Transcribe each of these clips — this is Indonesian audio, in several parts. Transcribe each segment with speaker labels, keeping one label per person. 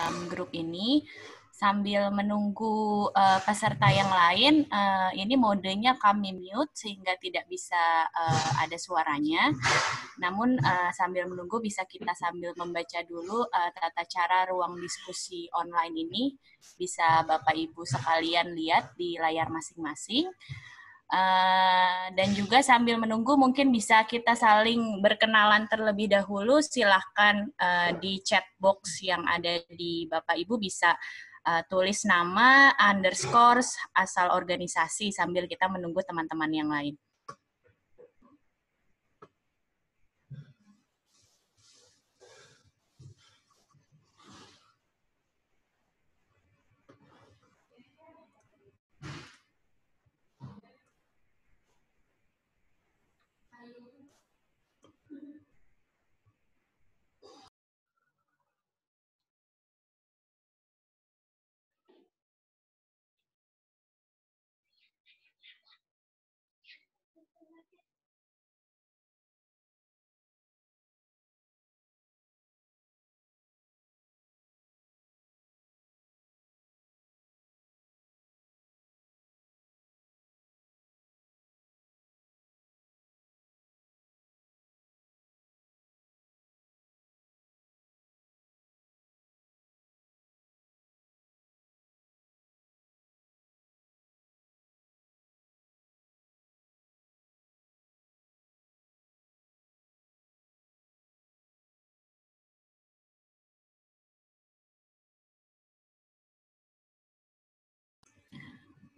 Speaker 1: dalam grup ini sambil menunggu uh, peserta yang lain. Uh, ini modenya kami mute sehingga tidak bisa uh, ada suaranya. Namun uh, sambil menunggu bisa kita sambil membaca dulu uh, tata cara ruang diskusi online ini bisa Bapak Ibu sekalian lihat di layar masing-masing. Uh, dan juga sambil menunggu mungkin bisa kita saling berkenalan terlebih dahulu. Silahkan uh, di chat box yang ada di Bapak Ibu bisa uh, tulis nama, underscore asal organisasi sambil kita menunggu teman-teman yang lain.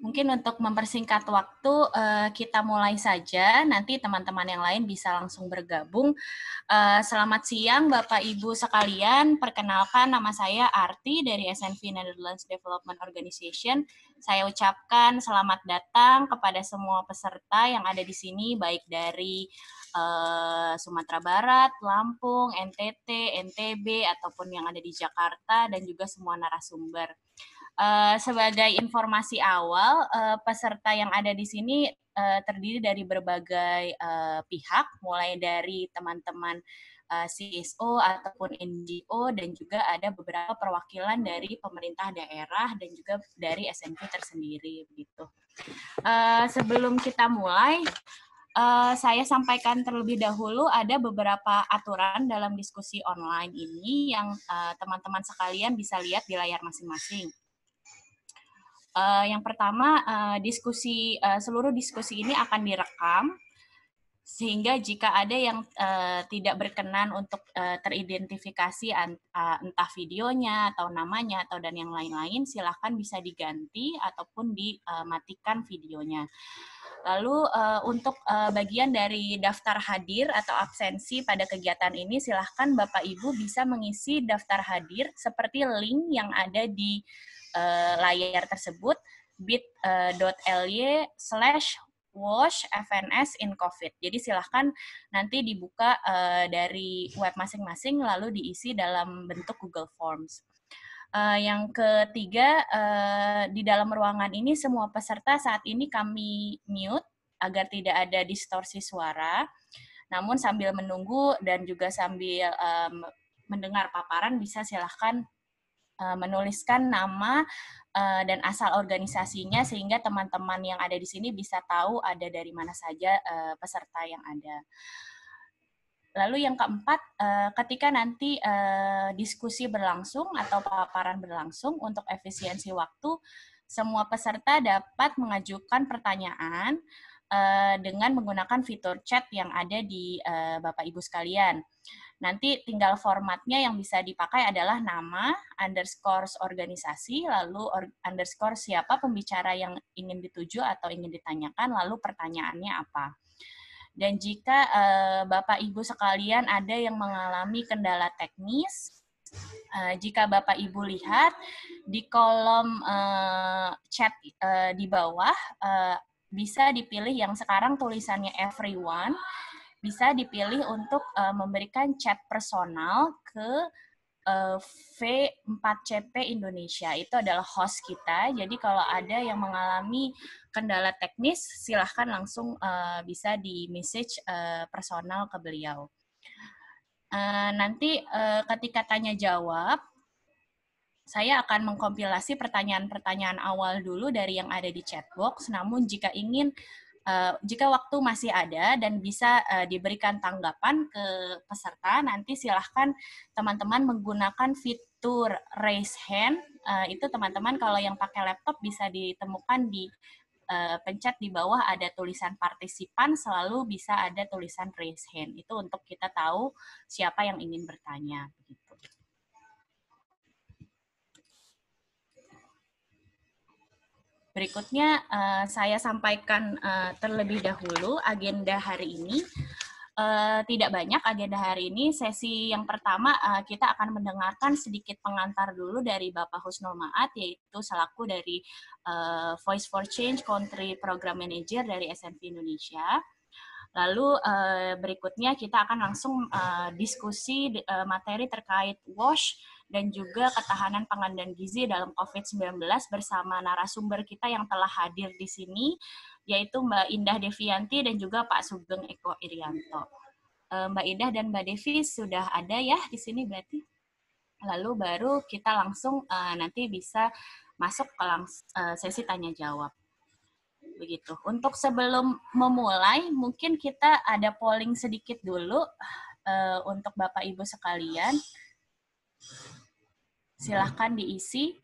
Speaker 1: Mungkin untuk mempersingkat waktu, eh, kita mulai saja. Nanti teman-teman yang lain bisa langsung bergabung. Eh, selamat siang Bapak-Ibu sekalian. Perkenalkan nama saya Arti dari SNV Netherlands Development Organization. Saya ucapkan selamat datang kepada semua peserta yang ada di sini, baik dari eh, Sumatera Barat, Lampung, NTT, NTB, ataupun yang ada di Jakarta, dan juga semua narasumber. Eh, sebagai informasi awal, uh, peserta yang ada di sini uh, terdiri dari berbagai uh, pihak, mulai dari teman-teman uh, CSO ataupun NGO, dan juga ada beberapa perwakilan dari pemerintah daerah dan juga dari SMP tersendiri. Begitu. Uh, sebelum kita mulai, uh, saya sampaikan terlebih dahulu ada beberapa aturan dalam diskusi online ini yang teman-teman uh, teman -teman sekalian bisa lihat di layar masing-masing. Uh, yang pertama, uh, diskusi uh, seluruh diskusi ini akan direkam sehingga jika ada yang uh, tidak berkenan untuk uh, teridentifikasi entah videonya atau namanya atau dan yang lain-lain silahkan bisa diganti ataupun dimatikan videonya. Lalu uh, untuk uh, bagian dari daftar hadir atau absensi pada kegiatan ini silahkan Bapak Ibu bisa mengisi daftar hadir seperti link yang ada di uh, layar tersebut bit.ly slash wash FNS in COVID. Jadi silahkan nanti dibuka uh, dari web masing-masing lalu diisi dalam bentuk Google Forms. Uh, yang ketiga, uh, di dalam ruangan ini semua peserta saat ini kami mute agar tidak ada distorsi suara. Namun sambil menunggu dan juga sambil um, mendengar paparan bisa silahkan Eh, menuliskan nama eh, dan asal organisasinya sehingga teman-teman yang ada di sini bisa tahu ada dari mana saja eh, peserta yang ada. Lalu yang keempat, ketika nanti diskusi berlangsung atau paparan berlangsung untuk efisiensi waktu, semua peserta dapat mengajukan pertanyaan dengan menggunakan fitur chat yang ada di Bapak Ibu sekalian. Nanti tinggal formatnya yang bisa dipakai adalah nama, underscore organisasi, lalu underscore siapa pembicara yang ingin dituju atau ingin ditanyakan, lalu pertanyaannya apa. Dan jika eh, Bapak Ibu sekalian ada yang mengalami kendala teknis, Uh, jika Bapak Ibu lihat di kolom uh, chat uh, di bawah uh, bisa dipilih yang sekarang tulisannya everyone bisa dipilih untuk uh, memberikan chat personal ke uh, eh, V4CP Indonesia. Itu adalah host kita. Jadi kalau ada yang mengalami kendala teknis, silahkan langsung uh, bisa di message uh, personal ke beliau. Uh, nanti uh, ketika tanya jawab, saya akan mengkompilasi pertanyaan-pertanyaan awal dulu dari yang ada di chatbox. Namun jika ingin Eh, jika waktu masih ada dan bisa uh, diberikan tanggapan ke peserta, nanti silahkan teman-teman menggunakan fitur raise hand. Uh, itu teman-teman kalau yang pakai laptop bisa ditemukan di uh, pencet di bawah ada tulisan partisipan, selalu bisa ada tulisan raise hand. Itu untuk kita tahu siapa yang ingin bertanya. Begitu. Berikutnya uh, saya sampaikan uh, terlebih dahulu agenda hari ini. Uh, tidak banyak agenda hari ini. Sesi yang pertama uh, kita akan mendengarkan sedikit pengantar dulu dari Bapak Husnul Maat, yaitu selaku dari uh, Voice for Change Country Program Manager dari SMP Indonesia. Lalu uh, berikutnya kita akan langsung uh, diskusi uh, materi terkait WASH dan juga ketahanan pangan dan gizi dalam COVID-19 bersama narasumber kita yang telah hadir di sini, yaitu Mbak Indah Devianti dan juga Pak Sugeng Eko Irianto. Eh, Mbak Indah dan Mbak Devi sudah ada ya di sini berarti? Lalu baru kita langsung uh, nanti bisa masuk ke langs uh, sesi tanya-jawab. Begitu. Untuk sebelum memulai, mungkin kita ada polling sedikit dulu uh, untuk Bapak-Ibu sekalian. Silahkan diisi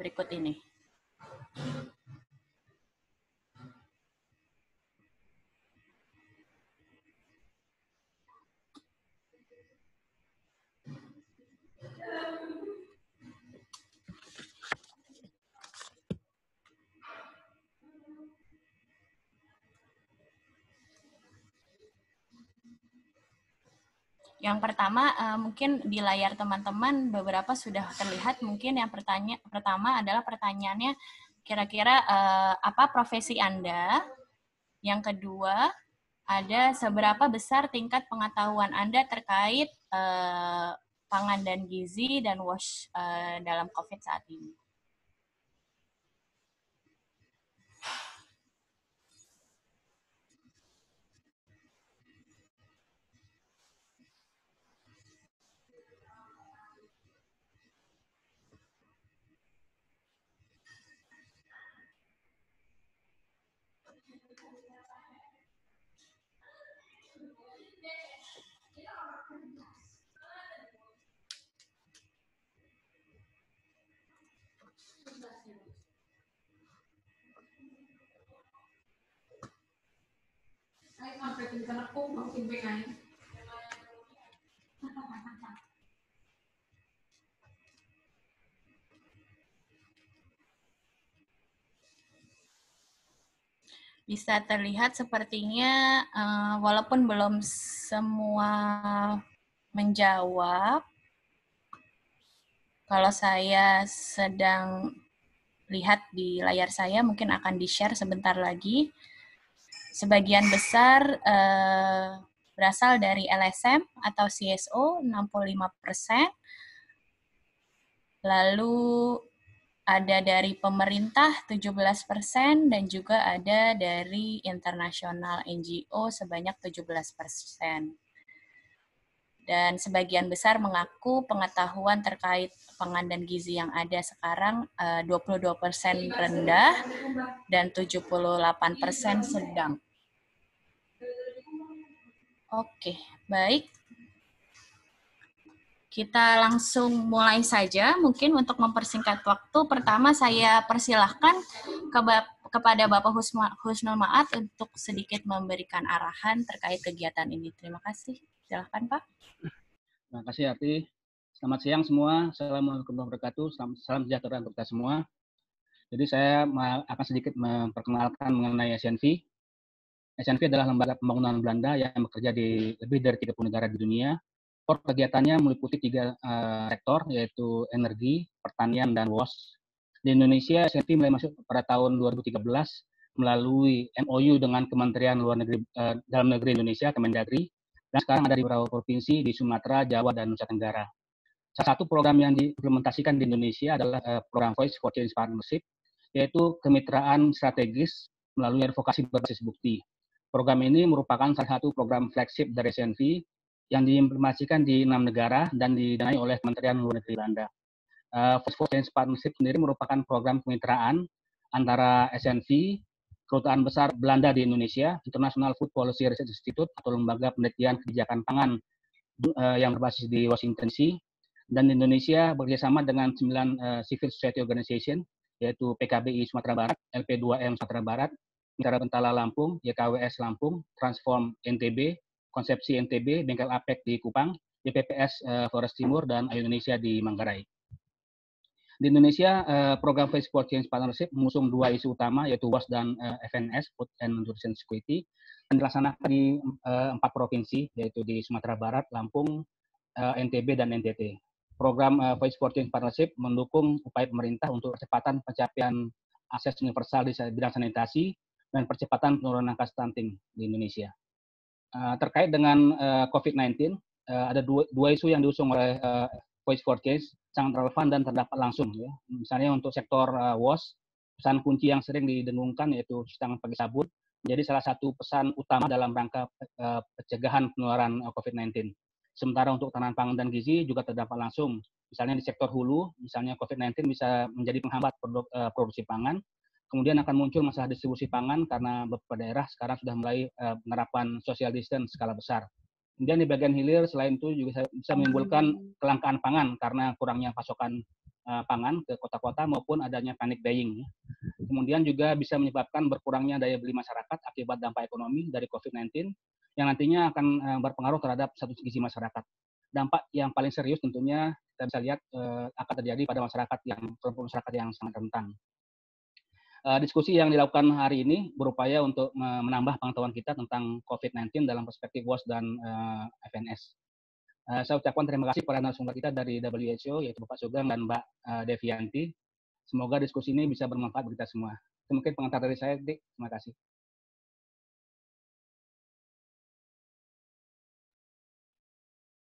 Speaker 1: berikut ini. Yang pertama uh, mungkin di layar teman-teman beberapa sudah terlihat mungkin yang pertanya pertama adalah pertanyaannya kira-kira uh, apa profesi Anda? Yang kedua ada seberapa besar tingkat pengetahuan Anda terkait uh, pangan dan gizi dan wash uh, dalam COVID saat ini. Bisa terlihat sepertinya eh, walaupun belum semua menjawab, kalau saya sedang lihat di layar saya mungkin akan di-share sebentar lagi sebagian besar uh, berasal dari LSM atau CSO 65%. Lalu ada dari pemerintah 17% dan juga ada dari internasional NGO sebanyak 17%. Dan sebagian besar mengaku pengetahuan terkait Pangan dan gizi yang ada sekarang eh, uh, 22% rendah dan 78% sedang. Oke, baik. Kita langsung mulai saja mungkin untuk mempersingkat waktu. Pertama saya persilahkan ke kepada Bapak Husnul Maat untuk sedikit memberikan arahan terkait kegiatan ini. Terima kasih. Silahkan Pak.
Speaker 2: Terima kasih Arti. Selamat siang semua. Assalamualaikum warahmatullahi wabarakatuh. Salam, sejahtera untuk kita semua. Jadi saya akan sedikit memperkenalkan mengenai SNV. SNV adalah lembaga pembangunan Belanda yang bekerja di lebih dari 30 negara di dunia. Port kegiatannya meliputi tiga uh, sektor, yaitu energi, pertanian, dan WOS. Di Indonesia, SNV mulai masuk pada tahun 2013 melalui MOU dengan Kementerian Luar Negeri uh, Dalam Negeri Indonesia, Kemendagri, dan sekarang ada di beberapa provinsi di Sumatera, Jawa, dan Nusa Tenggara. Salah satu program yang diimplementasikan di Indonesia adalah eh, program Voice for Change Partnership, yaitu kemitraan strategis melalui advokasi berbasis bukti. Program ini merupakan salah satu program flagship dari SNV yang diimplementasikan di enam negara dan didanai oleh Kementerian Luar Negeri Belanda. Uh, Voice for Change Partnership sendiri merupakan program kemitraan antara SNV, Kerutaan Besar Belanda di Indonesia, International Food Policy Research Institute atau Lembaga Penelitian Kebijakan Pangan eh, yang berbasis di Washington DC, dan Indonesia bekerjasama dengan 9 uh, eh, civil society organization yaitu PKBI Sumatera Barat, LP2M Sumatera Barat, Mitra Bentala Lampung, YKWS Lampung, Transform NTB, Konsepsi NTB, Bengkel APEC di Kupang, YPPS uh, eh, Flores Timur, dan Ayu Indonesia di Manggarai. Di Indonesia, uh, program Face for Change Partnership mengusung dua isu utama, yaitu WAS dan uh, FNS, Food and Nutrition Security, yang dilaksanakan di uh, empat provinsi, yaitu di Sumatera Barat, Lampung, NTB, dan NTT program uh, Voice for Change Partnership mendukung upaya pemerintah untuk percepatan pencapaian akses universal di bidang sanitasi dan percepatan penurunan angka stunting di Indonesia. Uh, terkait dengan uh, eh, COVID-19, uh, ada dua, dua isu yang diusung oleh uh, Voice for Change sangat relevan dan terdapat langsung. Ya. Misalnya untuk sektor uh, WOS, pesan kunci yang sering didengungkan yaitu cuci tangan pakai jadi salah satu pesan utama dalam rangka pencegahan penularan COVID-19. Sementara untuk tanaman pangan dan gizi juga terdampak langsung. Misalnya di sektor hulu, misalnya COVID-19 bisa menjadi penghambat produk, uh, produksi pangan. Kemudian akan muncul masalah distribusi pangan karena beberapa daerah sekarang sudah mulai uh, penerapan social distance skala besar. Kemudian di bagian hilir, selain itu juga bisa menimbulkan kelangkaan pangan karena kurangnya pasokan uh, pangan ke kota-kota maupun adanya panic buying. Ya. Kemudian juga bisa menyebabkan berkurangnya daya beli masyarakat akibat dampak ekonomi dari COVID-19 yang nantinya akan eh, berpengaruh terhadap satu gizi masyarakat. Dampak yang paling serius tentunya kita bisa lihat eh, akan terjadi pada masyarakat yang kelompok masyarakat yang sangat rentan. Eh, diskusi yang dilakukan hari ini berupaya untuk menambah pengetahuan kita tentang COVID-19 dalam perspektif WAS dan FNS. Saya ucapkan terima kasih kepada narasumber kita dari WHO, yaitu Bapak Sugeng dan Mbak Devianti. Semoga diskusi ini bisa bermanfaat bagi kita semua. Itu mungkin pengantar dari saya, Dik. Terima kasih.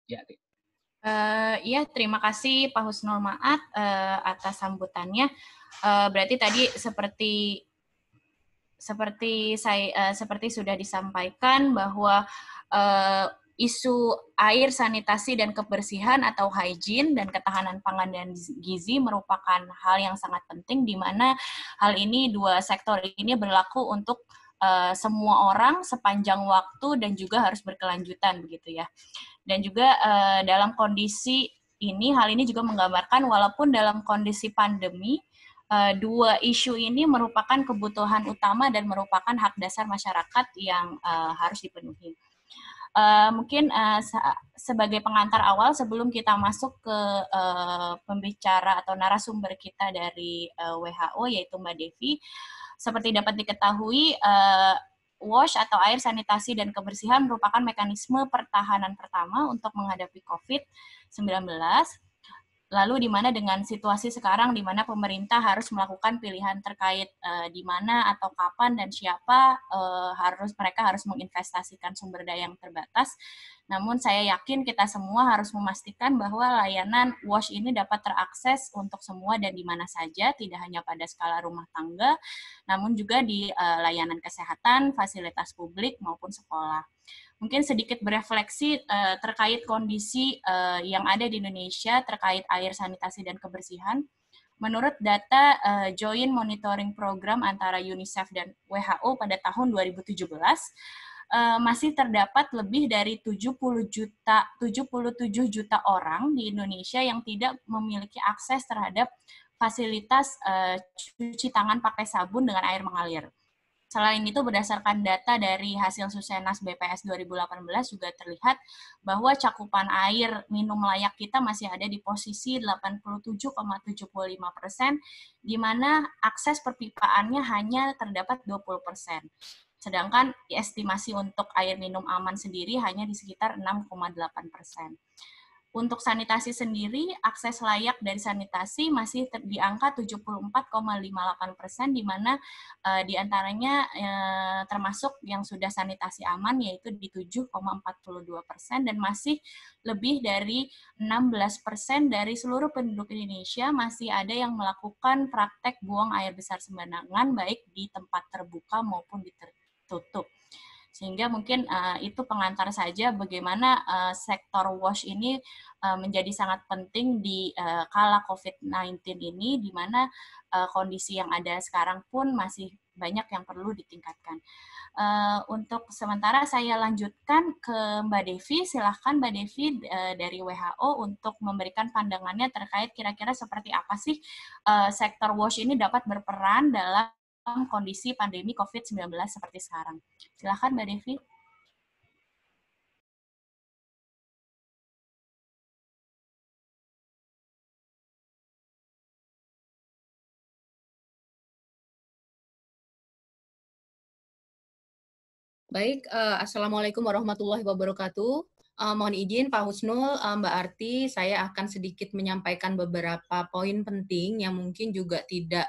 Speaker 3: Ya,
Speaker 1: Uh, ya, terima kasih Pak Husnul Maat uh, atas sambutannya. Uh, berarti tadi seperti seperti saya uh, seperti sudah disampaikan bahwa uh, isu air sanitasi dan kebersihan atau hygiene dan ketahanan pangan dan gizi merupakan hal yang sangat penting di mana hal ini dua sektor ini berlaku untuk uh, semua orang sepanjang waktu dan juga harus berkelanjutan begitu ya. Dan juga uh, dalam kondisi ini hal ini juga menggambarkan walaupun dalam kondisi pandemi eh, dua isu ini merupakan kebutuhan utama dan merupakan hak dasar masyarakat yang uh, harus dipenuhi. Uh, mungkin uh, sebagai pengantar awal sebelum kita masuk ke uh, pembicara atau narasumber kita dari uh, WHO yaitu Mbak Devi, seperti dapat diketahui, uh, wash atau air sanitasi dan kebersihan merupakan mekanisme pertahanan pertama untuk menghadapi COVID-19 Lalu di mana dengan situasi sekarang di mana pemerintah harus melakukan pilihan terkait uh, di mana atau kapan dan siapa uh, harus mereka harus menginvestasikan sumber daya yang terbatas. Namun saya yakin kita semua harus memastikan bahwa layanan WASH ini dapat terakses untuk semua dan di mana saja, tidak hanya pada skala rumah tangga, namun juga di uh, layanan kesehatan, fasilitas publik maupun sekolah mungkin sedikit berefleksi uh, terkait kondisi uh, yang ada di Indonesia terkait air sanitasi dan kebersihan. Menurut data uh, Joint Monitoring Program antara UNICEF dan WHO pada tahun 2017, uh, masih terdapat lebih dari 70 juta 77 juta orang di Indonesia yang tidak memiliki akses terhadap fasilitas uh, cuci tangan pakai sabun dengan air mengalir Selain itu, berdasarkan data dari hasil Susenas BPS 2018 juga terlihat bahwa cakupan air minum layak kita masih ada di posisi 87,75 persen, di mana akses perpipaannya hanya terdapat 20 persen. Sedangkan estimasi untuk air minum aman sendiri hanya di sekitar 6,8 persen. Untuk sanitasi sendiri, akses layak dari sanitasi masih ter, di angka 74,58 persen, di mana eh, di antaranya e, termasuk yang sudah sanitasi aman, yaitu di 7,42 persen, dan masih lebih dari 16 persen dari seluruh penduduk Indonesia masih ada yang melakukan praktek buang air besar sembarangan, baik di tempat terbuka maupun di ditutup. Sehingga mungkin uh, itu pengantar saja bagaimana uh, sektor wash ini uh, menjadi sangat penting di uh, kala COVID-19 ini, di mana uh, kondisi yang ada sekarang pun masih banyak yang perlu ditingkatkan. Uh, untuk sementara saya lanjutkan ke Mbak Devi, silahkan Mbak Devi uh, dari WHO untuk memberikan pandangannya terkait kira-kira seperti apa sih uh, sektor wash ini dapat berperan dalam kondisi pandemi COVID-19 seperti sekarang. Silakan Mbak Devi.
Speaker 4: Baik, uh, Assalamualaikum warahmatullahi wabarakatuh. Uh, mohon izin Pak Husnul, uh, Mbak Arti, saya akan sedikit menyampaikan beberapa poin penting yang mungkin juga tidak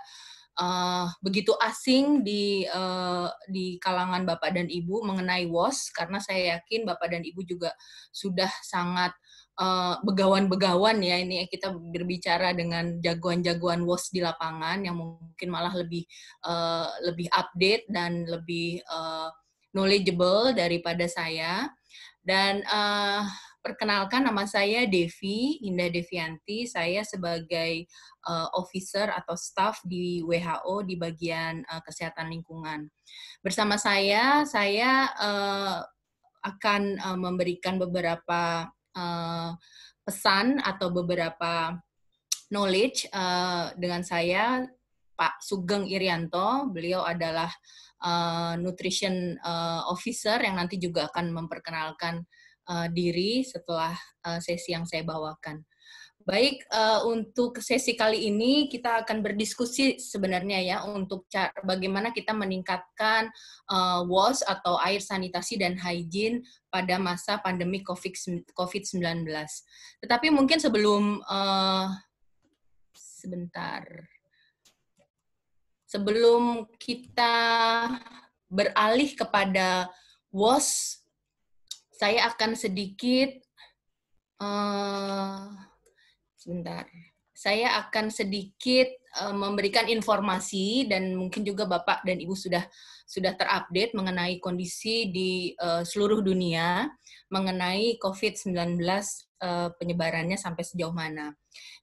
Speaker 4: uh, begitu asing di uh, di kalangan Bapak dan Ibu mengenai WOS karena saya yakin Bapak dan Ibu juga sudah sangat eh, begawan-begawan uh, ya ini ya, kita berbicara dengan jagoan-jagoan WOS di lapangan yang mungkin malah lebih uh, lebih update dan lebih uh, knowledgeable daripada saya dan uh, Perkenalkan nama saya Devi Indah Devianti. Saya sebagai uh, officer atau staff di WHO di bagian uh, kesehatan lingkungan. Bersama saya, saya uh, akan uh, memberikan beberapa uh, pesan atau beberapa knowledge uh, dengan saya Pak Sugeng Irianto. Beliau adalah uh, nutrition uh, officer yang nanti juga akan memperkenalkan uh, diri setelah uh, sesi yang saya bawakan. Baik, uh, untuk sesi kali ini kita akan berdiskusi sebenarnya ya untuk cara bagaimana kita meningkatkan uh, wash atau air sanitasi dan hygiene pada masa pandemi COVID-19. Tetapi mungkin sebelum uh, sebentar sebelum kita beralih kepada wash saya akan sedikit uh, sebentar. Saya akan sedikit uh, memberikan informasi dan mungkin juga Bapak dan Ibu sudah sudah terupdate mengenai kondisi di uh, seluruh dunia mengenai COVID-19 uh, penyebarannya sampai sejauh mana.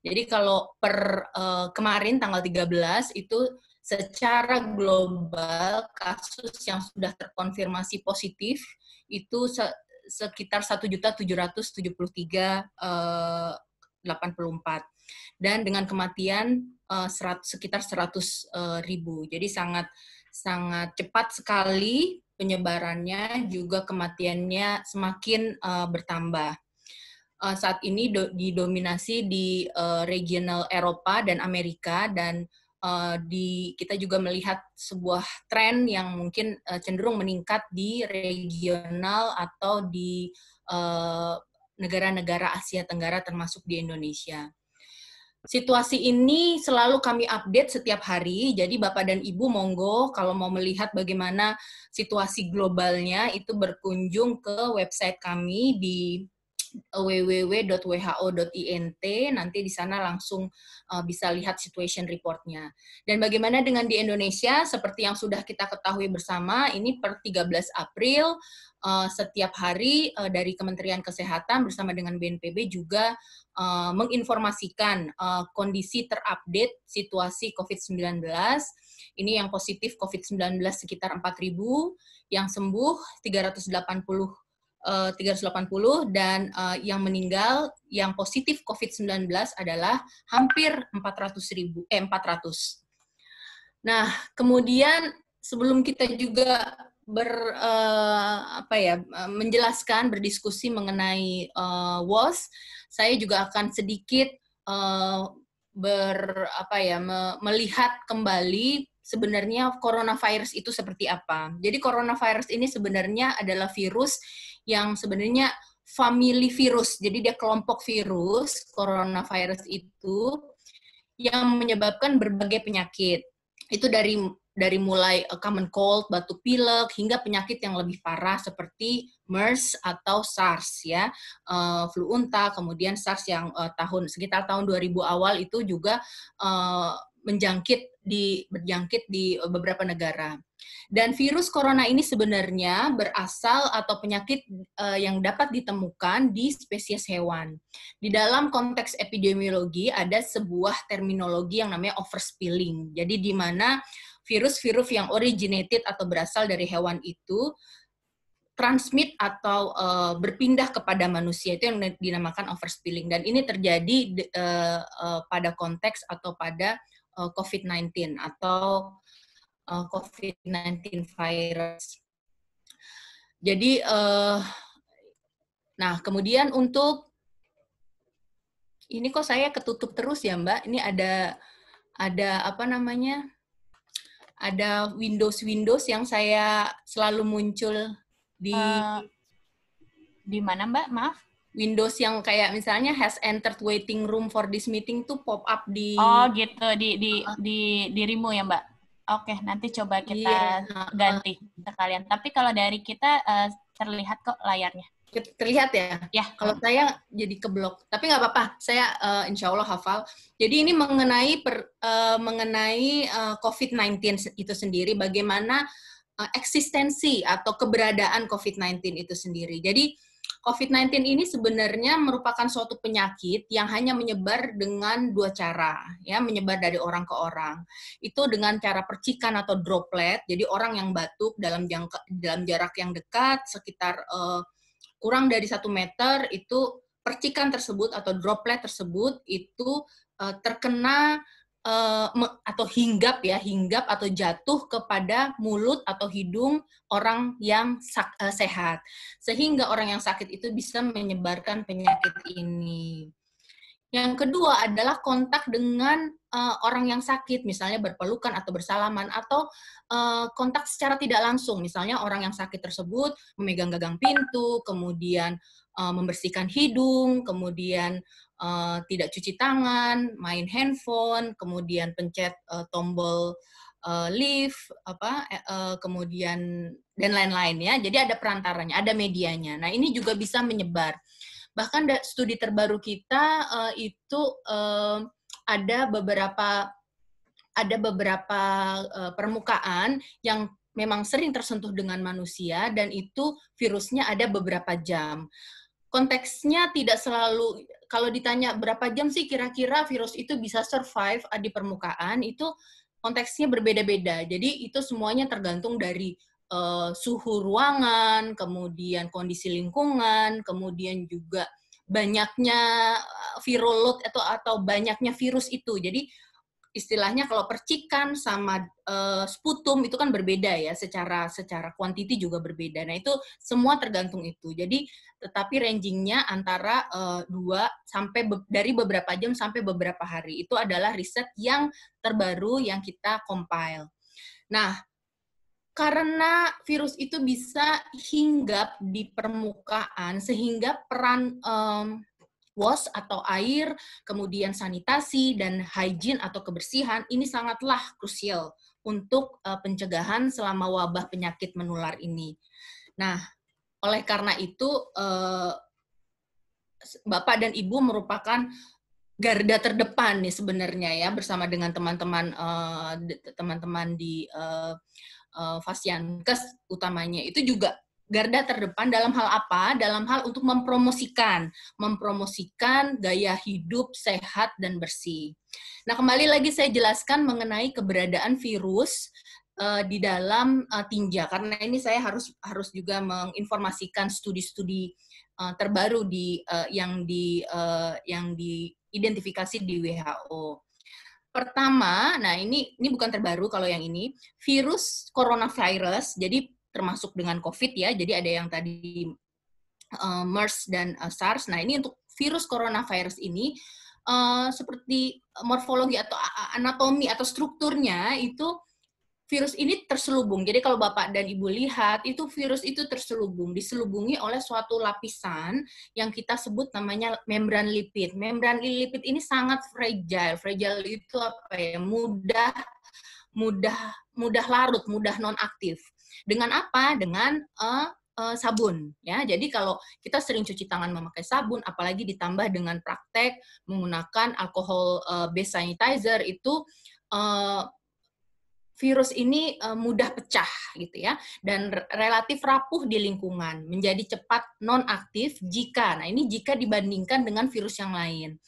Speaker 4: Jadi kalau per uh, kemarin tanggal 13 itu secara global kasus yang sudah terkonfirmasi positif itu sekitar satu juta tujuh tujuh ratus puluh puluh tiga eh, delapan empat dan dengan kematian eh, serat, sekitar seratus eh, ribu. Jadi sangat sangat cepat sekali penyebarannya juga kematiannya semakin uh, bertambah. Uh, saat ini do, didominasi di uh, regional Eropa dan Amerika dan uh, di kita juga melihat sebuah tren yang mungkin uh, cenderung meningkat di regional atau di eh, negara-negara uh, Asia Tenggara termasuk di Indonesia. Situasi ini selalu kami update setiap hari. Jadi Bapak dan Ibu monggo kalau mau melihat bagaimana situasi globalnya itu berkunjung ke website kami di www.who.int nanti di sana langsung eh, bisa lihat situation reportnya. Dan bagaimana dengan di Indonesia seperti yang sudah kita ketahui bersama ini per 13 April eh, setiap hari eh, dari Kementerian Kesehatan bersama dengan BNPB juga menginformasikan kondisi terupdate situasi COVID-19 ini yang positif COVID-19 sekitar 4.000, yang sembuh 380 Eh, delapan 380 dan eh, yang meninggal yang positif COVID-19 adalah hampir 400 ribu, eh 400. Nah, kemudian sebelum kita juga ber uh, apa ya menjelaskan berdiskusi mengenai uh, WOS, saya juga akan sedikit uh, ber apa ya me, melihat kembali sebenarnya coronavirus itu seperti apa. Jadi coronavirus ini sebenarnya adalah virus yang sebenarnya family virus. Jadi dia kelompok virus coronavirus itu yang menyebabkan berbagai penyakit. Itu dari dari mulai eh, common cold, batuk pilek, hingga penyakit yang lebih parah seperti MERS atau SARS ya, uh, flu unta, kemudian SARS yang uh, tahun sekitar tahun 2000 awal itu juga uh, menjangkit di berjangkit di beberapa negara. Dan virus corona ini sebenarnya berasal atau penyakit eh, yang dapat ditemukan di spesies hewan. Di dalam konteks epidemiologi ada sebuah terminologi yang namanya overspilling. Jadi di mana virus-virus yang originated atau berasal dari hewan itu transmit atau eh, berpindah kepada manusia itu yang dinamakan overspilling dan ini terjadi eh, pada konteks atau pada COVID-19 atau uh, eh, COVID-19 virus. Jadi, uh, nah kemudian untuk ini kok saya ketutup terus ya Mbak. Ini ada ada apa namanya? Ada Windows-Windows yang saya selalu muncul di uh, di mana Mbak? Maaf. Windows yang kayak misalnya has entered waiting room for this meeting tuh pop up di Oh gitu
Speaker 1: di di uh, di dirimu ya Mbak. Oke, nanti coba kita yeah. Iya, ganti sekalian. Tapi kalau dari kita uh, terlihat kok layarnya.
Speaker 4: Terlihat ya? Ya. Yeah. Kalau saya jadi keblok. Tapi nggak apa-apa, saya uh, insya Allah hafal. Jadi ini mengenai per, uh, mengenai uh, COVID-19 itu sendiri, bagaimana uh, eksistensi atau keberadaan COVID-19 itu sendiri. Jadi COVID-19 ini sebenarnya merupakan suatu penyakit yang hanya menyebar dengan dua cara, ya, menyebar dari orang ke orang. Itu dengan cara percikan atau droplet. Jadi orang yang batuk dalam jangka dalam jarak yang dekat sekitar uh, kurang dari satu meter itu percikan tersebut atau droplet tersebut itu uh, terkena uh, atau hinggap ya, hinggap atau jatuh kepada mulut atau hidung orang yang sak, uh, sehat. Sehingga orang yang sakit itu bisa menyebarkan penyakit ini. Yang kedua adalah kontak dengan uh, orang yang sakit, misalnya berpelukan atau bersalaman atau uh, kontak secara tidak langsung, misalnya orang yang sakit tersebut memegang gagang pintu, kemudian uh, membersihkan hidung, kemudian uh, tidak cuci tangan, main handphone, kemudian pencet uh, tombol uh, lift, apa, uh, kemudian dan lain-lain ya. Jadi ada perantaranya, ada medianya. Nah ini juga bisa menyebar. Bahkan studi terbaru kita uh, itu uh, ada beberapa ada beberapa uh, permukaan yang memang sering tersentuh dengan manusia dan itu virusnya ada beberapa jam konteksnya tidak selalu kalau ditanya berapa jam sih kira-kira virus itu bisa survive di permukaan itu konteksnya berbeda-beda. Jadi itu semuanya tergantung dari uh, suhu ruangan, kemudian kondisi lingkungan, kemudian juga banyaknya eh, virus atau atau banyaknya virus itu. Jadi istilahnya kalau percikan sama uh, sputum itu kan berbeda ya secara secara kuantiti juga berbeda. Nah, itu semua tergantung itu. Jadi tetapi rangingnya antara uh, sampai be dari beberapa jam sampai beberapa hari. Itu adalah riset yang terbaru yang kita compile. Nah, karena virus itu bisa hinggap di permukaan sehingga peran um, wash atau air, kemudian sanitasi dan hygiene atau kebersihan ini sangatlah krusial untuk eh, pencegahan selama wabah penyakit menular ini. Nah, oleh karena itu eh, Bapak dan Ibu merupakan garda terdepan nih sebenarnya ya bersama dengan teman-teman eh, teman-teman di uh, Fasiankes utamanya itu juga garda terdepan dalam hal apa? Dalam hal untuk mempromosikan, mempromosikan gaya hidup sehat dan bersih. Nah, kembali lagi saya jelaskan mengenai keberadaan virus uh, di dalam uh, tinja karena ini saya harus harus juga menginformasikan studi-studi uh, terbaru di uh, yang di uh, yang diidentifikasi di WHO. Pertama, nah ini ini bukan terbaru kalau yang ini virus coronavirus. Jadi termasuk dengan COVID ya. Jadi ada yang tadi uh, MERS dan uh, SARS. Nah ini untuk virus coronavirus ini uh, seperti morfologi atau anatomi atau strukturnya itu virus ini terselubung. Jadi kalau Bapak dan Ibu lihat, itu virus itu terselubung, diselubungi oleh suatu lapisan yang kita sebut namanya membran lipid. Membran lipid ini sangat fragile. Fragile itu apa ya? Mudah mudah mudah larut, mudah nonaktif. Dengan apa? Dengan uh, uh, sabun ya. Jadi kalau kita sering cuci tangan memakai sabun apalagi ditambah dengan praktek menggunakan alkohol uh, base sanitizer itu uh, virus ini mudah pecah gitu ya dan relatif rapuh di lingkungan menjadi cepat nonaktif jika nah ini jika dibandingkan dengan virus yang lain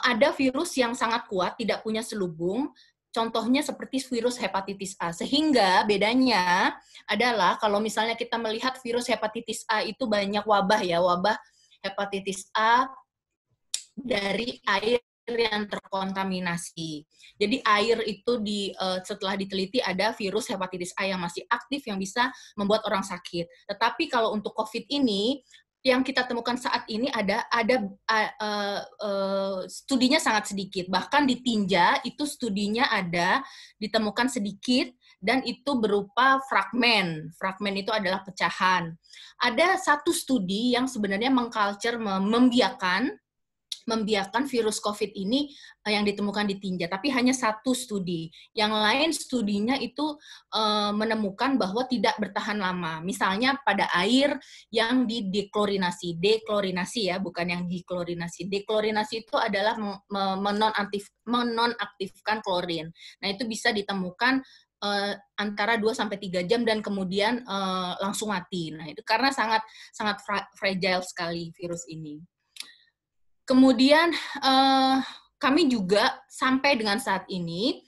Speaker 4: ada virus yang sangat kuat tidak punya selubung Contohnya seperti virus hepatitis A. Sehingga bedanya adalah kalau misalnya kita melihat virus hepatitis A itu banyak wabah ya, wabah hepatitis A dari air yang terkontaminasi. Jadi air itu di eh, setelah diteliti ada virus hepatitis A yang masih aktif yang bisa membuat orang sakit. Tetapi kalau untuk COVID ini yang kita temukan saat ini ada ada uh, uh, studinya sangat sedikit bahkan di tinja itu studinya ada ditemukan sedikit dan itu berupa fragmen fragmen itu adalah pecahan ada satu studi yang sebenarnya mengculture membiakan membiarkan virus COVID ini eh, yang ditemukan di tinja, tapi hanya satu studi. Yang lain studinya itu eh, menemukan bahwa tidak bertahan lama. Misalnya pada air yang dideklorinasi. deklorinasi, ya, bukan yang diklorinasi. Deklorinasi itu adalah menonaktifkan klorin. Nah, itu bisa ditemukan eh, antara 2 sampai 3 jam dan kemudian langsung mati. Nah, itu karena sangat sangat fragile sekali virus ini. Kemudian eh, kami juga sampai dengan saat ini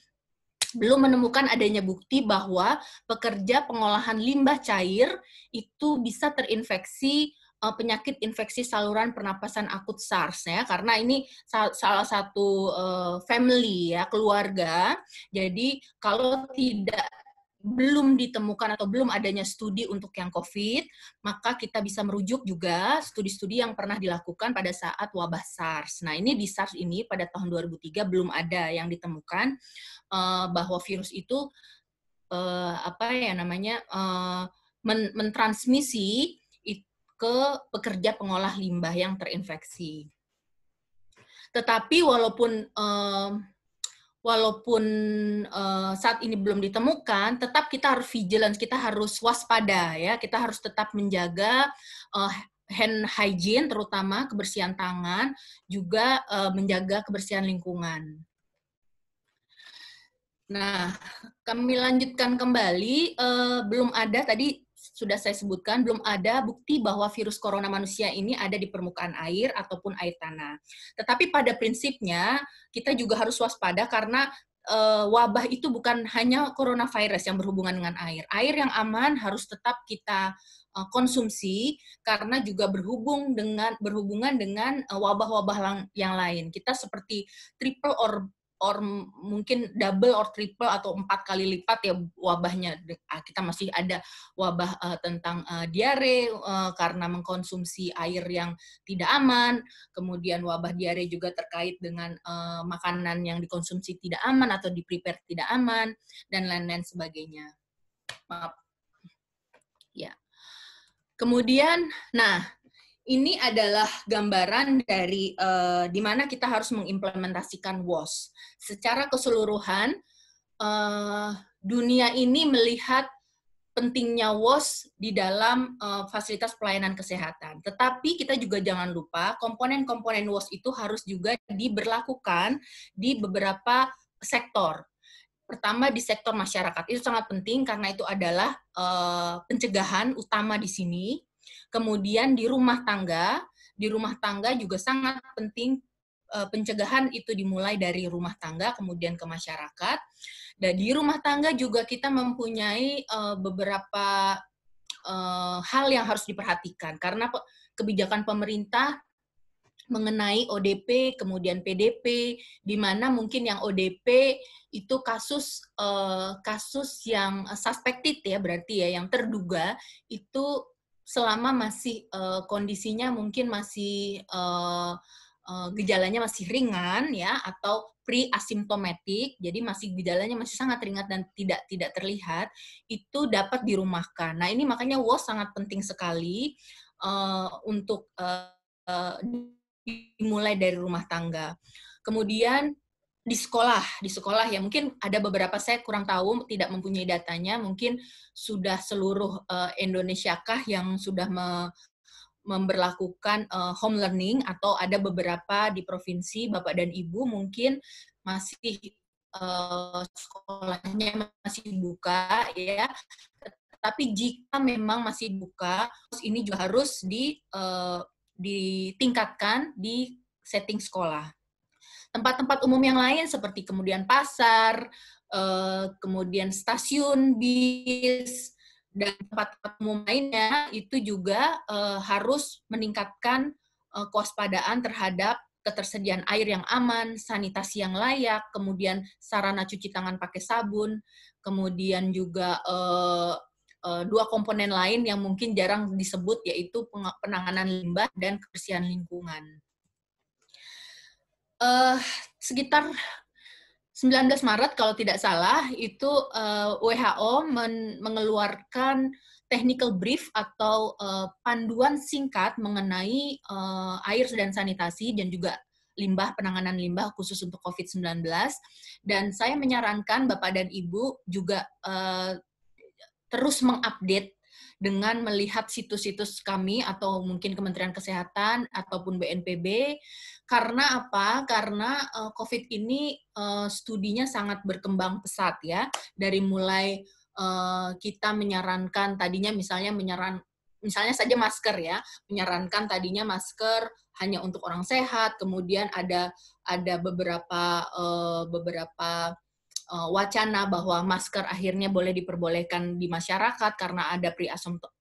Speaker 4: belum menemukan adanya bukti bahwa pekerja pengolahan limbah cair itu bisa terinfeksi uh, penyakit infeksi saluran pernapasan akut SARS ya karena ini salah satu uh, family ya keluarga jadi kalau tidak belum ditemukan atau belum adanya studi untuk yang COVID, maka kita bisa merujuk juga studi-studi yang pernah dilakukan pada saat wabah SARS. Nah, ini di SARS ini pada tahun 2003 belum ada yang ditemukan uh, bahwa virus itu uh, apa ya namanya uh, men mentransmisi ke pekerja pengolah limbah yang terinfeksi. Tetapi walaupun uh, walaupun uh, saat ini belum ditemukan, tetap kita harus vigilance, kita harus waspada ya, kita harus tetap menjaga uh, hand hygiene terutama kebersihan tangan, juga uh, menjaga kebersihan lingkungan. Nah, kami lanjutkan kembali. Uh, belum ada tadi sudah saya sebutkan belum ada bukti bahwa virus corona manusia ini ada di permukaan air ataupun air tanah. Tetapi pada prinsipnya kita juga harus waspada karena e, wabah itu bukan hanya coronavirus yang berhubungan dengan air. Air yang aman harus tetap kita eh, konsumsi karena juga berhubung dengan berhubungan dengan eh, wabah-wabah yang lain. Kita seperti triple or or mungkin double or triple atau empat kali lipat ya wabahnya ah, kita masih ada wabah uh, tentang uh, diare uh, karena mengkonsumsi air yang tidak aman kemudian wabah diare juga terkait dengan uh, makanan yang dikonsumsi tidak aman atau di prepare tidak aman dan lain-lain sebagainya maaf ya kemudian nah ini adalah gambaran dari uh, di mana kita harus mengimplementasikan WOS. Secara keseluruhan, uh, dunia ini melihat pentingnya WOS di dalam uh, fasilitas pelayanan kesehatan. Tetapi kita juga jangan lupa komponen-komponen WOS itu harus juga diberlakukan di beberapa sektor. Pertama di sektor masyarakat itu sangat penting karena itu adalah uh, pencegahan utama di sini. Kemudian di rumah tangga, di rumah tangga juga sangat penting eh, pencegahan itu dimulai dari rumah tangga kemudian ke masyarakat dan di rumah tangga juga kita mempunyai eh, beberapa eh, hal yang harus diperhatikan karena kebijakan pemerintah mengenai ODP kemudian PDP di mana mungkin yang ODP itu kasus kasus yang suspected ya berarti ya yang terduga itu selama masih uh, kondisinya mungkin masih uh, gejalanya masih ringan ya atau pre asimptomatik jadi masih gejalanya masih sangat ringan dan tidak tidak terlihat itu dapat dirumahkan nah ini makanya WOS sangat penting sekali uh, untuk uh, uh, dimulai dari rumah tangga kemudian di sekolah, di sekolah ya mungkin ada beberapa saya kurang tahu, tidak mempunyai datanya, mungkin sudah seluruh uh, kah yang sudah me memberlakukan uh, home learning atau ada beberapa di provinsi Bapak dan Ibu mungkin masih uh, sekolahnya masih buka ya. Tapi jika memang masih buka, ini juga harus di uh, ditingkatkan di setting sekolah tempat-tempat umum yang lain seperti kemudian pasar, eh, kemudian stasiun bis dan tempat-tempat umum lainnya itu juga eh, harus meningkatkan eh, kewaspadaan terhadap ketersediaan air yang aman, sanitasi yang layak, kemudian sarana cuci tangan pakai sabun, kemudian juga dua komponen lain yang mungkin jarang disebut yaitu penanganan limbah dan kebersihan lingkungan uh, sekitar 19 Maret kalau tidak salah itu uh, eh, WHO men mengeluarkan technical brief atau uh, panduan singkat mengenai uh, air dan sanitasi dan juga limbah penanganan limbah khusus untuk COVID-19 dan saya menyarankan Bapak dan Ibu juga uh, terus mengupdate dengan melihat situs-situs kami atau mungkin Kementerian Kesehatan ataupun BNPB. Karena apa? Karena uh, COVID ini uh, studinya sangat berkembang pesat ya. Dari mulai uh, kita menyarankan tadinya misalnya menyaran misalnya saja masker ya, menyarankan tadinya masker hanya untuk orang sehat, kemudian ada ada beberapa uh, beberapa Eh, wacana bahwa masker akhirnya boleh diperbolehkan di masyarakat karena ada pre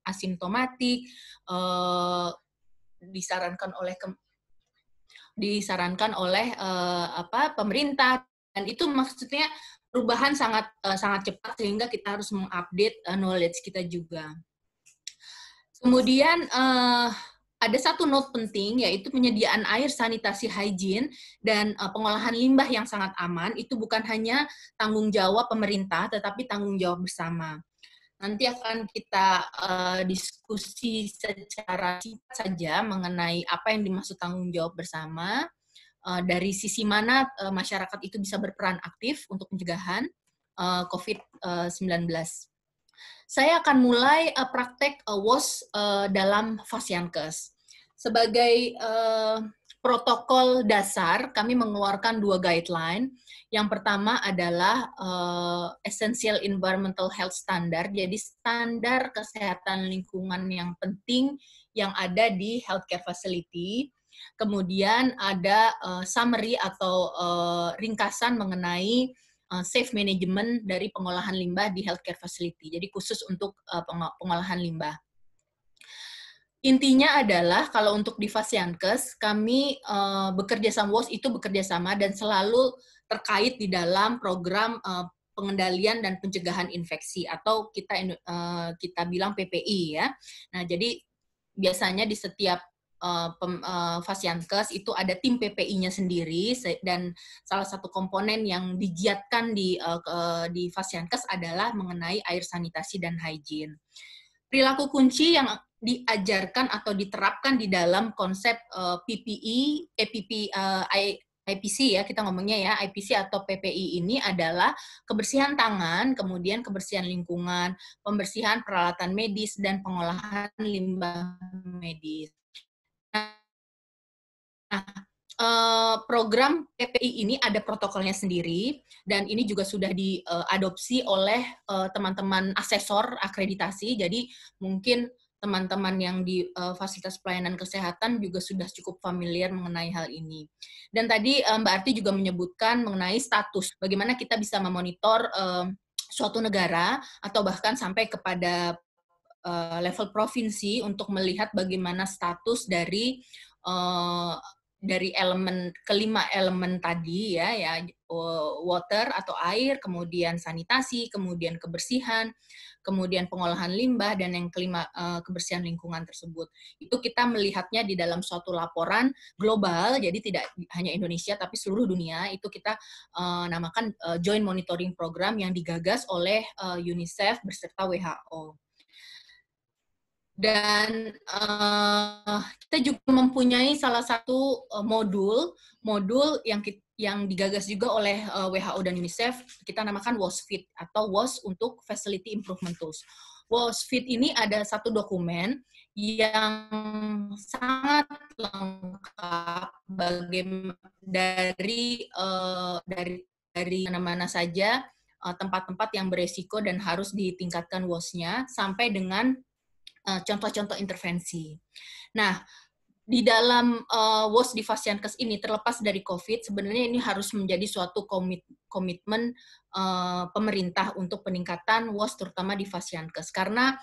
Speaker 4: asimptomatik uh, disarankan oleh disarankan oleh uh, apa pemerintah dan itu maksudnya perubahan sangat uh, sangat cepat sehingga kita harus mengupdate knowledge kita juga. Kemudian uh, ada satu note penting yaitu penyediaan air sanitasi hygiene dan eh, pengolahan limbah yang sangat aman itu bukan hanya tanggung jawab pemerintah tetapi tanggung jawab bersama. Nanti akan kita uh, diskusi secara singkat saja mengenai apa yang dimaksud tanggung jawab bersama, uh, dari sisi mana uh, masyarakat itu bisa berperan aktif untuk pencegahan uh, COVID-19 saya akan mulai uh, praktek uh, eh, WOS uh, eh, dalam Fasiankes. Sebagai uh, protokol dasar, kami mengeluarkan dua guideline. Yang pertama adalah uh, Essential Environmental Health Standard, jadi standar kesehatan lingkungan yang penting yang ada di healthcare facility. Kemudian ada uh, summary atau uh, ringkasan mengenai Eh, safe management dari pengolahan limbah di healthcare facility. Jadi khusus untuk eh, pengolahan limbah. Intinya adalah kalau untuk di Fasiankes kami uh, bekerja sama WOS itu bekerja sama dan selalu terkait di dalam program uh, pengendalian dan pencegahan infeksi atau kita uh, kita bilang PPI ya. Nah, jadi biasanya di setiap uh, eh, eh, Fasiankes itu ada tim PPI-nya sendiri dan salah satu komponen yang digiatkan di uh, di Fasiankes adalah mengenai air sanitasi dan hygiene. Perilaku kunci yang diajarkan atau diterapkan di dalam konsep uh, PPI, e, e, IPC ya kita ngomongnya ya IPC atau PPI ini adalah kebersihan tangan, kemudian kebersihan lingkungan, pembersihan peralatan medis dan pengolahan limbah medis. Nah, eh, program PPI ini ada protokolnya sendiri dan ini juga sudah diadopsi eh, oleh eh, teman-teman asesor akreditasi. Jadi mungkin teman-teman yang di fasilitas pelayanan kesehatan juga sudah cukup familiar mengenai hal ini. Dan tadi Mbak Arti juga menyebutkan mengenai status, bagaimana kita bisa memonitor suatu negara atau bahkan sampai kepada Eh, level provinsi untuk melihat bagaimana status dari uh, dari elemen kelima elemen tadi ya ya eh, water atau air kemudian sanitasi kemudian kebersihan kemudian pengolahan limbah dan yang kelima kebersihan lingkungan tersebut itu kita melihatnya di dalam suatu laporan global jadi tidak hanya Indonesia tapi seluruh dunia itu kita uh, namakan uh, joint monitoring program yang digagas oleh uh, UNICEF berserta WHO dan uh, kita juga mempunyai salah satu uh, modul modul yang kita, yang digagas juga oleh uh, eh, WHO dan UNICEF kita namakan WASFIT atau WAS untuk Facility Improvement Tools. WASFIT ini ada satu dokumen yang sangat lengkap bagaimana dari uh, dari dari mana-mana saja tempat-tempat yang beresiko dan harus ditingkatkan wos nya sampai dengan Eh, contoh-contoh intervensi. Nah, di dalam uh, eh, WOS di Fasiankes ini terlepas dari COVID, sebenarnya ini harus menjadi suatu komit komitmen uh, pemerintah untuk peningkatan WOS terutama di Fasiankes karena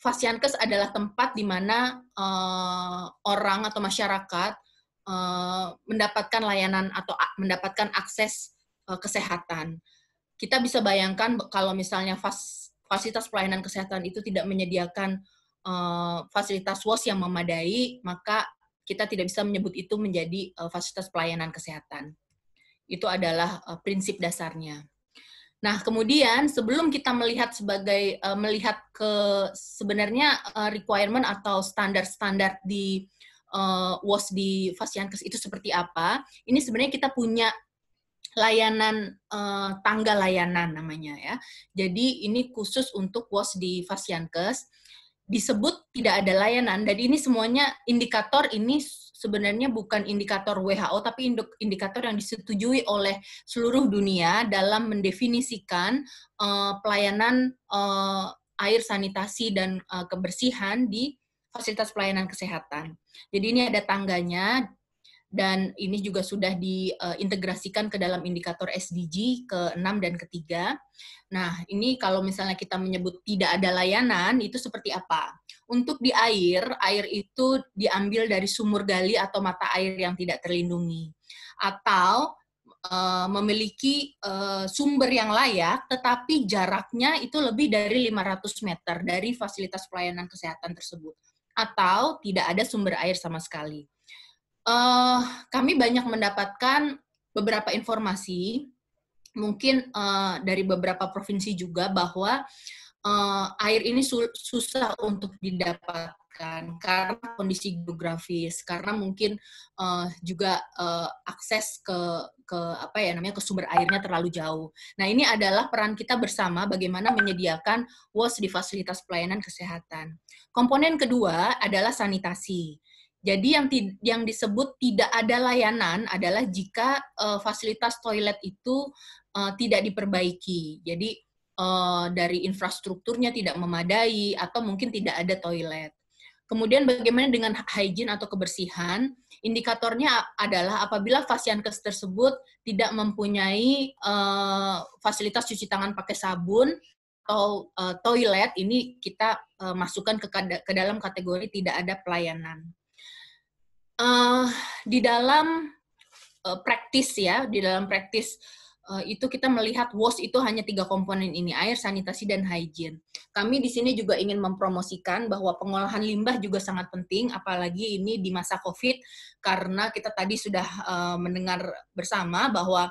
Speaker 4: Fasiankes adalah tempat di mana uh, orang atau masyarakat uh, mendapatkan layanan atau mendapatkan akses uh, kesehatan. Kita bisa bayangkan kalau misalnya fas fasilitas pelayanan kesehatan itu tidak menyediakan Eh, fasilitas WOS yang memadai, maka kita tidak bisa menyebut itu menjadi uh, fasilitas pelayanan kesehatan. Itu adalah uh, prinsip dasarnya. Nah, kemudian sebelum kita melihat sebagai uh, melihat ke sebenarnya uh, requirement atau standar-standar di uh, WOS di Fasiankes itu seperti apa, ini sebenarnya kita punya layanan uh, tangga layanan namanya ya. Jadi ini khusus untuk WOS di Fasiankes disebut tidak ada layanan dan ini semuanya indikator ini sebenarnya bukan indikator WHO tapi indikator yang disetujui oleh seluruh dunia dalam mendefinisikan uh, pelayanan uh, air sanitasi dan uh, kebersihan di fasilitas pelayanan kesehatan. Jadi ini ada tangganya dan ini juga sudah diintegrasikan eh, ke dalam indikator SDG ke-6 dan ke-3. Nah, ini kalau misalnya kita menyebut tidak ada layanan, itu seperti apa? Untuk di air, air itu diambil dari sumur gali atau mata air yang tidak terlindungi. Atau e, memiliki e, sumber yang layak, tetapi jaraknya itu lebih dari 500 meter dari fasilitas pelayanan kesehatan tersebut. Atau tidak ada sumber air sama sekali uh, kami banyak mendapatkan beberapa informasi mungkin uh, dari beberapa provinsi juga bahwa uh, air ini su susah untuk didapatkan karena kondisi geografis karena mungkin uh, juga uh, akses ke ke apa ya namanya ke sumber airnya terlalu jauh. Nah ini adalah peran kita bersama bagaimana menyediakan WOS di fasilitas pelayanan kesehatan. Komponen kedua adalah sanitasi. Jadi yang yang disebut tidak ada layanan adalah jika uh, fasilitas toilet itu uh, tidak diperbaiki. Jadi uh, dari infrastrukturnya tidak memadai atau mungkin tidak ada toilet. Kemudian bagaimana dengan hygiene atau kebersihan? Indikatornya adalah apabila fasiankes tersebut tidak mempunyai uh, fasilitas cuci tangan pakai sabun atau uh, toilet, ini kita uh, masukkan ke, ke dalam kategori tidak ada pelayanan uh, di dalam uh, praktis ya, di dalam praktis uh, itu kita melihat WOS itu hanya tiga komponen ini, air, sanitasi, dan hygiene. Kami di sini juga ingin mempromosikan bahwa pengolahan limbah juga sangat penting, apalagi ini di masa COVID, karena kita tadi sudah uh, mendengar bersama bahwa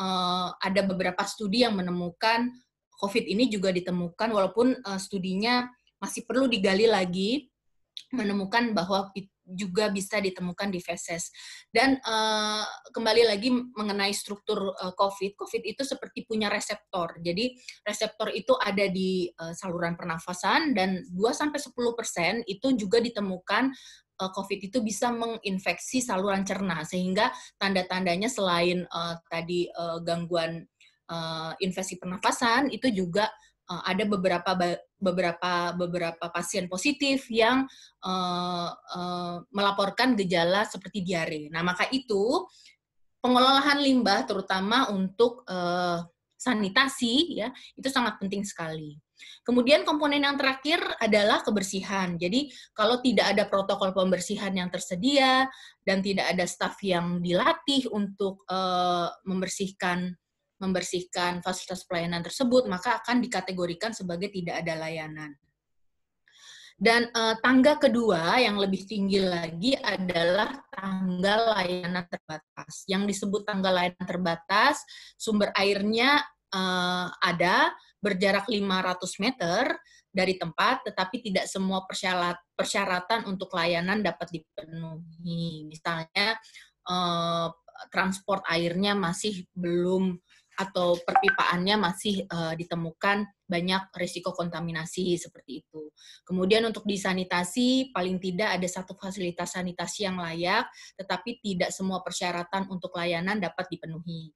Speaker 4: uh, ada beberapa studi yang menemukan COVID ini juga ditemukan, walaupun uh, studinya masih perlu digali lagi, menemukan bahwa juga bisa ditemukan di feses. Dan uh, kembali lagi mengenai struktur uh, COVID, COVID itu seperti punya reseptor. Jadi reseptor itu ada di uh, saluran pernafasan dan 2 sampai 10% itu juga ditemukan uh, COVID itu bisa menginfeksi saluran cerna sehingga tanda-tandanya selain uh, tadi uh, gangguan uh, infeksi pernafasan itu juga uh, ada beberapa beberapa beberapa pasien positif yang uh, uh, melaporkan gejala seperti diare. Nah, maka itu pengolahan limbah terutama untuk uh, sanitasi ya, itu sangat penting sekali. Kemudian komponen yang terakhir adalah kebersihan. Jadi kalau tidak ada protokol pembersihan yang tersedia dan tidak ada staf yang dilatih untuk uh, membersihkan membersihkan fasilitas pelayanan tersebut, maka akan dikategorikan sebagai tidak ada layanan. Dan eh, tangga kedua yang lebih tinggi lagi adalah tangga layanan terbatas. Yang disebut tangga layanan terbatas, sumber airnya eh, ada berjarak 500 meter dari tempat, tetapi tidak semua persyarat, persyaratan untuk layanan dapat dipenuhi. Misalnya eh, transport airnya masih belum atau perpipaannya masih uh, ditemukan banyak risiko kontaminasi seperti itu. Kemudian untuk disanitasi paling tidak ada satu fasilitas sanitasi yang layak, tetapi tidak semua persyaratan untuk layanan dapat dipenuhi.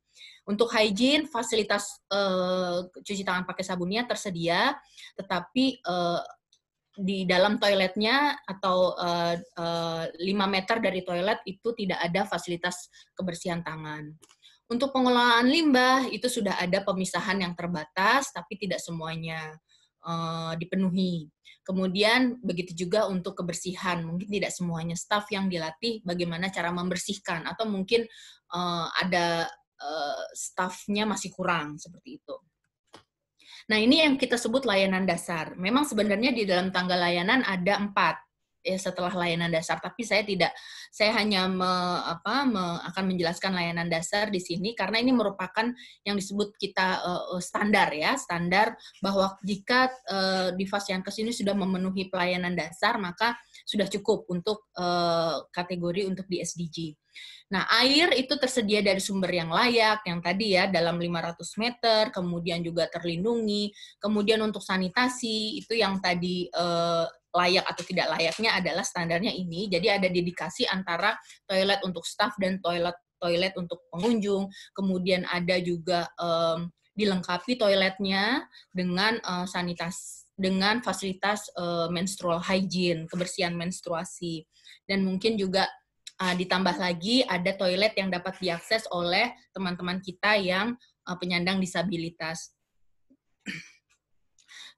Speaker 4: Untuk hygiene fasilitas uh, cuci tangan pakai sabunnya tersedia, tetapi uh, di dalam toiletnya atau uh, uh, 5 meter dari toilet itu tidak ada fasilitas kebersihan tangan. Untuk pengelolaan limbah itu sudah ada pemisahan yang terbatas tapi tidak semuanya uh, dipenuhi. Kemudian begitu juga untuk kebersihan, mungkin tidak semuanya staf yang dilatih bagaimana cara membersihkan atau mungkin uh, ada uh, eh, stafnya masih kurang seperti itu. Nah, ini yang kita sebut layanan dasar. Memang sebenarnya di dalam tangga layanan ada empat. Ya, setelah layanan dasar tapi saya tidak saya hanya me, apa me, akan menjelaskan layanan dasar di sini karena ini merupakan yang disebut kita uh, standar ya standar bahwa jika uh, di fase yang kesini sudah memenuhi pelayanan dasar maka sudah cukup untuk uh, kategori untuk di SDG. Nah, air itu tersedia dari sumber yang layak, yang tadi ya, dalam 500 meter, kemudian juga terlindungi, kemudian untuk sanitasi, itu yang tadi eh, layak atau tidak layaknya adalah standarnya ini. Jadi ada dedikasi antara toilet untuk staff dan toilet toilet untuk pengunjung. Kemudian ada juga um, dilengkapi toiletnya dengan uh, sanitas dengan fasilitas uh, menstrual hygiene, kebersihan menstruasi. Dan mungkin juga uh, ditambah lagi ada toilet yang dapat diakses oleh teman-teman kita yang uh, penyandang disabilitas.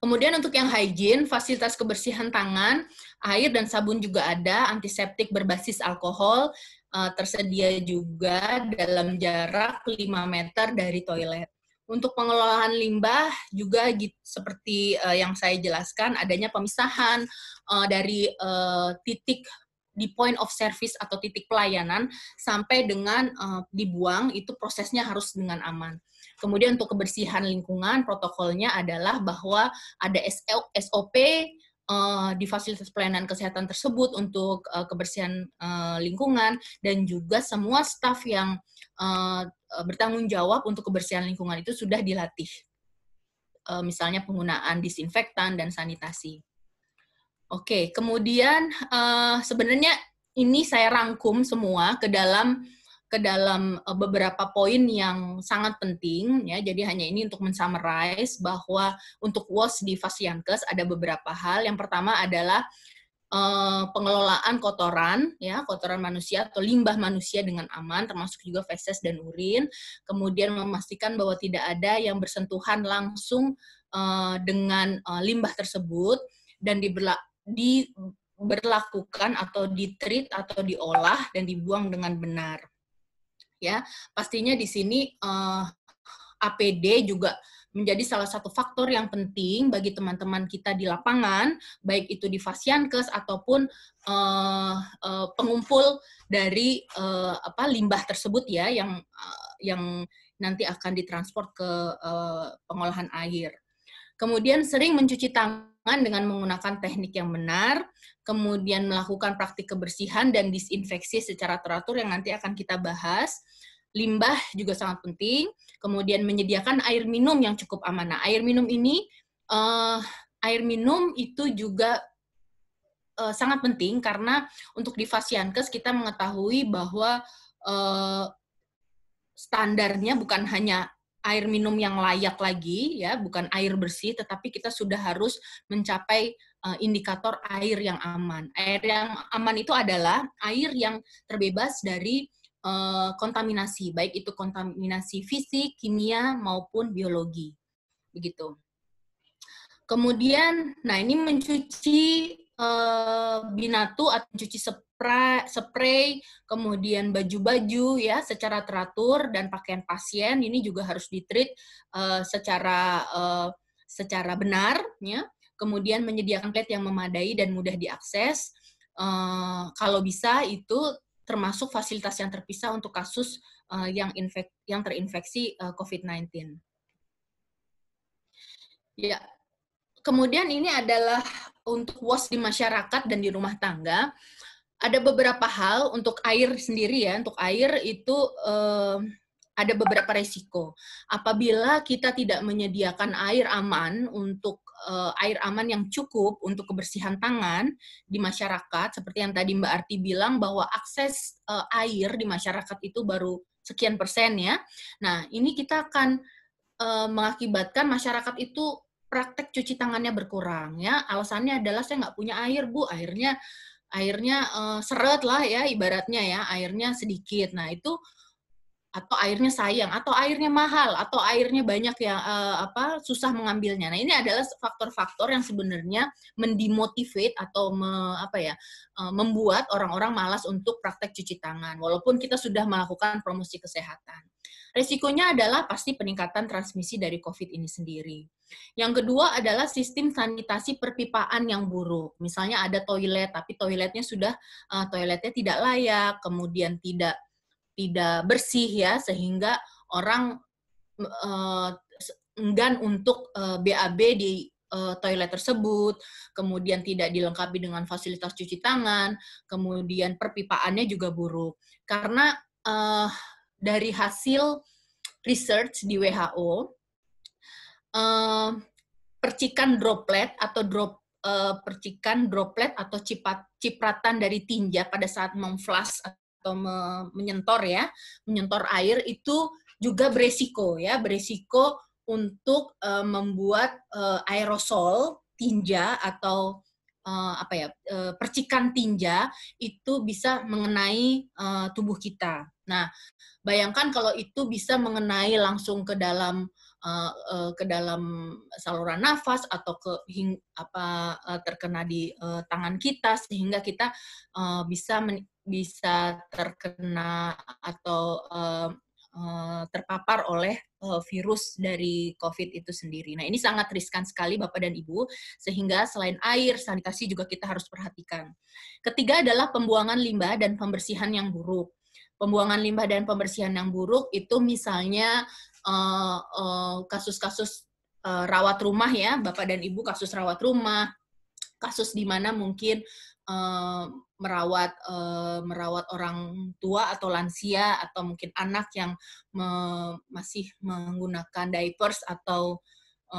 Speaker 4: Kemudian untuk yang hygiene, fasilitas kebersihan tangan, air dan sabun juga ada, antiseptik berbasis alkohol, uh, tersedia juga dalam jarak 5 meter dari toilet. Untuk pengelolaan limbah juga seperti uh, yang saya jelaskan, adanya pemisahan uh, dari uh, titik di point of service atau titik pelayanan sampai dengan uh, dibuang itu prosesnya harus dengan aman. Kemudian untuk kebersihan lingkungan protokolnya adalah bahwa ada SOP eh, di fasilitas pelayanan kesehatan tersebut untuk eh, kebersihan eh, lingkungan dan juga semua staf yang bertanggung jawab untuk kebersihan lingkungan itu sudah dilatih. misalnya penggunaan disinfektan dan sanitasi. Oke, kemudian sebenarnya ini saya rangkum semua ke dalam ke dalam eh, beberapa poin yang sangat penting ya. Jadi hanya ini untuk mensummarize bahwa untuk WOS di Fasiankes ada beberapa hal. Yang pertama adalah uh, pengelolaan kotoran ya, kotoran manusia atau limbah manusia dengan aman termasuk juga feses dan urin. Kemudian memastikan bahwa tidak ada yang bersentuhan langsung uh, dengan uh, limbah tersebut dan diberla di berlakukan atau ditreat atau diolah dan dibuang dengan benar ya pastinya di sini uh, eh, APD juga menjadi salah satu faktor yang penting bagi teman-teman kita di lapangan, baik itu di Fasiankes ataupun uh, uh, pengumpul dari uh, apa limbah tersebut ya yang uh, yang nanti akan ditransport ke uh, pengolahan air. Kemudian sering mencuci tangan tangan dengan menggunakan teknik yang benar, kemudian melakukan praktik kebersihan dan disinfeksi secara teratur yang nanti akan kita bahas. Limbah juga sangat penting, kemudian menyediakan air minum yang cukup aman. Nah, air minum ini uh, air minum itu juga uh, sangat penting karena untuk di Fasiankes kita mengetahui bahwa uh, standarnya bukan hanya air minum yang layak lagi ya bukan air bersih tetapi kita sudah harus mencapai uh, indikator air yang aman air yang aman itu adalah air yang terbebas dari uh, kontaminasi baik itu kontaminasi fisik kimia maupun biologi begitu kemudian nah ini mencuci uh, binatu atau mencuci spray, kemudian baju-baju ya secara teratur dan pakaian pasien ini juga harus ditreat uh, secara uh, secara benar ya. Kemudian menyediakan plate yang memadai dan mudah diakses. Uh, kalau bisa itu termasuk fasilitas yang terpisah untuk kasus uh, yang infek yang terinfeksi uh, COVID-19. Ya, kemudian ini adalah untuk WOS di masyarakat dan di rumah tangga ada beberapa hal untuk air sendiri ya, untuk air itu eh, ada beberapa resiko. Apabila kita tidak menyediakan air aman untuk air aman yang cukup untuk kebersihan tangan di masyarakat, seperti yang tadi Mbak Arti bilang bahwa akses air di masyarakat itu baru sekian persen ya. Nah, ini kita akan mengakibatkan masyarakat itu praktek cuci tangannya berkurang ya. Alasannya adalah saya nggak punya air bu, airnya airnya uh, seret lah ya ibaratnya ya airnya sedikit nah itu atau airnya sayang atau airnya mahal atau airnya banyak yang uh, apa susah mengambilnya. Nah, ini adalah faktor-faktor yang sebenarnya mendemotivate atau me, apa ya uh, membuat orang-orang malas untuk praktek cuci tangan walaupun kita sudah melakukan promosi kesehatan. Risikonya adalah pasti peningkatan transmisi dari COVID ini sendiri. Yang kedua adalah sistem sanitasi perpipaan yang buruk. Misalnya ada toilet, tapi toiletnya sudah uh, toiletnya tidak layak, kemudian tidak tidak bersih ya, sehingga orang uh, enggan untuk uh, eh, BAB di toilet tersebut, kemudian tidak dilengkapi dengan fasilitas cuci tangan, kemudian perpipaannya juga buruk. Karena uh, dari hasil research di WHO, uh, eh, percikan droplet atau drop uh, percikan droplet atau cipat, cipratan dari tinja pada saat memflas atau me, menyentor ya, menyentor air itu juga beresiko ya, beresiko untuk uh, membuat uh, aerosol tinja atau uh, apa ya uh, percikan tinja itu bisa mengenai uh, tubuh kita. Nah, bayangkan kalau itu bisa mengenai langsung ke dalam uh, uh, ke dalam saluran nafas atau ke hing, apa uh, terkena di uh, tangan kita sehingga kita uh, bisa men, bisa terkena atau uh, uh, terpapar oleh Eh, virus dari COVID itu sendiri. Nah, ini sangat riskan sekali Bapak dan Ibu, sehingga selain air, sanitasi juga kita harus perhatikan. Ketiga adalah pembuangan limbah dan pembersihan yang buruk. Pembuangan limbah dan pembersihan yang buruk itu misalnya eh, eh, kasus-kasus uh, uh, uh, rawat rumah ya, Bapak dan Ibu kasus rawat rumah, kasus di mana mungkin merawat e, merawat orang tua atau lansia atau mungkin anak yang me masih menggunakan diapers atau e,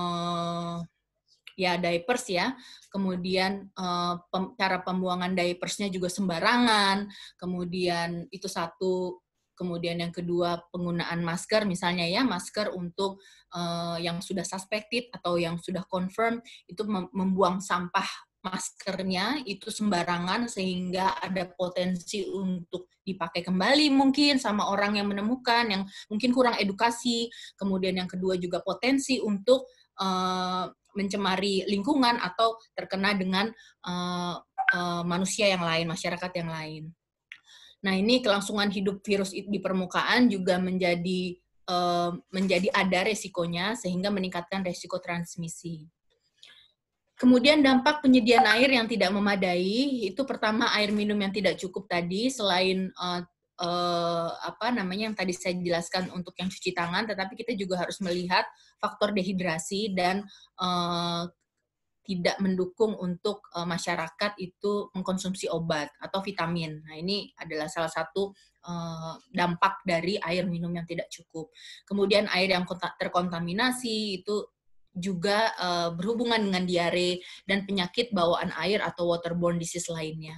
Speaker 4: ya diapers ya kemudian e, pem cara pembuangan diapersnya juga sembarangan kemudian itu satu kemudian yang kedua penggunaan masker misalnya ya masker untuk uh, yang sudah suspected atau yang sudah confirm itu membuang sampah maskernya itu sembarangan sehingga ada potensi untuk dipakai kembali mungkin sama orang yang menemukan yang mungkin kurang edukasi kemudian yang kedua juga potensi untuk uh, mencemari lingkungan atau terkena dengan uh, uh, manusia yang lain masyarakat yang lain nah ini kelangsungan hidup virus di permukaan juga menjadi uh, menjadi ada resikonya sehingga meningkatkan resiko transmisi Kemudian dampak penyediaan air yang tidak memadai itu pertama air minum yang tidak cukup tadi selain uh, uh, apa namanya yang tadi saya jelaskan untuk yang cuci tangan, tetapi kita juga harus melihat faktor dehidrasi dan uh, tidak mendukung untuk uh, masyarakat itu mengkonsumsi obat atau vitamin. Nah, ini adalah salah satu uh, dampak dari air minum yang tidak cukup. Kemudian air yang terkontaminasi itu juga uh, berhubungan dengan diare dan penyakit bawaan air atau waterborne disease lainnya.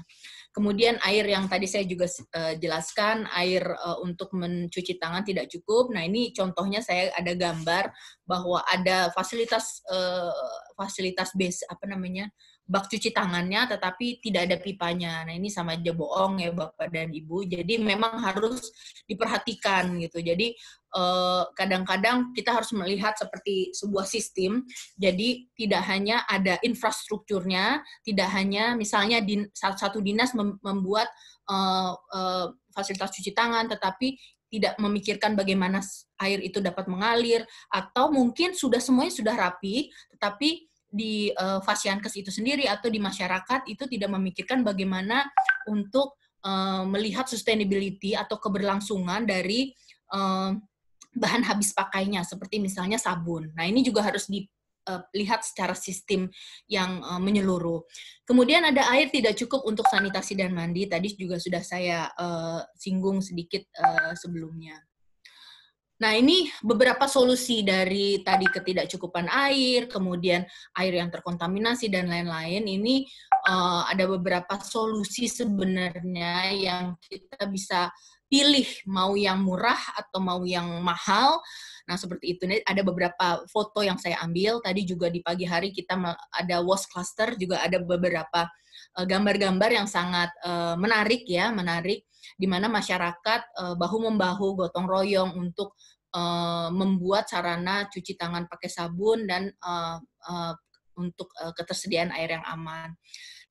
Speaker 4: Kemudian air yang tadi saya juga uh, jelaskan, air uh, untuk mencuci tangan tidak cukup. Nah ini contohnya saya ada gambar bahwa ada fasilitas uh, fasilitas base apa namanya bak cuci tangannya tetapi tidak ada pipanya. Nah, ini sama aja bohong ya Bapak dan Ibu. Jadi memang harus diperhatikan gitu. Jadi eh, kadang-kadang kita harus melihat seperti sebuah sistem. Jadi tidak hanya ada infrastrukturnya, tidak hanya misalnya din, satu dinas membuat eh, eh, fasilitas cuci tangan tetapi tidak memikirkan bagaimana air itu dapat mengalir atau mungkin sudah semuanya sudah rapi tetapi di uh, Fasiankes itu sendiri atau di masyarakat itu tidak memikirkan bagaimana untuk uh, melihat sustainability atau keberlangsungan dari uh, bahan habis pakainya seperti misalnya sabun. Nah, ini juga harus di lihat secara sistem yang menyeluruh. Kemudian ada air tidak cukup untuk sanitasi dan mandi tadi juga sudah saya uh, singgung sedikit uh, sebelumnya. Nah, ini beberapa solusi dari tadi ketidakcukupan air, kemudian air yang terkontaminasi dan lain-lain. Ini uh, ada beberapa solusi sebenarnya yang kita bisa pilih mau yang murah atau mau yang mahal. Nah, seperti itu. Ini ada beberapa foto yang saya ambil. Tadi juga di pagi hari kita ada wash cluster, juga ada beberapa eh, gambar-gambar uh, yang sangat uh, menarik ya, menarik di mana masyarakat uh, bahu membahu gotong royong untuk uh, membuat sarana cuci tangan pakai sabun dan uh, uh, untuk uh, ketersediaan air yang aman.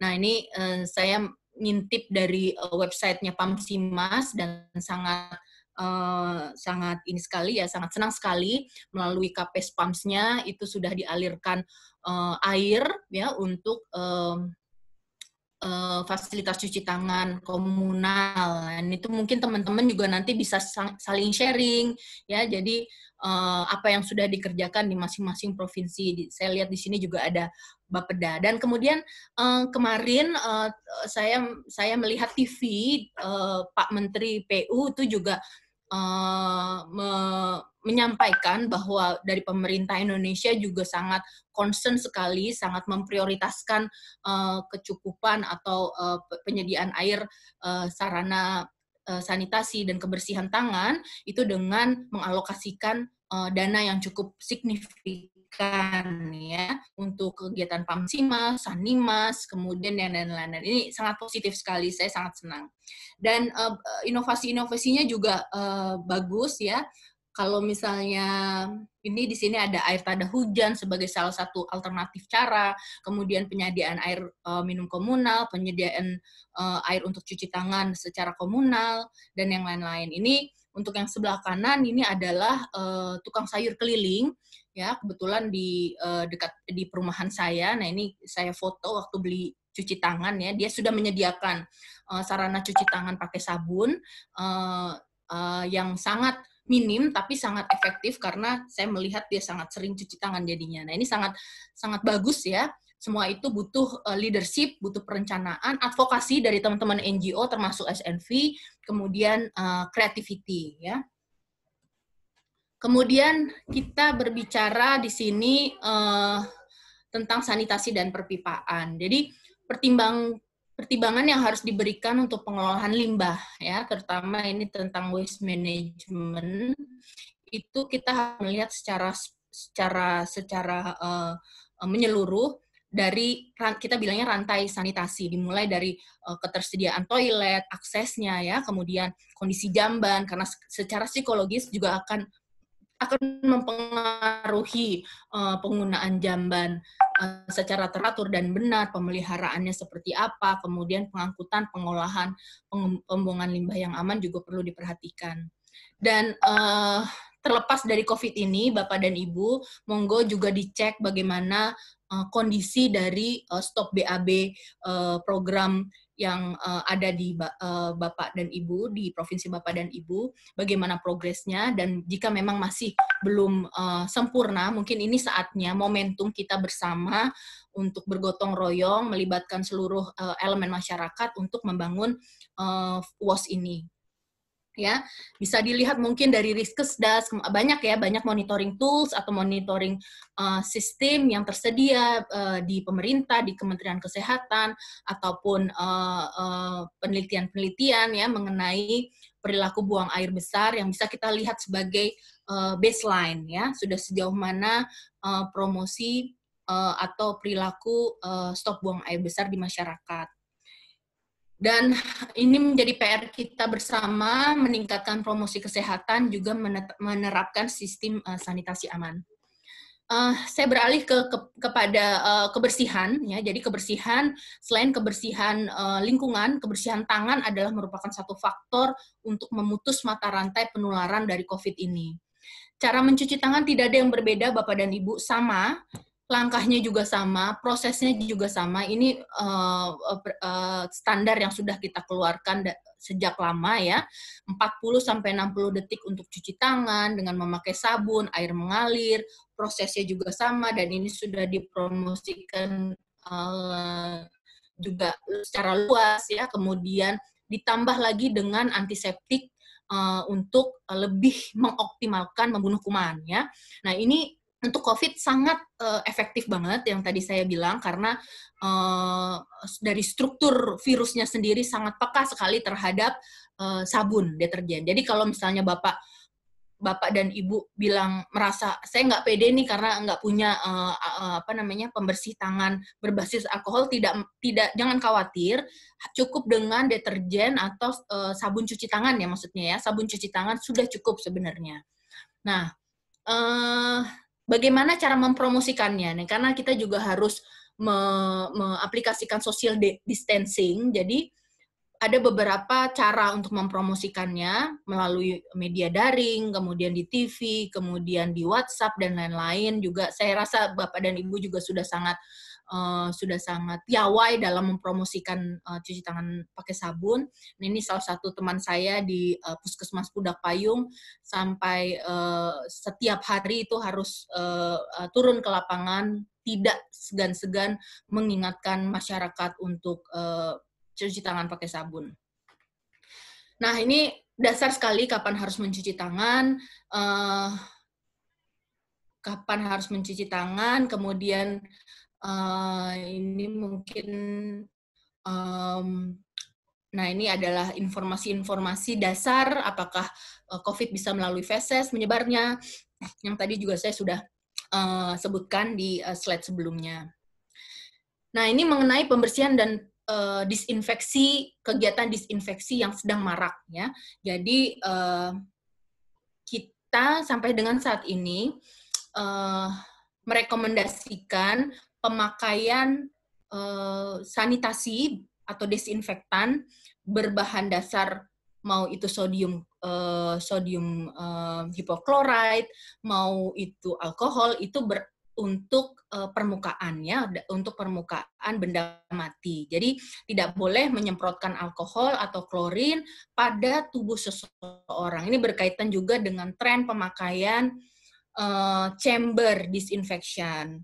Speaker 4: Nah ini uh, saya ngintip dari uh, websitenya Pamsimas dan sangat Uh, sangat ini sekali ya sangat senang sekali melalui KPS Pamsnya itu sudah dialirkan uh, air ya untuk uh, uh, fasilitas cuci tangan komunal. Dan itu mungkin teman-teman juga nanti bisa saling sharing ya. Jadi uh, apa yang sudah dikerjakan di masing-masing provinsi. saya lihat di sini juga ada Bapeda. Dan kemudian uh, kemarin uh, saya saya melihat TV uh, Pak Menteri PU itu juga Eh, me menyampaikan bahwa dari pemerintah Indonesia juga sangat concern sekali, sangat memprioritaskan uh, kecukupan atau uh, penyediaan air uh, sarana uh, sanitasi dan kebersihan tangan itu dengan mengalokasikan uh, dana yang cukup signifikan diberikan ya untuk kegiatan Pamsimas, Sanimas, kemudian dan lain-lain. Ini sangat positif sekali, saya sangat senang. Dan uh, inovasi-inovasinya juga uh, bagus ya. Kalau misalnya ini di sini ada air tada hujan sebagai salah satu alternatif cara, kemudian penyediaan air uh, minum komunal, penyediaan uh, air untuk cuci tangan secara komunal dan yang lain-lain. Ini untuk yang sebelah kanan ini adalah uh, tukang sayur keliling ya kebetulan di uh, dekat di perumahan saya nah ini saya foto waktu beli cuci tangan ya dia sudah menyediakan uh, sarana cuci tangan pakai sabun uh, uh, yang sangat minim tapi sangat efektif karena saya melihat dia sangat sering cuci tangan jadinya nah ini sangat sangat bagus ya semua itu butuh leadership, butuh perencanaan, advokasi dari teman-teman NGO termasuk SNV, kemudian uh, creativity ya. Kemudian kita berbicara di sini uh, tentang sanitasi dan perpipaan. Jadi pertimbang pertimbangan yang harus diberikan untuk pengolahan limbah ya, terutama ini tentang waste management itu kita harus melihat secara secara secara uh, menyeluruh dari kita bilangnya rantai sanitasi dimulai dari uh, ketersediaan toilet, aksesnya ya, kemudian kondisi jamban karena secara psikologis juga akan akan mempengaruhi uh, penggunaan jamban uh, secara teratur dan benar, pemeliharaannya seperti apa, kemudian pengangkutan, pengolahan, pembuangan limbah yang aman juga perlu diperhatikan. Dan uh, terlepas dari COVID ini, Bapak dan Ibu, monggo juga dicek bagaimana Eh, kondisi dari uh, eh, stok BAB uh, eh, program yang uh, ada di uh, Bapak dan Ibu di provinsi Bapak dan Ibu bagaimana progresnya dan jika memang masih belum uh, sempurna mungkin ini saatnya momentum kita bersama untuk bergotong royong melibatkan seluruh uh, elemen masyarakat untuk membangun uh, WOS ini ya bisa dilihat mungkin dari riskesdas banyak ya banyak monitoring tools atau monitoring uh, sistem yang tersedia uh, di pemerintah di Kementerian Kesehatan ataupun uh, uh, penelitian-penelitian ya mengenai perilaku buang air besar yang bisa kita lihat sebagai uh, baseline ya sudah sejauh mana uh, promosi uh, atau perilaku uh, stop buang air besar di masyarakat dan ini menjadi PR kita bersama meningkatkan promosi kesehatan juga menerapkan sistem uh, sanitasi aman. Uh, saya beralih ke, ke kepada uh, kebersihan ya. Jadi kebersihan selain kebersihan uh, lingkungan, kebersihan tangan adalah merupakan satu faktor untuk memutus mata rantai penularan dari COVID ini. Cara mencuci tangan tidak ada yang berbeda Bapak dan Ibu sama, langkahnya juga sama, prosesnya juga sama. Ini uh, uh, standar yang sudah kita keluarkan sejak lama ya. 40 sampai 60 detik untuk cuci tangan dengan memakai sabun, air mengalir. Prosesnya juga sama dan ini sudah dipromosikan uh, juga secara luas ya. Kemudian ditambah lagi dengan antiseptik untuk lebih mengoptimalkan membunuh kuman ya. Nah, ini untuk COVID sangat uh, efektif banget yang tadi saya bilang karena uh, dari struktur virusnya sendiri sangat peka sekali terhadap uh, sabun deterjen. Jadi kalau misalnya bapak bapak dan ibu bilang merasa saya nggak pede nih karena nggak punya uh, uh, apa namanya pembersih tangan berbasis alkohol tidak tidak jangan khawatir cukup dengan deterjen atau uh, sabun cuci tangan ya maksudnya ya sabun cuci tangan sudah cukup sebenarnya nah uh, bagaimana cara mempromosikannya Nih, karena kita juga harus me meaplikasikan social distancing jadi ada beberapa cara untuk mempromosikannya melalui media daring, kemudian di TV, kemudian di WhatsApp dan lain-lain juga. Saya rasa Bapak dan Ibu juga sudah sangat uh, sudah sangat piawai dalam mempromosikan uh, cuci tangan pakai sabun. Nah, ini salah satu teman saya di uh, Puskesmas Pudak Payung sampai uh, setiap hari itu harus uh, uh, turun ke lapangan tidak segan-segan mengingatkan masyarakat untuk uh, cuci tangan pakai sabun. Nah, ini dasar sekali kapan harus mencuci tangan, uh, kapan harus mencuci tangan, kemudian uh, ini mungkin um, Nah, ini adalah informasi-informasi dasar apakah eh, COVID bisa melalui feses menyebarnya yang tadi juga saya sudah uh, sebutkan di uh, slide sebelumnya. Nah, ini mengenai pembersihan dan uh, disinfeksi, kegiatan disinfeksi yang sedang marak ya. Jadi uh, kita sampai dengan saat ini uh, merekomendasikan pemakaian uh, sanitasi atau desinfektan berbahan dasar mau itu sodium uh, sodium uh, eh, hipokloride mau itu alkohol itu ber, untuk uh, permukaannya untuk permukaan benda mati. Jadi tidak boleh menyemprotkan alkohol atau klorin pada tubuh seseorang. Ini berkaitan juga dengan tren pemakaian uh, chamber disinfection.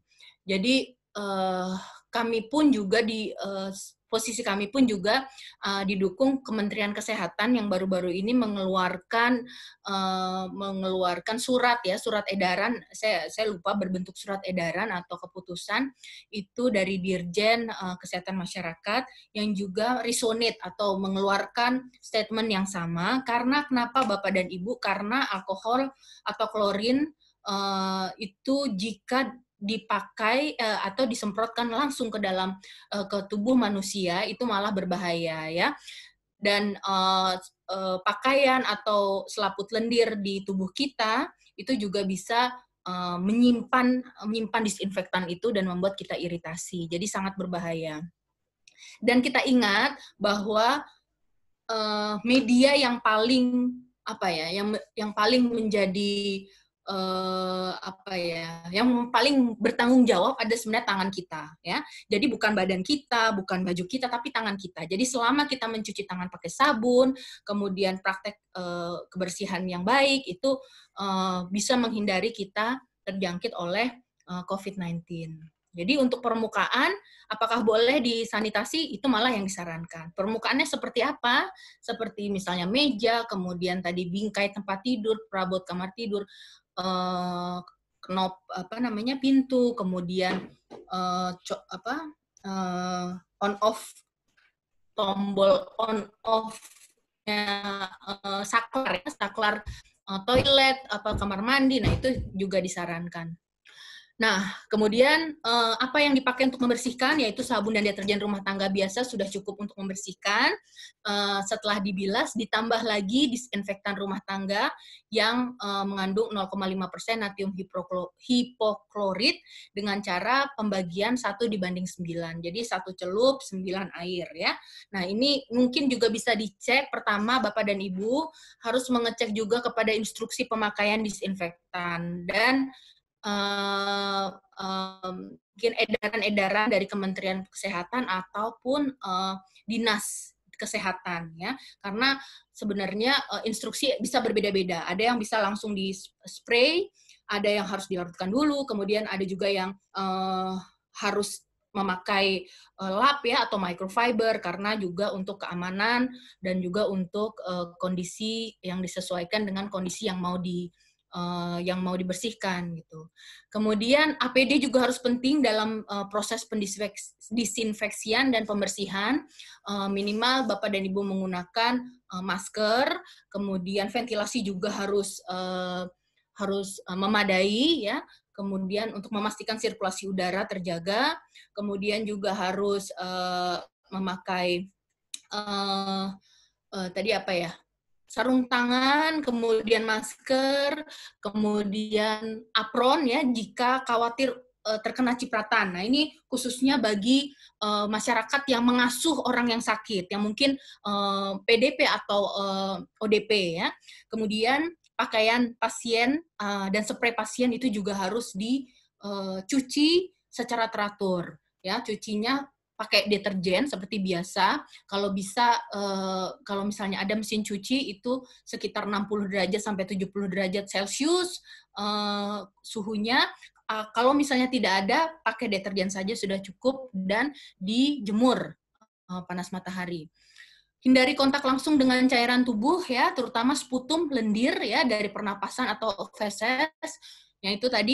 Speaker 4: Jadi uh, kami pun juga di uh, posisi kami pun juga uh, didukung Kementerian Kesehatan yang baru-baru ini mengeluarkan uh, mengeluarkan surat ya surat edaran saya saya lupa berbentuk surat edaran atau keputusan itu dari Dirjen uh, Kesehatan Masyarakat yang juga resonate atau mengeluarkan statement yang sama karena kenapa Bapak dan Ibu karena alkohol atau klorin uh, itu jika dipakai uh, atau disemprotkan langsung ke dalam uh, ke tubuh manusia itu malah berbahaya ya dan uh, uh, pakaian atau selaput lendir di tubuh kita itu juga bisa menyimpan menyimpan disinfektan itu dan membuat kita iritasi jadi sangat berbahaya dan kita ingat bahwa uh, media yang paling apa ya yang yang paling menjadi uh, apa ya yang paling bertanggung jawab ada sebenarnya tangan kita ya jadi bukan badan kita bukan baju kita tapi tangan kita jadi selama kita mencuci tangan pakai sabun kemudian praktek uh, kebersihan yang baik itu uh, bisa menghindari kita terjangkit oleh uh, COVID-19 jadi untuk permukaan, apakah boleh disanitasi? Itu malah yang disarankan. Permukaannya seperti apa? Seperti misalnya meja, kemudian tadi bingkai tempat tidur, perabot kamar tidur, Eh, knop apa namanya pintu, kemudian uh, co- apa uh, on off tombol on off uh, saklar ya, saklar uh, toilet apa kamar mandi. Nah, itu juga disarankan. Nah, kemudian eh, apa yang dipakai untuk membersihkan yaitu sabun dan deterjen rumah tangga biasa sudah cukup untuk membersihkan. Eh, setelah dibilas ditambah lagi disinfektan rumah tangga yang eh, mengandung 0,5% natrium hipoklorit dengan cara pembagian 1 dibanding 9. Jadi satu celup 9 air ya. Nah, ini mungkin juga bisa dicek pertama Bapak dan Ibu harus mengecek juga kepada instruksi pemakaian disinfektan dan uh, um, mungkin edaran-edaran dari Kementerian Kesehatan ataupun uh, dinas kesehatan ya karena sebenarnya uh, instruksi bisa berbeda-beda ada yang bisa langsung di spray ada yang harus dilarutkan dulu kemudian ada juga yang uh, harus memakai uh, lap ya atau microfiber karena juga untuk keamanan dan juga untuk uh, kondisi yang disesuaikan dengan kondisi yang mau di uh, yang mau dibersihkan gitu. Kemudian APD juga harus penting dalam uh, proses pendisinfeksian dan pembersihan. Uh, minimal Bapak dan Ibu menggunakan uh, masker, kemudian ventilasi juga harus uh, harus memadai ya. Kemudian untuk memastikan sirkulasi udara terjaga, kemudian juga harus uh, memakai uh, uh, tadi apa ya? sarung tangan, kemudian masker, kemudian apron ya jika khawatir e, terkena cipratan. Nah, ini khususnya bagi uh, masyarakat yang mengasuh orang yang sakit, yang mungkin uh, e, PDP atau uh, ODP ya. Kemudian pakaian pasien uh, dan spray pasien itu juga harus dicuci uh, secara teratur ya, cucinya pakai deterjen seperti biasa. Kalau bisa eh, kalau misalnya ada mesin cuci itu sekitar 60 derajat sampai 70 derajat Celcius eh, suhunya. Ah, kalau misalnya tidak ada, pakai deterjen saja sudah cukup dan dijemur eh, panas matahari. Hindari kontak langsung dengan cairan tubuh ya, terutama sputum, lendir ya dari pernapasan atau feses. Yang itu tadi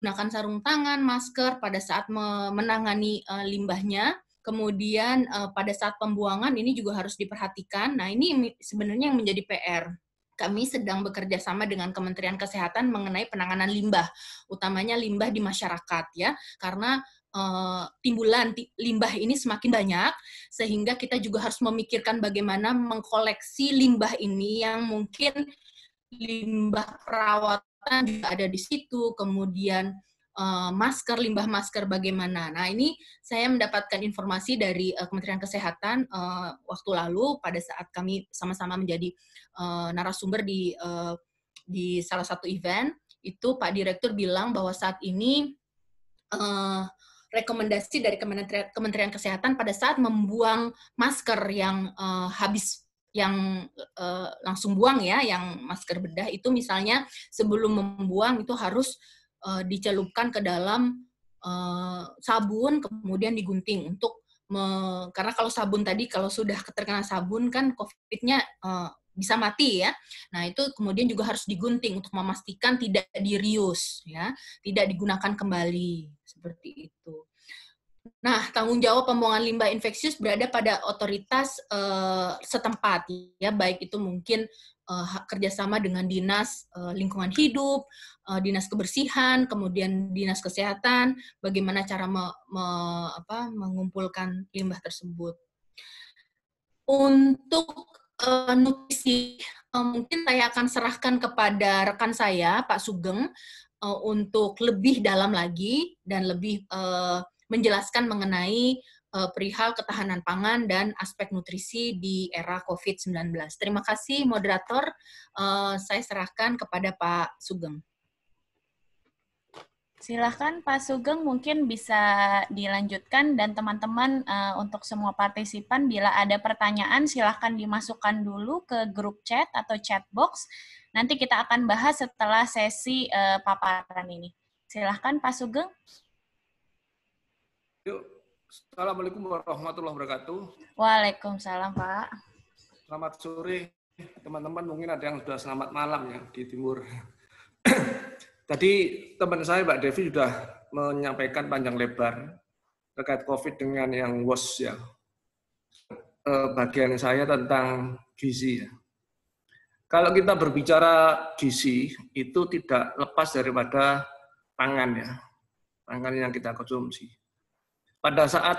Speaker 4: gunakan sarung tangan, masker pada saat menangani eh, limbahnya. Kemudian eh, pada saat pembuangan ini juga harus diperhatikan. Nah, ini sebenarnya yang menjadi PR. Kami sedang bekerja sama dengan Kementerian Kesehatan mengenai penanganan limbah, utamanya limbah di masyarakat ya, karena uh, timbulan limbah ini semakin banyak sehingga kita juga harus memikirkan bagaimana mengkoleksi limbah ini yang mungkin limbah perawat kesehatan juga ada di situ, kemudian eh, masker, limbah masker bagaimana. Nah, ini saya mendapatkan informasi dari eh, Kementerian Kesehatan eh, waktu lalu pada saat kami sama-sama menjadi narasumber di di salah satu event itu Pak Direktur bilang bahwa saat ini rekomendasi dari Kementerian, Kesehatan pada saat membuang masker yang habis yang uh, langsung buang ya, yang masker bedah itu misalnya sebelum membuang itu harus uh, dicelupkan ke dalam uh, sabun kemudian digunting untuk me, karena kalau sabun tadi kalau sudah terkena sabun kan COVID-nya uh, bisa mati ya. Nah, itu kemudian juga harus digunting untuk memastikan tidak dirius ya, tidak digunakan kembali seperti itu. Nah, tanggung jawab pembuangan limbah infeksius berada pada otoritas uh, setempat, ya, baik itu mungkin uh, kerjasama dengan dinas uh, lingkungan hidup, uh, dinas kebersihan, kemudian dinas kesehatan, bagaimana cara me, me, apa, mengumpulkan limbah tersebut. Untuk uh, nutrisi, uh, mungkin saya akan serahkan kepada rekan saya, Pak Sugeng, uh, untuk lebih dalam lagi dan lebih uh, menjelaskan mengenai uh, perihal ketahanan pangan dan aspek nutrisi di era COVID-19. Terima kasih moderator, uh, saya serahkan kepada Pak Sugeng.
Speaker 1: Silahkan Pak Sugeng mungkin bisa dilanjutkan dan teman-teman uh, untuk semua partisipan bila ada pertanyaan silahkan dimasukkan dulu ke grup chat atau chat box. Nanti kita akan bahas setelah sesi uh, paparan ini. Silahkan Pak Sugeng.
Speaker 5: Yuk, Assalamualaikum warahmatullahi wabarakatuh.
Speaker 1: Waalaikumsalam, Pak.
Speaker 5: Selamat sore, teman-teman. Mungkin ada yang sudah selamat malam ya di timur. Tadi teman saya, Mbak Devi, sudah menyampaikan panjang lebar terkait COVID dengan yang WOS ya. Eh, bagian saya tentang gizi ya. Kalau kita berbicara gizi, itu tidak lepas daripada pangan ya. Pangan yang kita konsumsi pada saat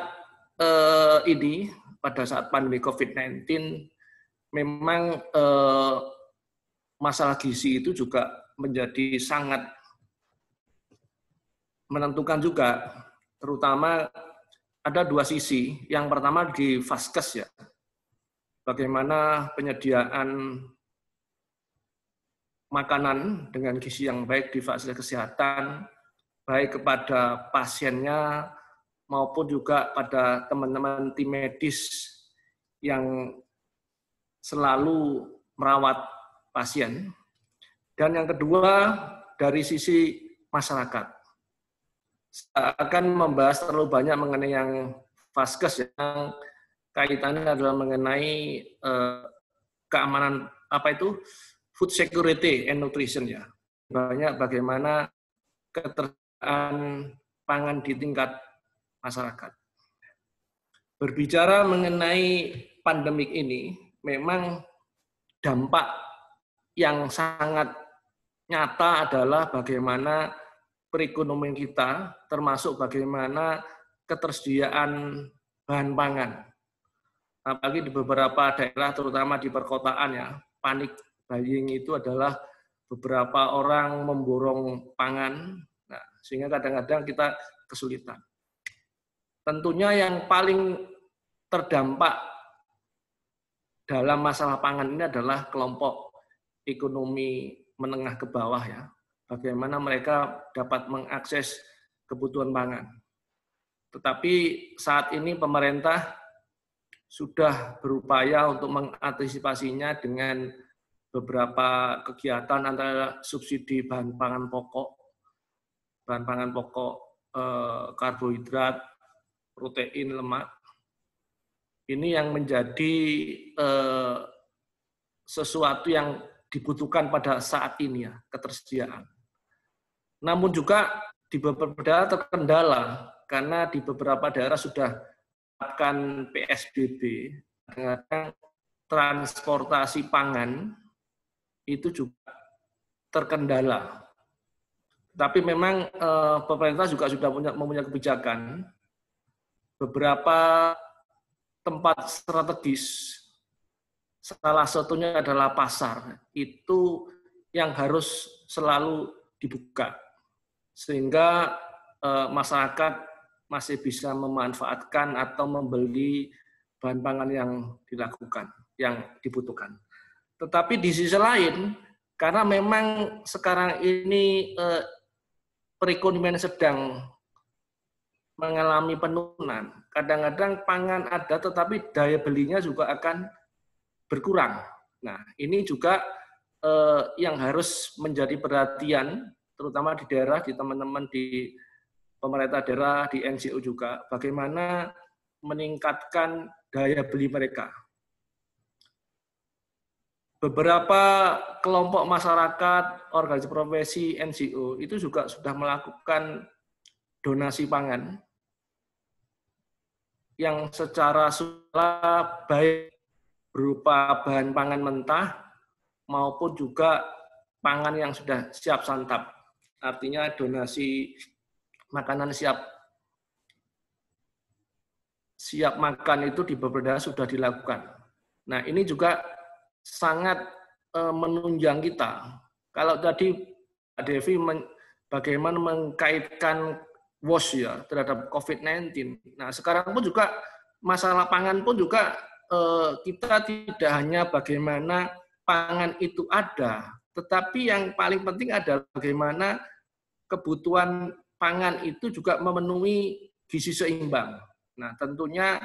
Speaker 5: uh, ini, pada saat pandemi COVID-19, memang uh, masalah gizi itu juga menjadi sangat menentukan juga, terutama ada dua sisi. Yang pertama di vaskes ya, bagaimana penyediaan makanan dengan gizi yang baik di fasilitas kesehatan, baik kepada pasiennya maupun juga pada teman-teman tim medis yang selalu merawat pasien. Dan yang kedua, dari sisi masyarakat. Saya akan membahas terlalu banyak mengenai yang vaskes yang kaitannya adalah mengenai eh, keamanan apa itu food security and nutrition ya. Banyak bagaimana ketersediaan pangan di tingkat masyarakat. Berbicara mengenai pandemik ini, memang dampak yang sangat nyata adalah bagaimana perekonomian kita, termasuk bagaimana ketersediaan bahan pangan. Apalagi di beberapa daerah, terutama di perkotaan ya, panik buying itu adalah beberapa orang memborong pangan, nah, sehingga kadang-kadang kita kesulitan. Tentunya yang paling terdampak dalam masalah pangan ini adalah kelompok ekonomi menengah ke bawah ya. Bagaimana mereka dapat mengakses kebutuhan pangan. Tetapi saat ini pemerintah sudah berupaya untuk mengantisipasinya dengan beberapa kegiatan antara subsidi bahan pangan pokok, bahan pangan pokok eh, karbohidrat, protein, lemak, ini yang menjadi eh, sesuatu yang dibutuhkan pada saat ini ya, ketersediaan. Namun juga di beberapa daerah terkendala karena di beberapa daerah sudah akan PSBB, dengan transportasi pangan itu juga terkendala. Tapi memang eh, pemerintah juga sudah punya, mempunyai kebijakan beberapa tempat strategis, salah satunya adalah pasar, itu yang harus selalu dibuka sehingga eh, masyarakat masih bisa memanfaatkan atau membeli bahan pangan yang dilakukan, yang dibutuhkan. Tetapi di sisi lain, karena memang sekarang ini eh, perekonomian sedang mengalami penurunan. Kadang-kadang pangan ada tetapi daya belinya juga akan berkurang. Nah, ini juga eh, yang harus menjadi perhatian terutama di daerah di teman-teman di pemerintah daerah di NGO juga bagaimana meningkatkan daya beli mereka. Beberapa kelompok masyarakat, organisasi profesi, NGO itu juga sudah melakukan donasi pangan yang secara suara baik berupa bahan pangan mentah maupun juga pangan yang sudah siap santap. Artinya donasi makanan siap siap makan itu di beberapa sudah dilakukan. Nah, ini juga sangat e, menunjang kita. Kalau tadi Pak Devi bagaimana mengkaitkan wash ya terhadap COVID-19. Nah sekarang pun juga masalah pangan pun juga eh, kita tidak hanya bagaimana pangan itu ada, tetapi yang paling penting adalah bagaimana kebutuhan pangan itu juga memenuhi gizi seimbang. Nah tentunya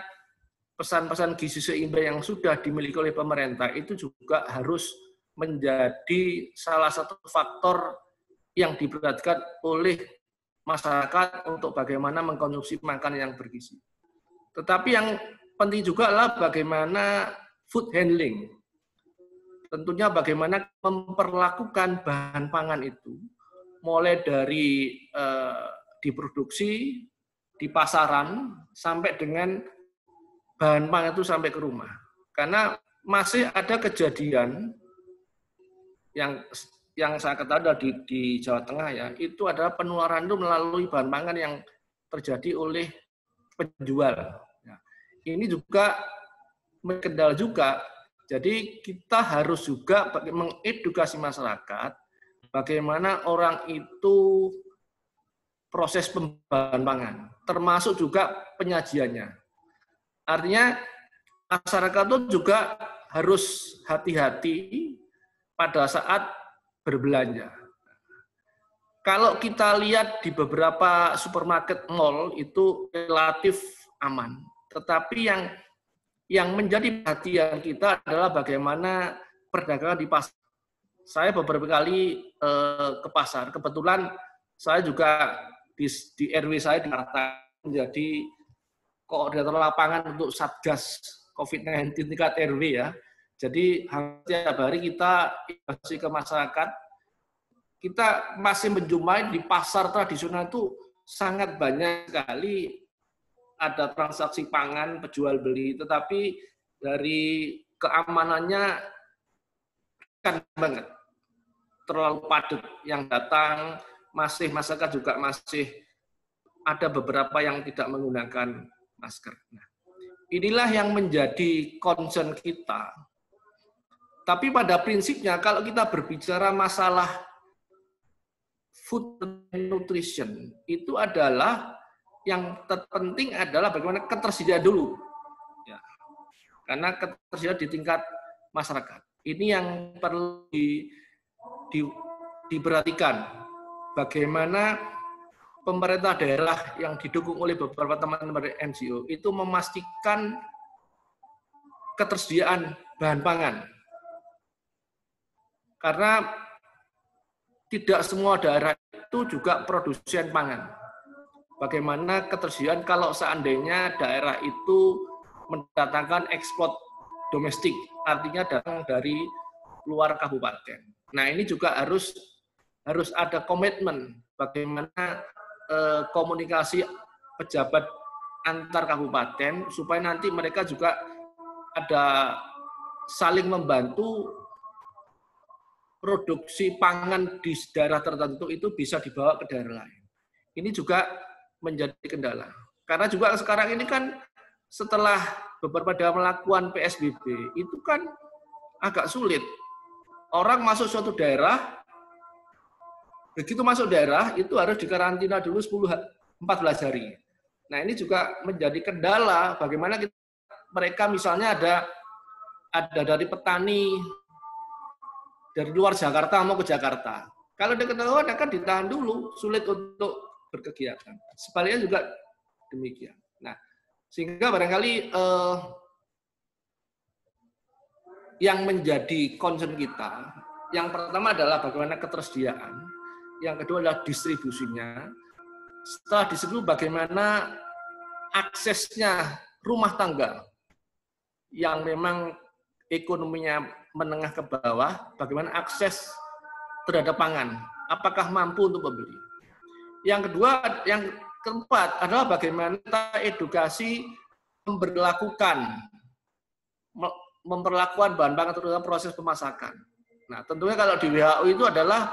Speaker 5: pesan-pesan gizi seimbang yang sudah dimiliki oleh pemerintah itu juga harus menjadi salah satu faktor yang diperhatikan oleh masyarakat untuk bagaimana mengkonsumsi makanan yang bergizi. Tetapi yang penting juga adalah bagaimana food handling. Tentunya bagaimana memperlakukan bahan pangan itu mulai dari eh, diproduksi di pasaran sampai dengan bahan pangan itu sampai ke rumah. Karena masih ada kejadian yang yang saya ketahui di, di Jawa Tengah ya, itu adalah penularan itu melalui bahan pangan yang terjadi oleh penjual. Ya. ini juga kendal juga. Jadi kita harus juga mengedukasi masyarakat bagaimana orang itu proses pembahan pangan, termasuk juga penyajiannya. Artinya masyarakat itu juga harus hati-hati pada saat berbelanja. Kalau kita lihat di beberapa supermarket mall itu relatif aman, tetapi yang yang menjadi perhatian kita adalah bagaimana perdagangan di pasar. Saya beberapa kali eh, ke pasar. Kebetulan saya juga di, di RW saya di Jakarta menjadi koordinator lapangan untuk Satgas COVID-19 tingkat RW ya. Jadi setiap hari kita investasi ke masyarakat, kita masih menjumpai di pasar tradisional itu sangat banyak sekali ada transaksi pangan penjual beli, tetapi dari keamanannya kan banget terlalu padat yang datang masih masyarakat juga masih ada beberapa yang tidak menggunakan masker. Nah, inilah yang menjadi concern kita tapi pada prinsipnya kalau kita berbicara masalah food nutrition itu adalah yang terpenting adalah bagaimana ketersediaan dulu. Ya. Karena ketersediaan di tingkat masyarakat. Ini yang perlu di, di, diperhatikan. Bagaimana pemerintah daerah yang didukung oleh beberapa teman-teman NGO itu memastikan ketersediaan bahan pangan karena tidak semua daerah itu juga produsen pangan. Bagaimana ketersediaan kalau seandainya daerah itu mendatangkan ekspor domestik, artinya datang dari luar kabupaten. Nah ini juga harus harus ada komitmen bagaimana eh, komunikasi pejabat antar kabupaten supaya nanti mereka juga ada saling membantu produksi pangan di daerah tertentu itu bisa dibawa ke daerah lain. Ini juga menjadi kendala. Karena juga sekarang ini kan setelah beberapa daerah melakukan PSBB, itu kan agak sulit. Orang masuk suatu daerah, begitu masuk daerah, itu harus dikarantina dulu 10, 14 hari. Nah ini juga menjadi kendala bagaimana kita, mereka misalnya ada ada dari petani dari luar Jakarta mau ke Jakarta. Kalau dekat ketahuan akan ditahan dulu, sulit untuk berkegiatan. Sebaliknya juga demikian. Nah, sehingga barangkali eh, yang menjadi concern kita, yang pertama adalah bagaimana ketersediaan, yang kedua adalah distribusinya, setelah disitu bagaimana aksesnya rumah tangga yang memang ekonominya menengah ke bawah, bagaimana akses terhadap pangan, apakah mampu untuk membeli. Yang kedua, yang keempat adalah bagaimana edukasi memperlakukan memperlakukan bahan pangan terutama proses pemasakan. Nah, tentunya kalau di WHO itu adalah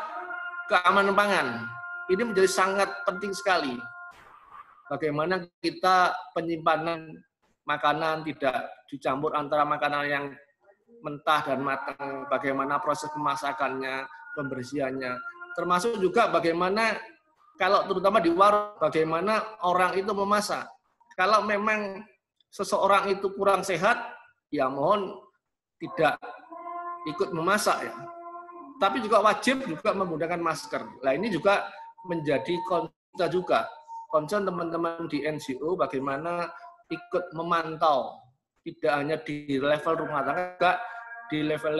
Speaker 5: keamanan pangan. Ini menjadi sangat penting sekali. Bagaimana kita penyimpanan makanan tidak dicampur antara makanan yang mentah dan matang, bagaimana proses pemasakannya, pembersihannya. Termasuk juga bagaimana kalau terutama di warung, bagaimana orang itu memasak. Kalau memang seseorang itu kurang sehat, ya mohon tidak ikut memasak ya. Tapi juga wajib juga menggunakan masker. Nah ini juga menjadi concern juga. Concern teman-teman di NGO bagaimana ikut memantau tidak hanya di level rumah tangga di level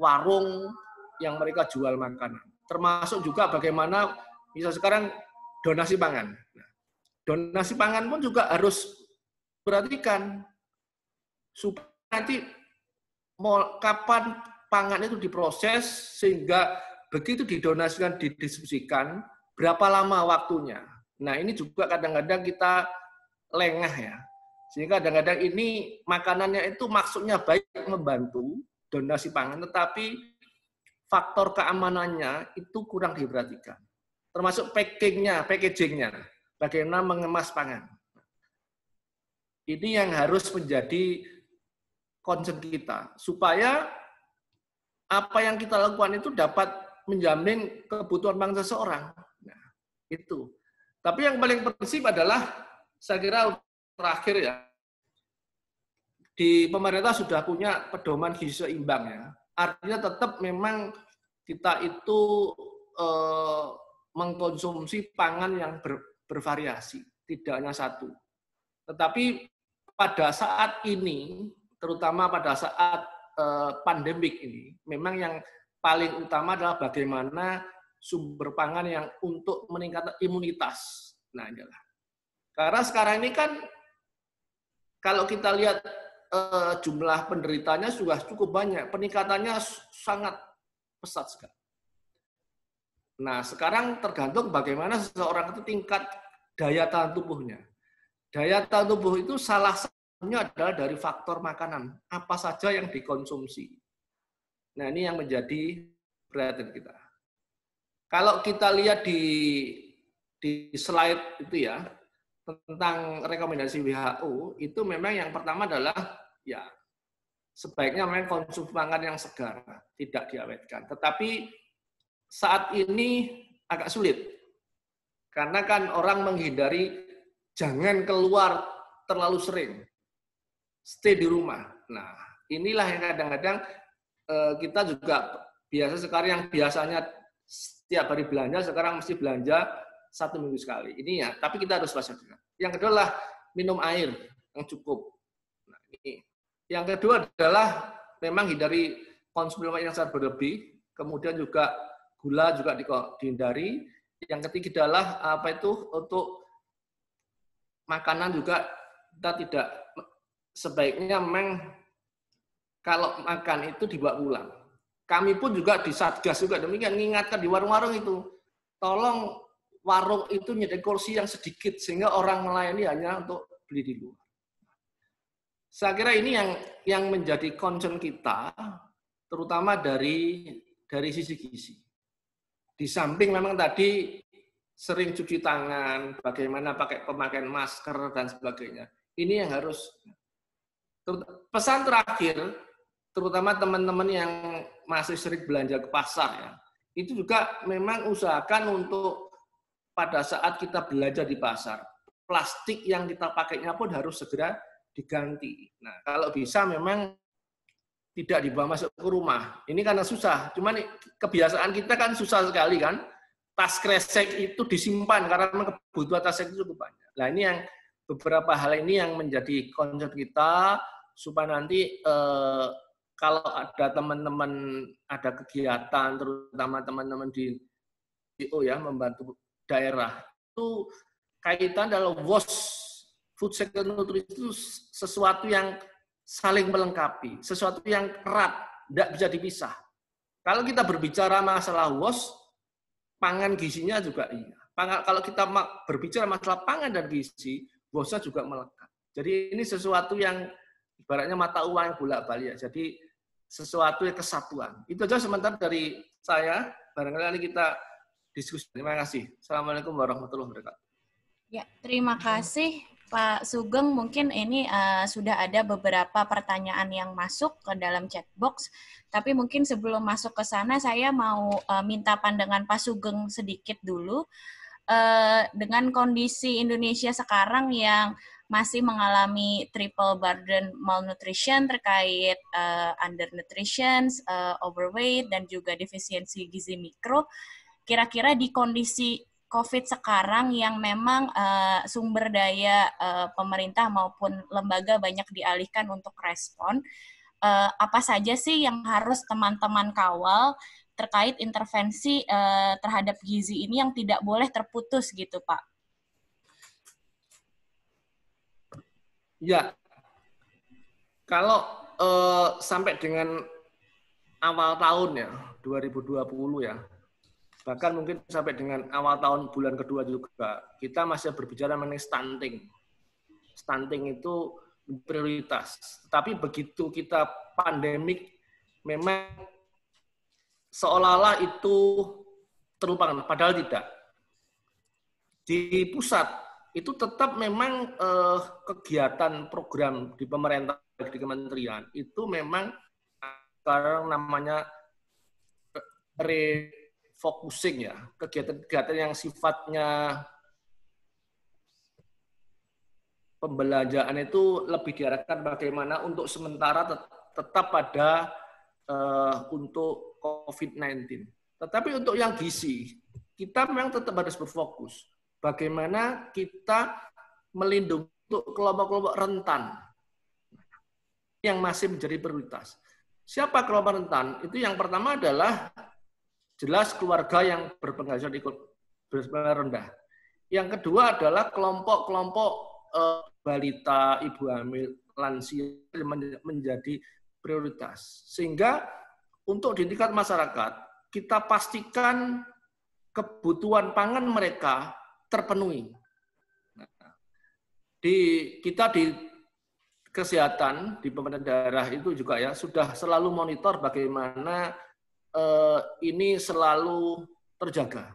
Speaker 5: warung yang mereka jual makanan. Termasuk juga bagaimana bisa sekarang donasi pangan. Nah, donasi pangan pun juga harus perhatikan supaya nanti mau kapan pangan itu diproses sehingga begitu didonasikan didistribusikan berapa lama waktunya. Nah, ini juga kadang-kadang kita lengah ya. Sehingga kadang-kadang ini makanannya itu maksudnya baik membantu donasi pangan, tetapi faktor keamanannya itu kurang diperhatikan. Termasuk packingnya, packagingnya, bagaimana mengemas pangan. Ini yang harus menjadi concern kita, supaya apa yang kita lakukan itu dapat menjamin kebutuhan pangan seseorang. Nah, itu. Tapi yang paling prinsip adalah, saya kira terakhir ya, di pemerintah sudah punya pedoman gizi seimbang ya. Artinya tetap memang kita itu e, mengkonsumsi pangan yang ber, bervariasi, tidak hanya satu. Tetapi pada saat ini, terutama pada saat e, pandemik ini, memang yang paling utama adalah bagaimana sumber pangan yang untuk meningkatkan imunitas. Nah, adalah. Karena sekarang ini kan kalau kita lihat uh, jumlah penderitanya sudah cukup banyak, peningkatannya sangat pesat sekali. Nah, sekarang tergantung bagaimana seseorang itu tingkat daya tahan tubuhnya. Daya tahan tubuh itu salah satunya adalah dari faktor makanan, apa saja yang dikonsumsi. Nah, ini yang menjadi perhatian kita. Kalau kita lihat di di slide itu ya, tentang rekomendasi WHO itu memang yang pertama adalah ya sebaiknya memang konsumsi pangan yang segar, tidak diawetkan. Tetapi saat ini agak sulit. Karena kan orang menghindari jangan keluar terlalu sering. Stay di rumah. Nah, inilah yang kadang-kadang eh, kita juga biasa sekarang yang biasanya setiap hari belanja sekarang mesti belanja satu minggu sekali. Ini ya, tapi kita harus waspada. Yang kedua adalah minum air yang cukup. Nah, ini. Yang kedua adalah memang hindari konsumsi yang sangat berlebih, kemudian juga gula juga dihindari. Yang ketiga adalah apa itu untuk makanan juga kita tidak sebaiknya memang kalau makan itu dibawa pulang. Kami pun juga di Satgas juga demikian mengingatkan di warung-warung itu. Tolong warung itu menyediakan kursi yang sedikit sehingga orang melayani hanya untuk beli di luar. Saya kira ini yang yang menjadi concern kita terutama dari dari sisi gizi. Di samping memang tadi sering cuci tangan, bagaimana pakai pemakaian masker dan sebagainya. Ini yang harus pesan terakhir terutama teman-teman yang masih sering belanja ke pasar ya. Itu juga memang usahakan untuk pada saat kita belajar di pasar. Plastik yang kita pakainya pun harus segera diganti. Nah, kalau bisa memang tidak dibawa masuk ke rumah. Ini karena susah. Cuman kebiasaan kita kan susah sekali kan. Tas kresek itu disimpan karena kebutuhan tas kresek itu cukup banyak. Nah, ini yang beberapa hal ini yang menjadi konsep kita supaya nanti eh, kalau ada teman-teman ada kegiatan terutama teman-teman di CEO ya membantu daerah
Speaker 3: itu
Speaker 5: kaitan dalam WOS food sector nutrisi itu sesuatu yang saling melengkapi, sesuatu yang erat, tidak bisa dipisah. Kalau kita berbicara masalah WOS, pangan gizinya juga iya. Pangan, kalau kita berbicara masalah pangan dan gizi, wos juga melekat. Jadi ini sesuatu yang ibaratnya mata uang yang bolak-balik. Ya. Jadi sesuatu yang kesatuan. Itu aja sementara dari saya. Barangkali kita diskusi. Terima kasih. Assalamualaikum warahmatullahi wabarakatuh.
Speaker 1: Ya, terima kasih Pak Sugeng. Mungkin ini uh, sudah ada beberapa pertanyaan yang masuk ke dalam chat box. Tapi mungkin sebelum masuk ke sana, saya mau uh, minta pandangan Pak Sugeng sedikit dulu. Uh, dengan kondisi Indonesia sekarang yang masih mengalami triple burden malnutrition terkait uh, undernutrition, uh, overweight, dan juga defisiensi gizi mikro, kira-kira di kondisi COVID sekarang yang memang uh, sumber daya uh, pemerintah maupun lembaga banyak dialihkan untuk respon, uh, apa saja sih yang harus teman-teman kawal terkait intervensi uh, terhadap gizi ini yang tidak boleh terputus gitu, Pak?
Speaker 5: Ya, kalau uh, sampai dengan awal tahun ya 2020 ya bahkan mungkin sampai dengan awal tahun bulan kedua juga kita masih berbicara mengenai stunting. Stunting itu prioritas. Tapi begitu kita pandemik memang seolah-olah itu terlupakan padahal tidak. Di pusat itu tetap memang eh, kegiatan program di pemerintah di kementerian itu memang sekarang namanya eh, re focusing ya, kegiatan-kegiatan yang sifatnya pembelajaran itu lebih diarahkan bagaimana untuk sementara tetap pada uh, untuk COVID-19. Tetapi untuk yang gizi, kita memang tetap harus berfokus bagaimana kita melindungi kelompok-kelompok rentan yang masih menjadi prioritas. Siapa kelompok rentan? Itu yang pertama adalah Jelas keluarga yang berpenghasilan ikut berpenghasilan rendah. Yang kedua adalah kelompok-kelompok uh, balita, ibu hamil, lansia menjadi prioritas. Sehingga untuk di tingkat masyarakat kita pastikan kebutuhan pangan mereka terpenuhi. Nah, di kita di kesehatan di pemerintah daerah itu juga ya sudah selalu monitor bagaimana Eh, ini selalu terjaga.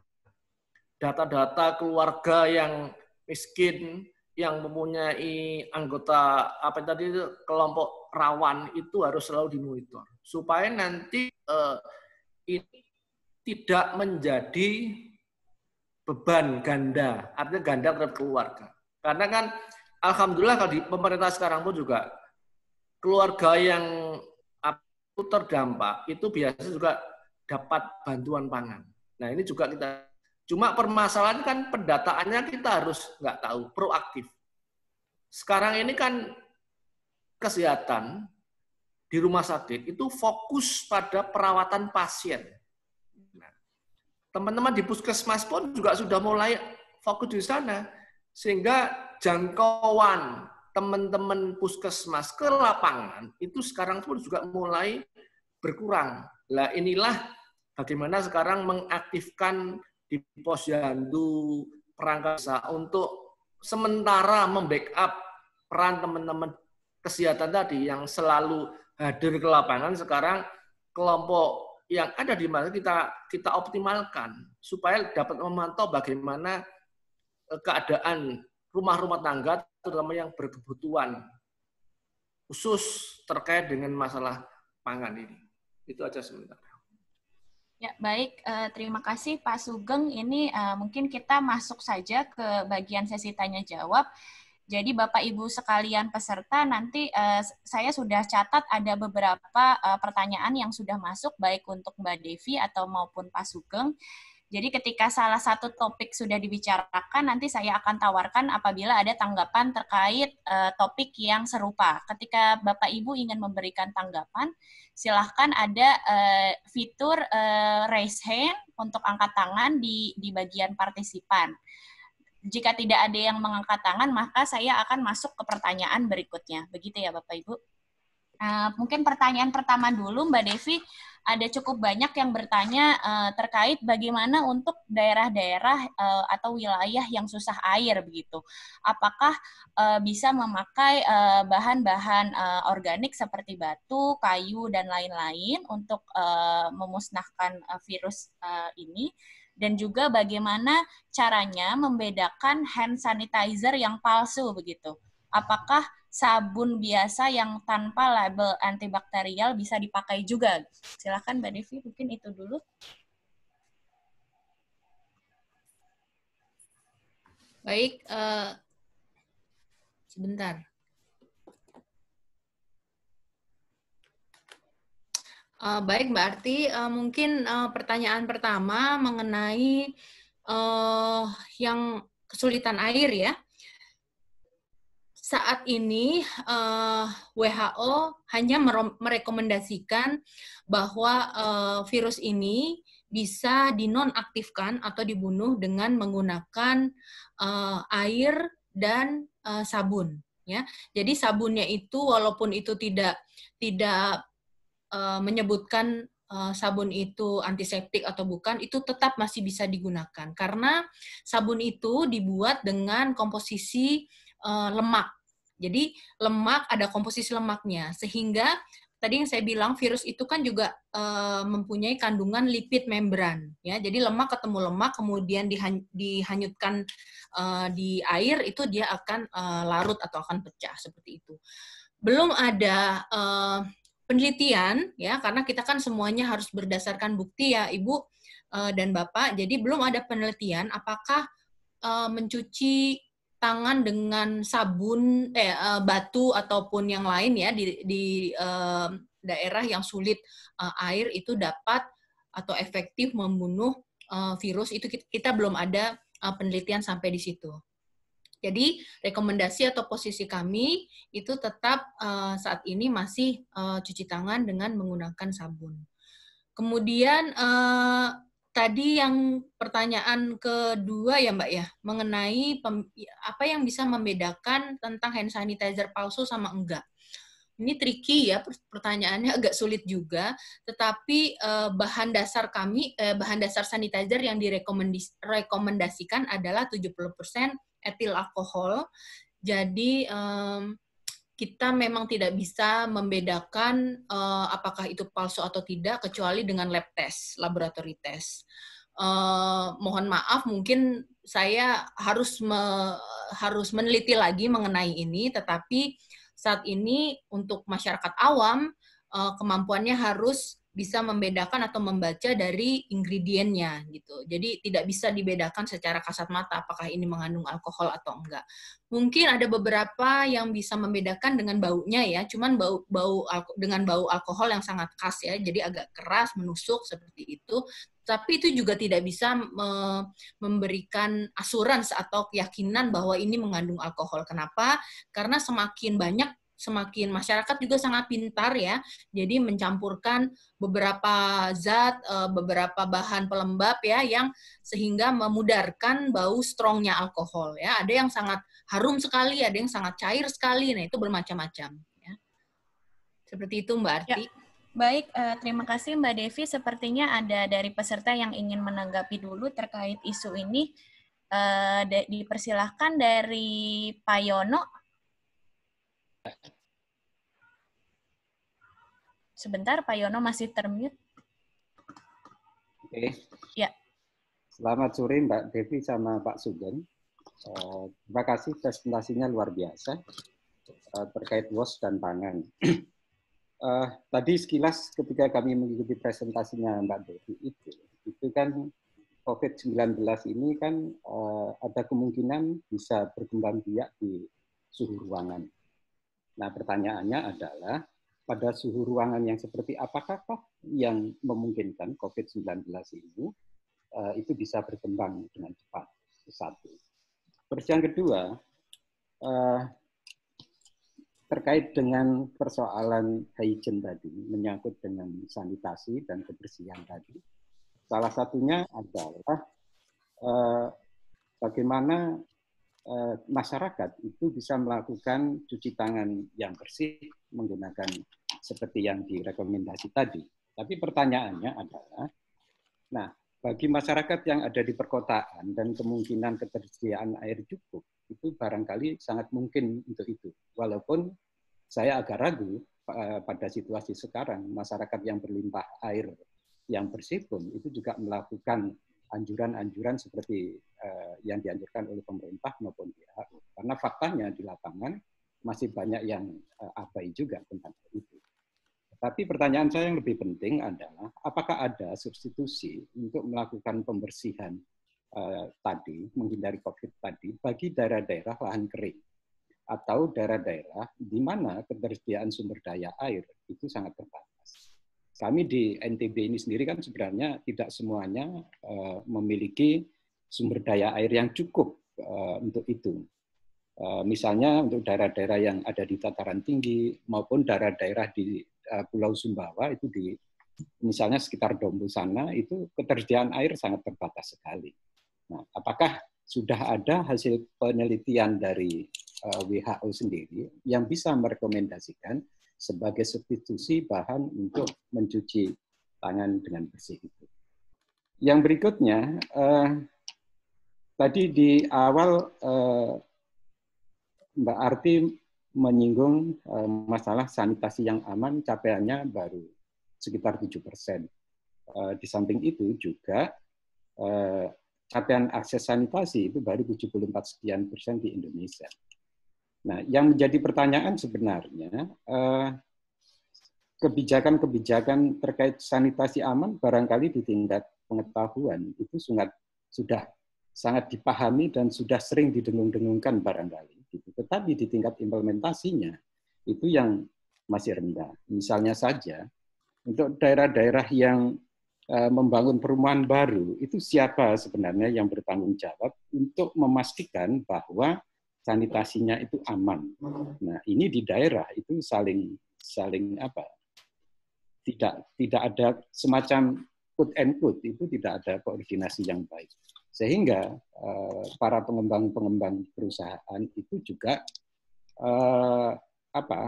Speaker 5: Data-data keluarga yang miskin, yang mempunyai anggota apa tadi kelompok rawan itu harus selalu dimonitor supaya nanti eh, ini tidak menjadi beban ganda, artinya ganda terhadap keluarga. Karena kan alhamdulillah kalau di pemerintah sekarang pun juga keluarga yang terdampak itu biasanya juga dapat bantuan pangan. Nah ini juga kita cuma permasalahan kan pendataannya kita harus nggak tahu proaktif. Sekarang ini kan kesehatan di rumah sakit itu fokus pada perawatan pasien. Nah, teman-teman nah, di puskesmas pun juga sudah mulai fokus di sana sehingga jangkauan teman-teman puskesmas ke lapangan itu sekarang pun juga mulai berkurang Nah inilah bagaimana sekarang mengaktifkan di posyandu perangkat desa untuk sementara membackup peran teman-teman kesehatan tadi yang selalu hadir ke lapangan sekarang kelompok yang ada di mana kita kita optimalkan supaya dapat memantau bagaimana eh, keadaan rumah-rumah tangga terutama yang berkebutuhan khusus terkait dengan masalah pangan ini. Itu aja
Speaker 1: sebenarnya. Ya, baik. Eh, terima kasih Pak Sugeng. Ini eh, mungkin kita masuk saja ke bagian sesi tanya-jawab. Jadi Bapak-Ibu sekalian peserta, nanti eh, saya sudah catat ada beberapa pertanyaan yang sudah masuk, baik untuk Mbak Devi atau maupun Pak Sugeng. Jadi ketika salah satu topik sudah dibicarakan, nanti saya akan tawarkan apabila ada tanggapan terkait uh, topik yang serupa. Ketika Bapak Ibu ingin memberikan tanggapan, silahkan ada uh, fitur uh, raise hand untuk angkat tangan di di bagian partisipan. Jika tidak ada yang mengangkat tangan, maka saya akan masuk ke pertanyaan berikutnya. Begitu ya Bapak Ibu. Eh, mungkin pertanyaan pertama dulu Mbak Devi, ada cukup banyak yang bertanya uh, terkait bagaimana untuk daerah-daerah uh, atau wilayah yang susah air begitu. Apakah uh, bisa memakai bahan-bahan uh, uh, organik seperti batu, kayu dan lain-lain untuk uh, memusnahkan uh, virus uh, ini? dan juga bagaimana caranya membedakan hand sanitizer yang palsu begitu. Apakah sabun biasa yang tanpa label antibakterial bisa dipakai juga. Silakan, Mbak Devi, mungkin itu dulu.
Speaker 4: Baik, uh, sebentar. Uh, baik, Mbak Arti, uh, mungkin uh, pertanyaan pertama mengenai uh, yang kesulitan air ya saat ini uh, eh, WHO hanya merekomendasikan bahwa uh, virus ini bisa dinonaktifkan atau dibunuh dengan menggunakan uh, air dan uh, sabun ya. Jadi sabunnya itu walaupun itu tidak tidak uh, menyebutkan uh, sabun itu antiseptik atau bukan itu tetap masih bisa digunakan karena sabun itu dibuat dengan komposisi uh, lemak jadi lemak ada komposisi lemaknya sehingga tadi yang saya bilang virus itu kan juga e, mempunyai kandungan lipid membran ya jadi lemak ketemu lemak kemudian dihan, dihanyutkan e, di air itu dia akan e, larut atau akan pecah seperti itu belum ada e, penelitian ya karena kita kan semuanya harus berdasarkan bukti ya ibu e, dan bapak jadi belum ada penelitian apakah mencuci tangan dengan sabun eh, eh batu ataupun yang lain ya di di eh, daerah yang sulit eh, air itu dapat atau efektif membunuh eh, virus itu kita, kita belum ada eh, penelitian sampai di situ. Jadi rekomendasi atau posisi kami itu tetap uh, saat ini masih uh, cuci tangan dengan menggunakan sabun. Kemudian uh, tadi yang pertanyaan kedua ya Mbak ya, mengenai pem, ya, apa yang bisa membedakan tentang hand sanitizer palsu sama enggak. Ini tricky ya, pertanyaannya agak sulit juga, tetapi eh, bahan dasar kami, eh, bahan dasar sanitizer yang direkomendasikan adalah 70% etil alkohol. Jadi eh, kita memang tidak bisa membedakan uh, apakah itu palsu atau tidak kecuali dengan lab test, laboratory test. Uh, mohon maaf, mungkin saya harus me, harus meneliti lagi mengenai ini, tetapi saat ini untuk masyarakat awam uh, kemampuannya harus bisa membedakan atau membaca dari ingredientnya gitu. Jadi tidak bisa dibedakan secara kasat mata apakah ini mengandung alkohol atau enggak. Mungkin ada beberapa yang bisa membedakan dengan baunya ya, cuman bau bau dengan bau alkohol yang sangat khas ya. Jadi agak keras, menusuk seperti itu. Tapi itu juga tidak bisa memberikan asuransi atau keyakinan bahwa ini mengandung alkohol. Kenapa? Karena semakin banyak semakin masyarakat juga sangat pintar ya. Jadi mencampurkan beberapa zat, eh, beberapa bahan pelembab ya yang sehingga memudarkan bau strongnya alkohol ya. Ada yang sangat harum sekali, ada yang sangat cair sekali. Nah, itu bermacam-macam ya. Seperti itu Mbak ya. Arti. Ya. Baik, eh, terima kasih Mbak
Speaker 1: Devi. Sepertinya ada dari peserta yang ingin menanggapi dulu terkait isu ini. Eh, dipersilahkan dari Pak Yono Sebentar, Pak Yono masih termute. Oke. Okay. Ya.
Speaker 6: Selamat sore Mbak Devi sama Pak Sugeng. Uh, terima kasih presentasinya luar biasa uh, terkait WOS dan pangan. uh, tadi sekilas ketika kami mengikuti presentasinya Mbak Devi itu, itu kan COVID-19 ini kan uh, ada kemungkinan bisa berkembang biak di suhu ruangan. Nah, pertanyaannya adalah pada suhu ruangan yang seperti apakah yang memungkinkan COVID-19 ini eh, itu bisa berkembang dengan cepat? Satu. Terus yang kedua, eh, terkait dengan persoalan hygiene tadi, menyangkut dengan sanitasi dan kebersihan tadi. Salah satunya adalah eh, bagaimana Eh, masyarakat itu bisa melakukan cuci tangan yang bersih menggunakan seperti yang direkomendasi tadi. Tapi pertanyaannya adalah, nah bagi masyarakat yang ada di perkotaan dan kemungkinan ketersediaan air cukup itu barangkali sangat mungkin untuk itu. Walaupun saya agak ragu eh, pada situasi sekarang masyarakat yang berlimpah air yang bersih pun itu juga melakukan anjuran-anjuran seperti uh, yang dianjurkan oleh pemerintah maupun WHO. Karena faktanya di lapangan masih banyak yang uh, abai juga tentang hal itu. Tapi pertanyaan saya yang lebih penting adalah apakah ada substitusi untuk melakukan pembersihan uh, tadi, menghindari COVID tadi bagi daerah-daerah lahan kering atau daerah-daerah di mana ketersediaan sumber daya air itu sangat terbatas kami di NTB ini sendiri kan sebenarnya tidak semuanya uh, memiliki sumber daya air yang cukup uh, untuk itu. Uh, misalnya untuk daerah-daerah yang ada di tataran tinggi maupun daerah-daerah di uh, Pulau Sumbawa itu di misalnya sekitar Dombu sana itu ketersediaan air sangat terbatas sekali. Nah, apakah sudah ada hasil penelitian dari uh, WHO sendiri yang bisa merekomendasikan sebagai substitusi bahan untuk mencuci tangan dengan bersih itu. Yang berikutnya, eh, tadi di awal eh, Mbak Arti menyinggung eh, masalah sanitasi yang aman, capaiannya baru sekitar 7 persen. Eh, di samping itu juga eh, capaian akses sanitasi itu baru 74 sekian persen di Indonesia. Nah, yang menjadi pertanyaan sebenarnya eh, kebijakan-kebijakan terkait sanitasi aman barangkali di tingkat pengetahuan itu sangat sudah sangat dipahami dan sudah sering didengung-dengungkan barangkali. Gitu. Tetapi di tingkat implementasinya itu yang masih rendah. Misalnya saja untuk daerah-daerah yang eh, membangun perumahan baru itu siapa sebenarnya yang bertanggung jawab untuk memastikan bahwa sanitasinya itu aman. Nah, ini di daerah itu saling saling apa? Tidak tidak ada semacam put and put itu tidak ada koordinasi yang baik. Sehingga eh, para pengembang-pengembang perusahaan itu juga eh, apa?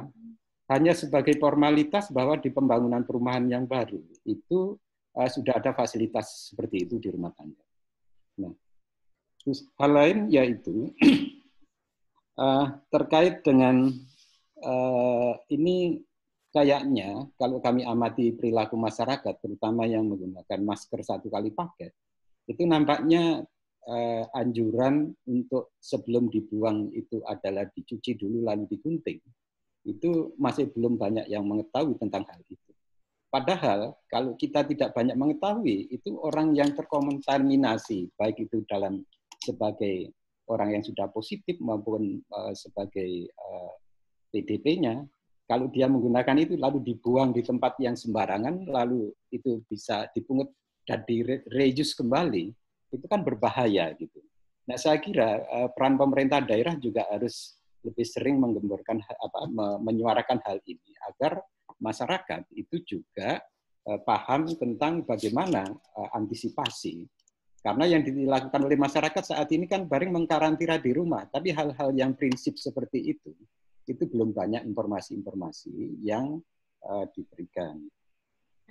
Speaker 6: hanya sebagai formalitas bahwa di pembangunan perumahan yang baru itu uh, sudah ada fasilitas seperti itu di rumah tangga. Nah, terus hal lain yaitu Uh, terkait dengan uh, ini kayaknya kalau kami amati perilaku masyarakat, terutama yang menggunakan masker satu kali pakai, itu nampaknya uh, anjuran untuk sebelum dibuang itu adalah dicuci dulu lalu digunting. Itu masih belum banyak yang mengetahui tentang hal itu. Padahal kalau kita tidak banyak mengetahui, itu orang yang terkontaminasi, baik itu dalam sebagai orang yang sudah positif maupun uh, sebagai uh, eh, PDP-nya, kalau dia menggunakan itu lalu dibuang di tempat yang sembarangan, lalu itu bisa dipungut dan direjus kembali, itu kan berbahaya gitu. Nah, saya kira uh, peran pemerintah daerah juga harus lebih sering menggemburkan apa menyuarakan hal ini agar masyarakat itu juga uh, paham tentang bagaimana uh, antisipasi karena yang dilakukan oleh masyarakat saat ini kan bareng mengkarantina di rumah, tapi hal-hal yang prinsip seperti itu, itu belum banyak informasi-informasi yang uh, diberikan.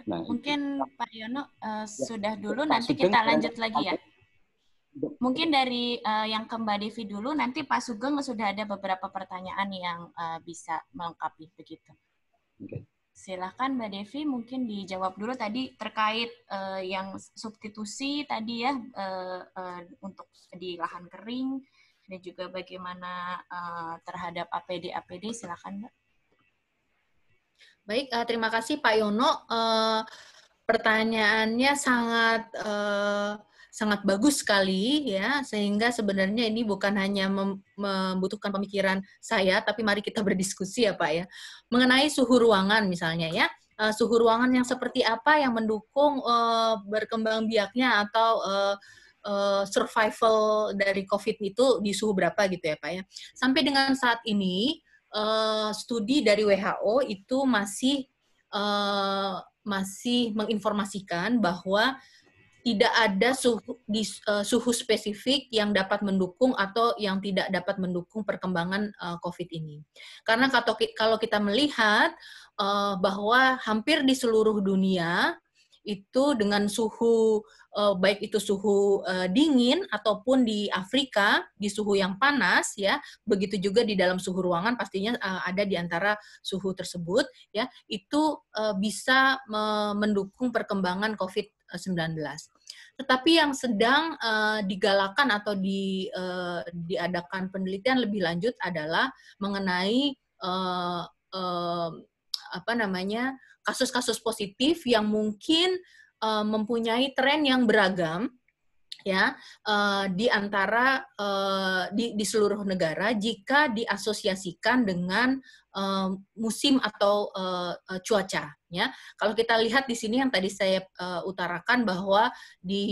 Speaker 6: Nah,
Speaker 1: Mungkin itu, Pak Yono uh, sudah dulu, dulu, nanti Sugeng, kita lanjut lagi ya. Mungkin dari uh, yang ke Mbak Devi dulu, nanti Pak Sugeng sudah ada beberapa pertanyaan yang uh, bisa melengkapi begitu. Okay. Silahkan Mbak Devi mungkin dijawab dulu tadi terkait uh, yang substitusi tadi ya uh, uh, untuk di lahan kering dan juga bagaimana uh, terhadap APD-APD silahkan Mbak.
Speaker 4: Baik, uh, terima kasih Pak Yono. Uh, pertanyaannya sangat uh, sangat bagus sekali ya sehingga sebenarnya ini bukan hanya membutuhkan pemikiran saya tapi mari kita berdiskusi ya Pak ya mengenai suhu ruangan misalnya ya uh, suhu ruangan yang seperti apa yang mendukung uh, berkembang biaknya atau uh, uh, survival dari COVID itu di suhu berapa gitu ya Pak ya sampai dengan saat ini uh, studi dari WHO itu masih uh, masih menginformasikan bahwa tidak ada suhu, di, uh, suhu spesifik yang dapat mendukung atau yang tidak dapat mendukung perkembangan uh, COVID ini. Karena kalau kita melihat uh, bahwa hampir di seluruh dunia itu dengan suhu eh, baik itu suhu eh, dingin ataupun di Afrika di suhu yang panas ya begitu juga di dalam suhu ruangan pastinya eh, ada di antara suhu tersebut ya itu bisa mendukung perkembangan COVID-19 tetapi yang sedang uh, digalakan atau di, diadakan penelitian lebih lanjut adalah mengenai apa namanya kasus-kasus positif yang mungkin uh, mempunyai tren yang beragam ya uh, di antara uh, di, di seluruh negara jika diasosiasikan dengan uh, musim atau uh, cuaca ya kalau kita lihat di sini yang tadi saya uh, utarakan bahwa di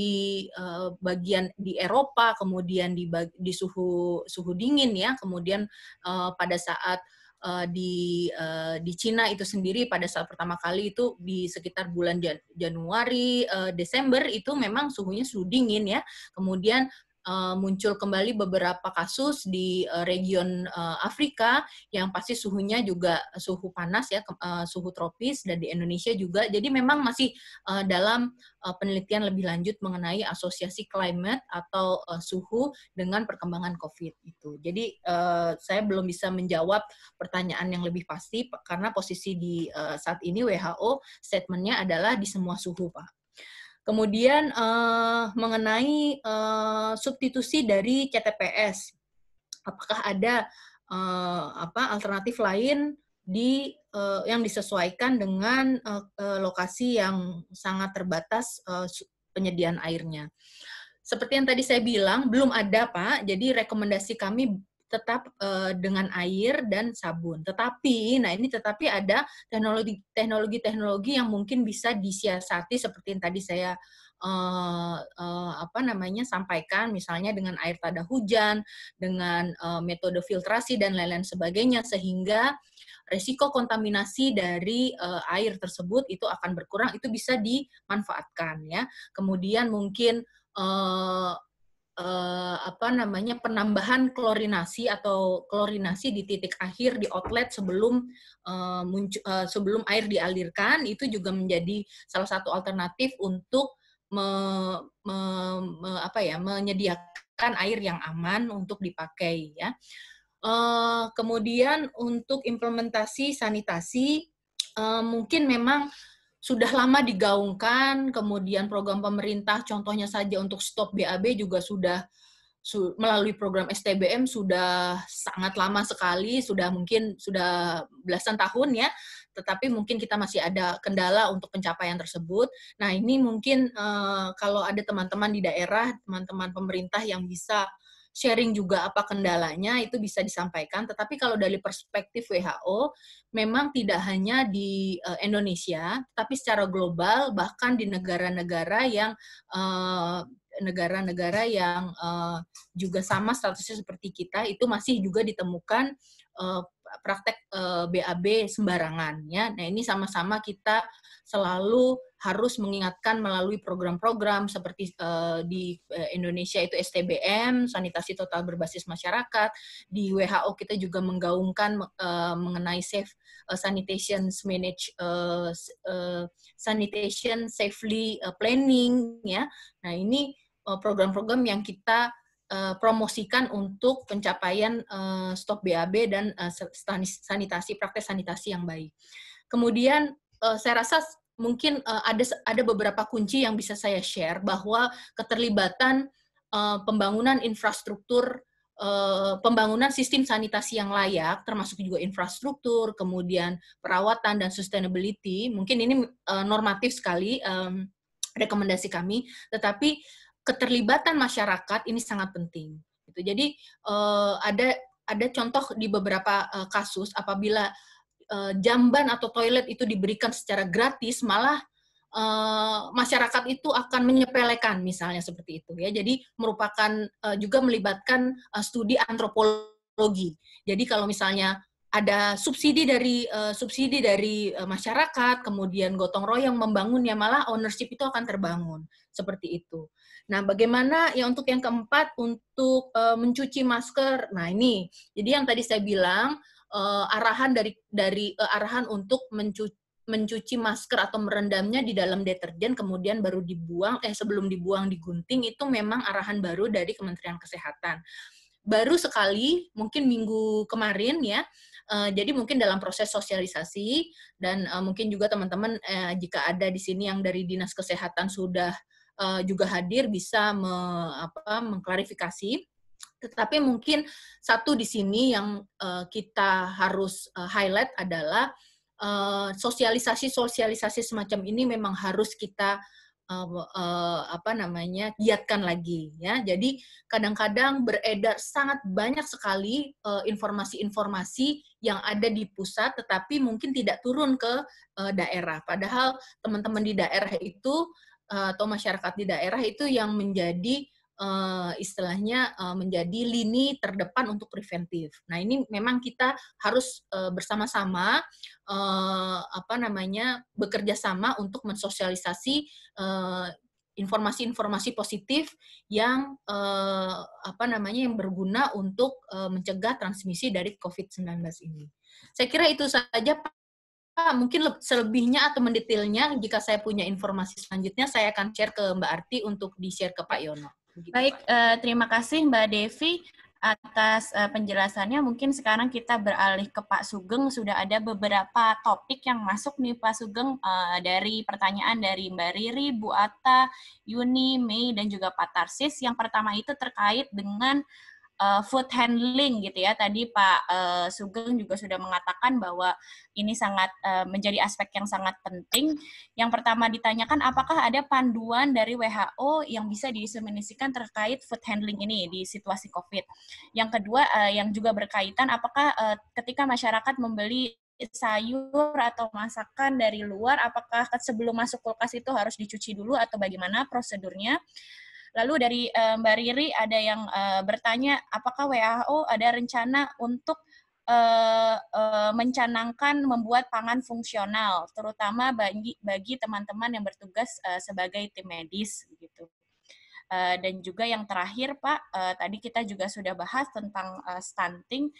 Speaker 4: uh, bagian di Eropa kemudian di di suhu suhu dingin ya kemudian uh, pada saat uh, uh, di uh, di Cina itu sendiri pada saat pertama kali itu di sekitar bulan Januari uh, Desember itu memang suhunya suhu dingin ya kemudian uh, muncul kembali beberapa kasus di uh, region uh, Afrika yang pasti suhunya juga suhu panas ya uh, suhu tropis dan di Indonesia juga jadi memang masih uh, dalam uh, penelitian lebih lanjut mengenai asosiasi climate atau uh, suhu dengan perkembangan COVID itu jadi uh, saya belum bisa menjawab pertanyaan yang lebih pasti karena posisi di uh, saat ini WHO statementnya adalah di semua suhu pak Kemudian uh, mengenai uh, substitusi dari CTPS, apakah ada uh, apa alternatif lain di uh, yang disesuaikan dengan uh, uh, lokasi yang sangat terbatas uh, penyediaan airnya. Seperti yang tadi saya bilang, belum ada Pak. Jadi rekomendasi kami tetap uh, dengan air dan sabun. Tetapi, nah ini tetapi ada teknologi teknologi-teknologi yang mungkin bisa disiasati seperti yang tadi saya uh, uh, apa namanya sampaikan misalnya dengan air tada hujan, dengan uh, metode filtrasi dan lain-lain sebagainya sehingga resiko kontaminasi dari uh, air tersebut itu akan berkurang itu bisa dimanfaatkan ya. Kemudian mungkin uh, apa namanya penambahan klorinasi atau klorinasi di titik akhir di outlet sebelum uh, eh, muncul, uh, eh, sebelum air dialirkan itu juga menjadi salah satu alternatif untuk me, me, me, apa ya menyediakan air yang aman untuk dipakai ya. Uh, kemudian untuk implementasi sanitasi uh, mungkin memang sudah lama digaungkan, kemudian program pemerintah contohnya saja untuk stop BAB juga sudah su melalui program STBM sudah sangat lama sekali, sudah mungkin sudah belasan tahun ya, tetapi mungkin kita masih ada kendala untuk pencapaian tersebut. Nah ini mungkin e, kalau ada teman-teman di daerah, teman-teman pemerintah yang bisa sharing juga apa kendalanya itu bisa disampaikan. Tetapi kalau dari perspektif WHO, memang tidak hanya di eh, Indonesia, tapi secara global bahkan di negara-negara yang eh, negara-negara yang eh, juga sama statusnya seperti kita itu masih juga ditemukan praktek uh, eh, BAB sembarangan ya. Nah, ini sama-sama kita selalu harus mengingatkan melalui program-program seperti uh, di uh, Indonesia itu STBM, sanitasi total berbasis masyarakat. Di WHO kita juga menggaungkan uh, mengenai safe uh, sanitation manage uh, uh, sanitation safely planning ya. Nah, ini program-program yang kita Eh, promosikan untuk pencapaian uh, stok BAB dan uh, sanitasi praktek sanitasi yang baik. Kemudian uh, saya rasa mungkin uh, ada ada beberapa kunci yang bisa saya share bahwa keterlibatan uh, pembangunan infrastruktur Uh, pembangunan sistem sanitasi yang layak, termasuk juga infrastruktur, kemudian perawatan dan sustainability. Mungkin ini uh, normatif sekali um, rekomendasi kami, tetapi keterlibatan masyarakat ini sangat penting. Gitu. Jadi eh, ada ada contoh di beberapa eh, kasus apabila eh, jamban atau toilet itu diberikan secara gratis malah masyarakat itu akan menyepelekan misalnya seperti itu ya jadi merupakan juga melibatkan studi antropologi jadi kalau misalnya ada subsidi dari uh, subsidi dari uh, masyarakat, kemudian gotong royong membangunnya malah ownership itu akan terbangun seperti itu. Nah, bagaimana ya untuk yang keempat untuk uh, mencuci masker. Nah, ini. Jadi yang tadi saya bilang uh, arahan dari dari uh, arahan untuk mencuci mencuci masker atau merendamnya di dalam deterjen kemudian baru dibuang eh sebelum dibuang digunting itu memang arahan baru dari Kementerian Kesehatan baru sekali mungkin minggu kemarin ya uh, jadi mungkin dalam proses sosialisasi dan uh, mungkin juga teman-teman uh, jika ada di sini yang dari dinas kesehatan sudah uh, juga hadir bisa me, apa, mengklarifikasi. Tetapi mungkin satu di sini yang uh, kita harus uh, highlight adalah sosialisasi-sosialisasi uh, semacam ini memang harus kita uh, uh, apa namanya giatkan lagi ya. Jadi kadang-kadang beredar sangat banyak sekali informasi-informasi uh, yang ada di pusat tetapi mungkin tidak turun ke uh, daerah. Padahal teman-teman di daerah itu Eh, atau masyarakat di daerah itu yang menjadi uh, istilahnya uh, menjadi lini terdepan untuk preventif. Nah ini memang kita harus uh, bersama-sama uh, apa namanya bekerja sama untuk mensosialisasi informasi informasi-informasi positif yang uh, apa namanya yang berguna untuk uh, mencegah transmisi dari COVID-19 ini. Saya kira itu saja mungkin selebihnya atau mendetailnya jika saya punya informasi selanjutnya saya akan share ke Mbak Arti untuk di-share ke Pak Yono. Begitu, Baik, Pak. Eh, terima kasih Mbak Devi
Speaker 1: atas uh, penjelasannya. Mungkin sekarang kita beralih ke Pak Sugeng. Sudah ada beberapa topik yang masuk nih Pak Sugeng uh, dari pertanyaan dari Mbak Riri, Bu Atta, Yuni, Mei, dan juga Pak Tarsis. Yang pertama itu terkait dengan uh, food handling gitu ya. Tadi Pak uh, Sugeng juga sudah mengatakan bahwa ini sangat uh, menjadi aspek yang sangat penting. Yang pertama ditanyakan apakah ada panduan dari WHO yang bisa diseminisikan terkait food handling ini di situasi COVID. Yang kedua uh, yang juga berkaitan apakah uh, ketika masyarakat membeli sayur atau masakan dari luar apakah sebelum masuk kulkas itu harus dicuci dulu atau bagaimana prosedurnya Lalu dari uh, Mbak Riri ada yang uh, bertanya apakah WHO ada rencana untuk uh, uh, mencanangkan membuat pangan fungsional terutama bagi bagi teman-teman yang bertugas uh, sebagai tim medis gitu. dan juga yang terakhir Pak, tadi kita juga sudah bahas tentang stunting.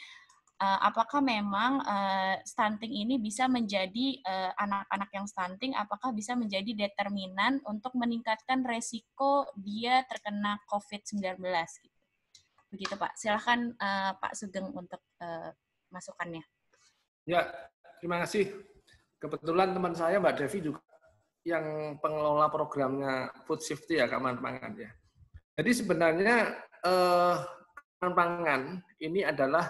Speaker 1: Eh, apakah memang eh, stunting ini bisa menjadi eh, anak-anak yang stunting, apakah bisa menjadi determinan untuk meningkatkan resiko dia terkena COVID-19? Gitu? Begitu Pak, silahkan Pak Sugeng untuk masukannya.
Speaker 3: Ya,
Speaker 5: terima kasih. Kebetulan teman saya Mbak Devi juga yang pengelola programnya Food Safety ya, keamanan pangan ya. Jadi sebenarnya eh, pangan ini adalah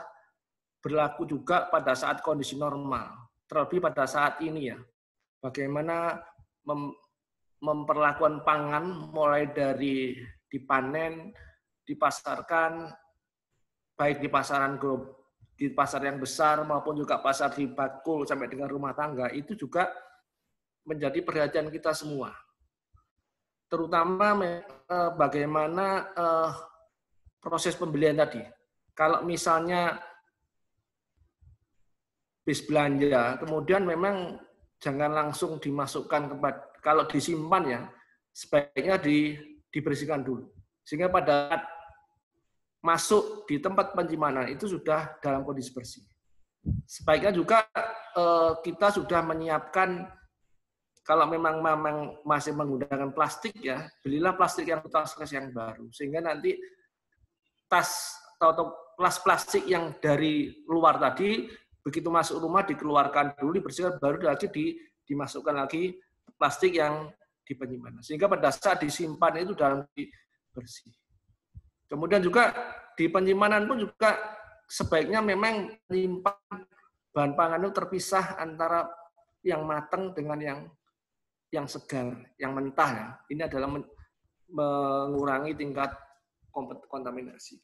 Speaker 5: berlaku juga pada saat kondisi normal, terlebih pada saat ini ya. Bagaimana mem memperlakukan pangan mulai dari dipanen, dipasarkan, baik di pasaran grup, di pasar yang besar maupun juga pasar di bakul sampai dengan rumah tangga itu juga menjadi perhatian kita semua. Terutama eh, bagaimana eh, proses pembelian tadi. Kalau misalnya bis belanja, kemudian memang jangan langsung dimasukkan tempat kalau disimpan ya sebaiknya di, dibersihkan dulu sehingga pada saat masuk di tempat penyimpanan itu sudah dalam kondisi bersih. Sebaiknya juga eh, kita sudah menyiapkan kalau memang memang masih menggunakan plastik ya belilah plastik yang tas tas yang baru sehingga nanti tas atau, tas plastik yang dari luar tadi begitu masuk rumah dikeluarkan dulu dibersihkan baru lagi di, dimasukkan lagi plastik yang di penyimpanan sehingga pada saat disimpan itu dalam bersih kemudian juga di penyimpanan pun juga sebaiknya memang menyimpan bahan pangan itu terpisah antara yang matang dengan yang yang segar yang mentah ya ini adalah mengurangi tingkat kontaminasi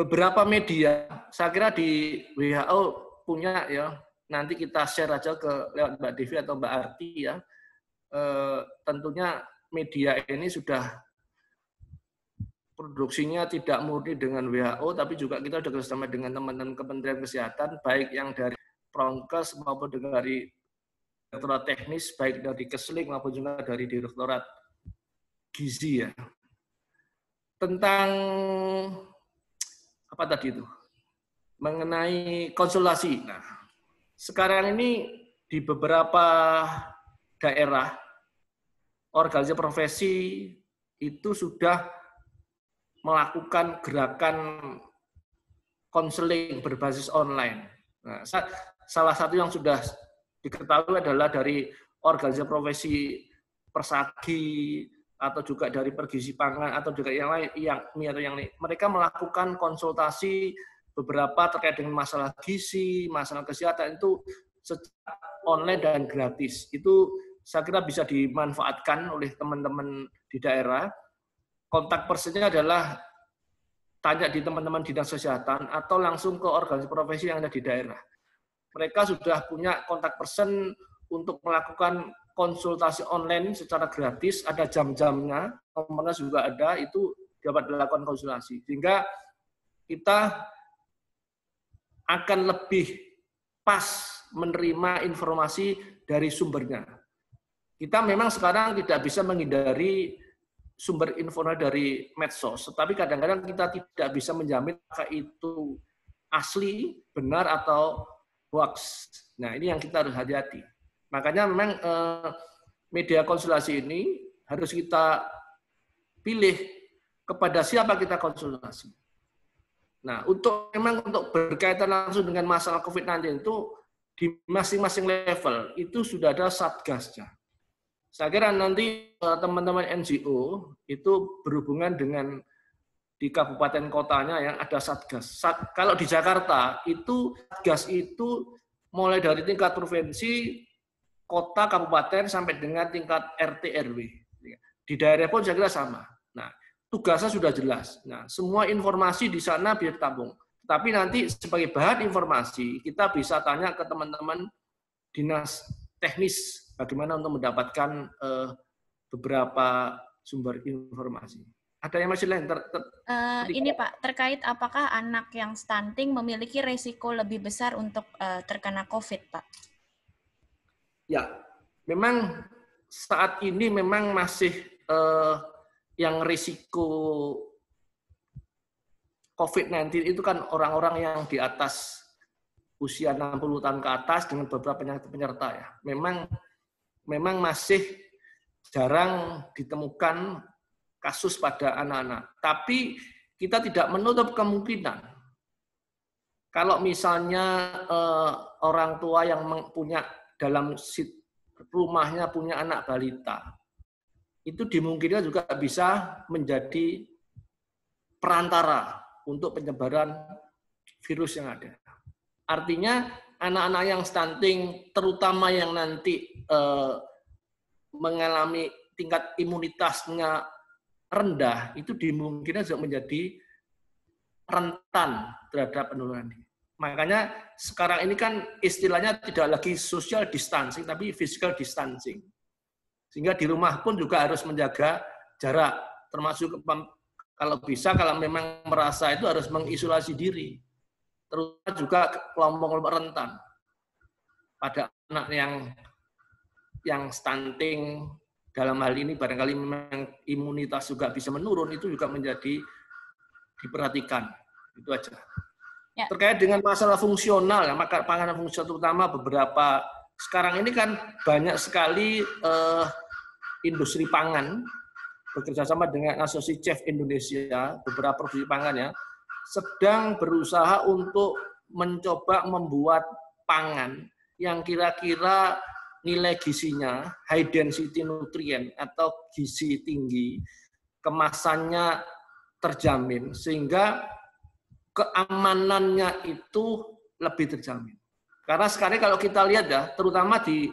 Speaker 5: beberapa media saya kira di WHO punya ya nanti kita share aja ke lewat Mbak Devi atau Mbak Arti ya e, tentunya media ini sudah produksinya tidak murni dengan WHO tapi juga kita sudah kerjasama dengan teman-teman Kementerian Kesehatan baik yang dari Prongkes maupun dari Direktorat Teknis baik dari Kesling maupun juga dari Direktorat Gizi ya tentang apa tadi itu mengenai konsultasi. Nah, sekarang ini di beberapa daerah organisasi profesi itu sudah melakukan gerakan konseling berbasis online. Nah, salah satu yang sudah diketahui adalah dari organisasi profesi Persagi, atau juga dari pergizi pangan atau juga yang lain yang atau yang lain. mereka melakukan konsultasi beberapa terkait dengan masalah gizi, masalah kesehatan itu secara online dan gratis. Itu saya kira bisa dimanfaatkan oleh teman-teman di daerah. Kontak personnya adalah tanya di teman-teman dinas kesehatan atau langsung ke organisasi profesi yang ada di daerah. Mereka sudah punya kontak person untuk melakukan konsultasi online secara gratis, ada jam-jamnya, nomornya juga ada, itu dapat dilakukan konsultasi. Sehingga kita akan lebih pas menerima informasi dari sumbernya. Kita memang sekarang tidak bisa menghindari sumber informasi dari medsos, tetapi kadang-kadang kita tidak bisa menjamin apakah itu asli, benar, atau hoax. Nah, ini yang kita harus hati-hati. Makanya memang eh, media konsultasi ini harus kita pilih kepada siapa kita konsultasi. Nah, untuk memang untuk berkaitan langsung dengan masalah COVID-19 itu di masing-masing level itu sudah ada satgasnya. Saya kira nanti eh, teman-teman NGO itu berhubungan dengan di kabupaten kotanya yang ada satgas. Sat, kalau di Jakarta itu satgas itu mulai dari tingkat provinsi kota, kabupaten sampai dengan tingkat RT RW. Di daerah pun saya kira sama. Nah, tugasnya sudah jelas. Nah, semua informasi di sana biar tabung. Tapi nanti sebagai bahan informasi kita bisa tanya ke teman-teman dinas teknis bagaimana untuk mendapatkan uh, beberapa sumber informasi. Ada yang masih lain? Ter, ter,
Speaker 1: uh, ini Pak, terkait apakah anak yang stunting memiliki resiko lebih besar untuk uh, terkena COVID, Pak?
Speaker 5: Ya, memang saat ini memang masih eh, yang risiko COVID-19 itu kan orang-orang yang di atas usia 60 tahun ke atas dengan beberapa penyakit penyerta ya. Memang memang masih jarang ditemukan kasus pada anak-anak. Tapi kita tidak menutup kemungkinan kalau misalnya eh, orang tua yang punya dalam rumahnya punya anak balita. Itu dimungkinkan juga bisa menjadi perantara untuk penyebaran virus yang ada. Artinya anak-anak yang stunting, terutama yang nanti eh, mengalami tingkat imunitasnya rendah, itu dimungkinkan juga menjadi rentan terhadap penularan ini. Makanya sekarang ini kan istilahnya tidak lagi social distancing, tapi physical distancing. Sehingga di rumah pun juga harus menjaga jarak, termasuk kalau bisa, kalau memang merasa itu harus mengisolasi diri. Terutama juga kelompok-kelompok rentan. Pada anak yang yang stunting, dalam hal ini barangkali memang imunitas juga bisa menurun, itu juga menjadi diperhatikan. Itu aja. Ya. Terkait dengan masalah fungsional, ya, maka panganan fungsional terutama beberapa sekarang ini kan banyak sekali eh, industri pangan bekerja sama dengan Asosiasi Chef Indonesia, beberapa produksi pangan ya, sedang berusaha untuk mencoba membuat pangan yang kira-kira nilai gizinya high density nutrient atau gizi tinggi, kemasannya terjamin sehingga keamanannya itu lebih terjamin. Karena sekarang kalau kita lihat ya, terutama di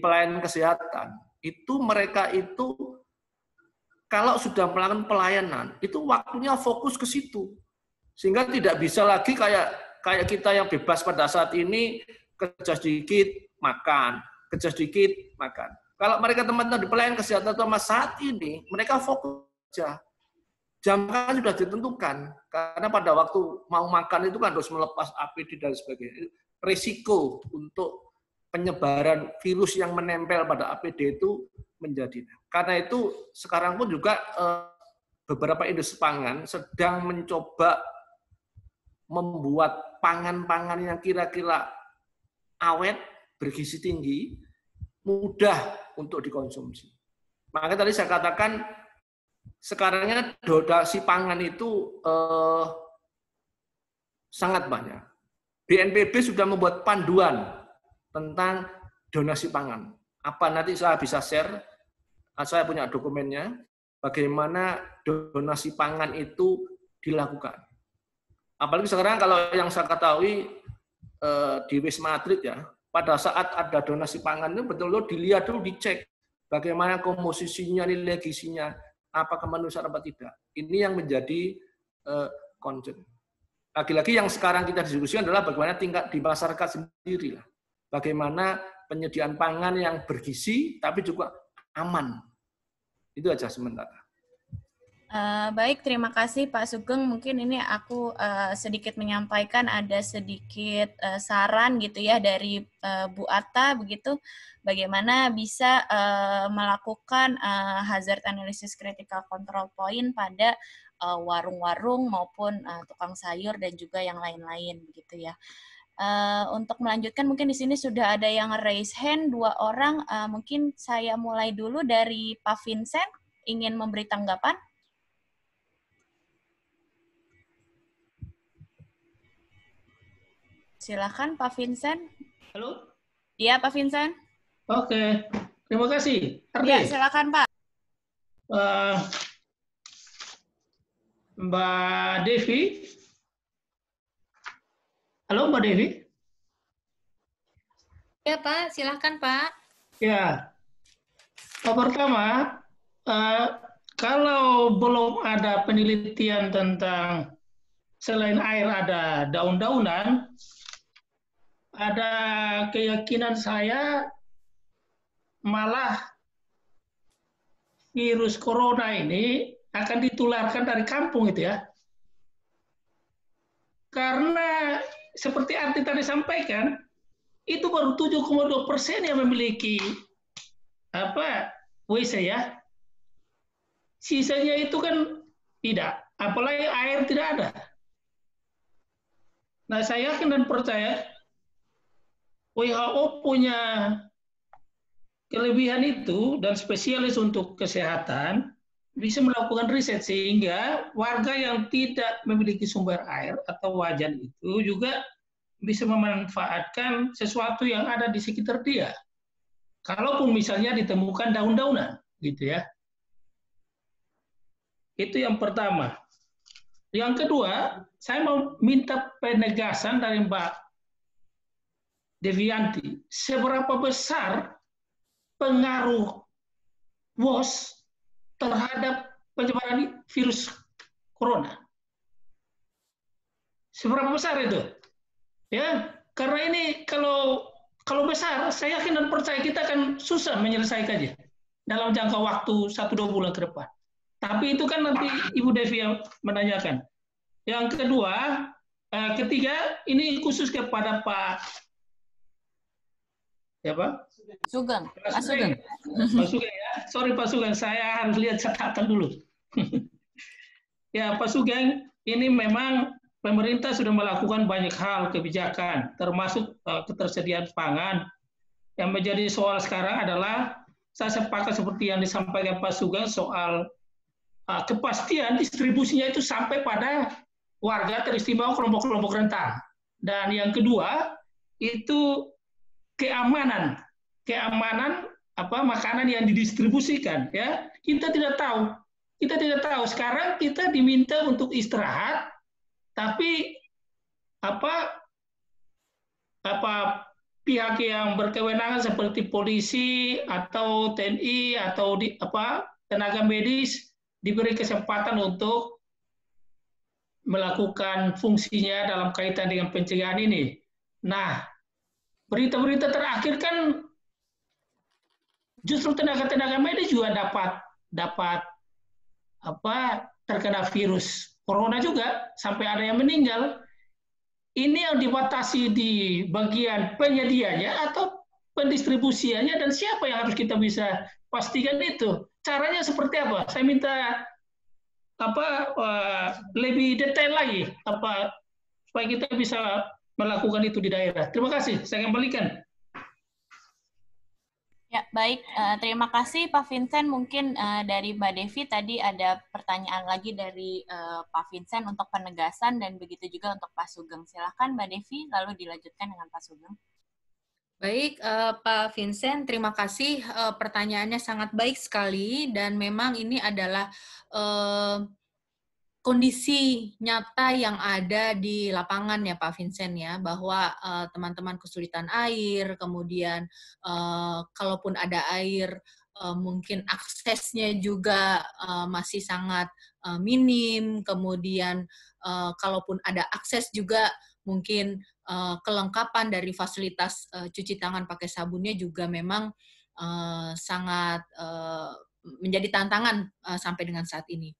Speaker 5: pelayanan kesehatan, itu mereka itu kalau sudah melakukan pelayanan, itu waktunya fokus ke situ. Sehingga tidak bisa lagi kayak kayak kita yang bebas pada saat ini kerja sedikit makan, kerja sedikit makan. Kalau mereka teman-teman di pelayanan kesehatan terutama saat ini, mereka fokus aja Jam makan sudah ditentukan karena pada waktu mau makan itu kan harus melepas APD dan sebagainya. Risiko untuk penyebaran virus yang menempel pada APD itu menjadi. Karena itu sekarang pun juga eh, beberapa industri pangan sedang mencoba membuat pangan-pangan yang kira-kira awet, bergizi tinggi, mudah untuk dikonsumsi. Maka tadi saya katakan sekarangnya donasi pangan itu eh, sangat banyak. BNPB sudah membuat panduan tentang donasi pangan. Apa nanti saya bisa share? Ah, saya punya dokumennya. Bagaimana donasi pangan itu dilakukan? Apalagi sekarang kalau yang saya ketahui eh, di Wisma Atlet ya, pada saat ada donasi pangan itu betul-betul dilihat dulu dicek bagaimana komposisinya, nilai gizinya, apa manusia apa tidak. Ini yang menjadi uh, concern. Lagi-lagi yang sekarang kita diskusikan adalah bagaimana tingkat di masyarakat sendiri lah. Bagaimana penyediaan pangan yang bergizi tapi juga aman. Itu aja sementara.
Speaker 1: Eh, baik, terima kasih Pak Sugeng. Mungkin ini aku uh, sedikit menyampaikan ada sedikit uh, saran gitu ya dari uh, Bu Atta begitu, bagaimana bisa uh, melakukan uh, hazard analysis critical control point pada warung-warung uh, maupun uh, tukang sayur dan juga yang lain-lain begitu ya. Uh, untuk melanjutkan mungkin di sini sudah ada yang raise hand dua orang. Uh, mungkin saya mulai dulu dari Pak Vincent ingin memberi tanggapan. Silakan Pak Vincent. Halo? Iya, Pak Vincent.
Speaker 3: Oke, okay. terima kasih. Ya, silakan Pak. Uh, Mbak Devi. Halo Mbak Devi.
Speaker 4: Ya Pak, silahkan Pak.
Speaker 3: Ya. Pak pertama, uh, kalau belum ada penelitian tentang selain air ada daun-daunan, ada keyakinan saya malah virus corona ini akan ditularkan dari kampung itu ya. Karena seperti arti tadi sampaikan, itu baru 7,2 persen yang memiliki apa WC ya. Sisanya itu kan tidak, apalagi air tidak ada. Nah saya yakin dan percaya WHO punya kelebihan itu dan spesialis untuk kesehatan bisa melakukan riset sehingga warga yang tidak memiliki sumber air atau wajan itu juga bisa memanfaatkan sesuatu yang ada di sekitar dia. Kalaupun misalnya ditemukan daun-daunan, gitu ya. Itu yang pertama. Yang kedua, saya mau minta penegasan dari Mbak Devianti, seberapa besar pengaruh WOS terhadap penyebaran virus corona? Seberapa besar itu? Ya, karena ini kalau kalau besar, saya yakin dan percaya kita akan susah menyelesaikannya dalam jangka waktu satu dua bulan ke depan. Tapi itu kan nanti Ibu Devi yang menanyakan. Yang kedua, eh, ketiga ini khusus kepada Pak siapa?
Speaker 1: Sugeng. Pak Sugeng. Pak Sugeng ya. Sorry Pak
Speaker 3: Sugeng, saya harus lihat catatan dulu. ya Pak Sugeng, ini memang pemerintah sudah melakukan banyak hal kebijakan, termasuk uh, ketersediaan pangan. Yang menjadi soal sekarang adalah saya sepakat seperti yang disampaikan Pak Sugeng soal uh, kepastian distribusinya itu sampai pada warga teristimewa kelompok-kelompok rentan. Dan yang kedua itu keamanan, keamanan apa makanan yang didistribusikan ya. Kita tidak tahu. Kita tidak tahu. Sekarang kita diminta untuk istirahat tapi apa apa pihak yang berkewenangan seperti polisi atau TNI atau di, apa tenaga medis diberi kesempatan untuk melakukan fungsinya dalam kaitan dengan pencegahan ini. Nah, berita-berita terakhir kan justru tenaga-tenaga medis juga dapat dapat apa terkena virus corona juga sampai ada yang meninggal. Ini yang dibatasi di bagian penyediaannya atau pendistribusiannya dan siapa yang harus kita bisa pastikan itu. Caranya seperti apa? Saya minta apa uh, lebih detail lagi apa supaya kita bisa melakukan itu di daerah. Terima kasih. Saya kembalikan.
Speaker 1: Ya, baik. Eh, terima kasih Pak Vincent. Mungkin eh, dari Mbak Devi tadi ada pertanyaan lagi dari eh, Pak Vincent untuk penegasan dan begitu juga untuk Pak Sugeng. Silahkan Mbak Devi, lalu dilanjutkan dengan Pak Sugeng.
Speaker 4: Baik, Pak Vincent, terima kasih. pertanyaannya sangat baik sekali dan memang ini adalah kondisi nyata yang ada di lapangan ya Pak Vincent ya bahwa eh, teman-teman uh, kesulitan air kemudian uh, kalaupun ada air uh, mungkin aksesnya juga uh, masih sangat uh, minim kemudian uh, kalaupun ada akses juga mungkin uh, kelengkapan dari fasilitas uh, cuci tangan pakai sabunnya juga memang uh, sangat uh, menjadi tantangan uh, sampai dengan saat ini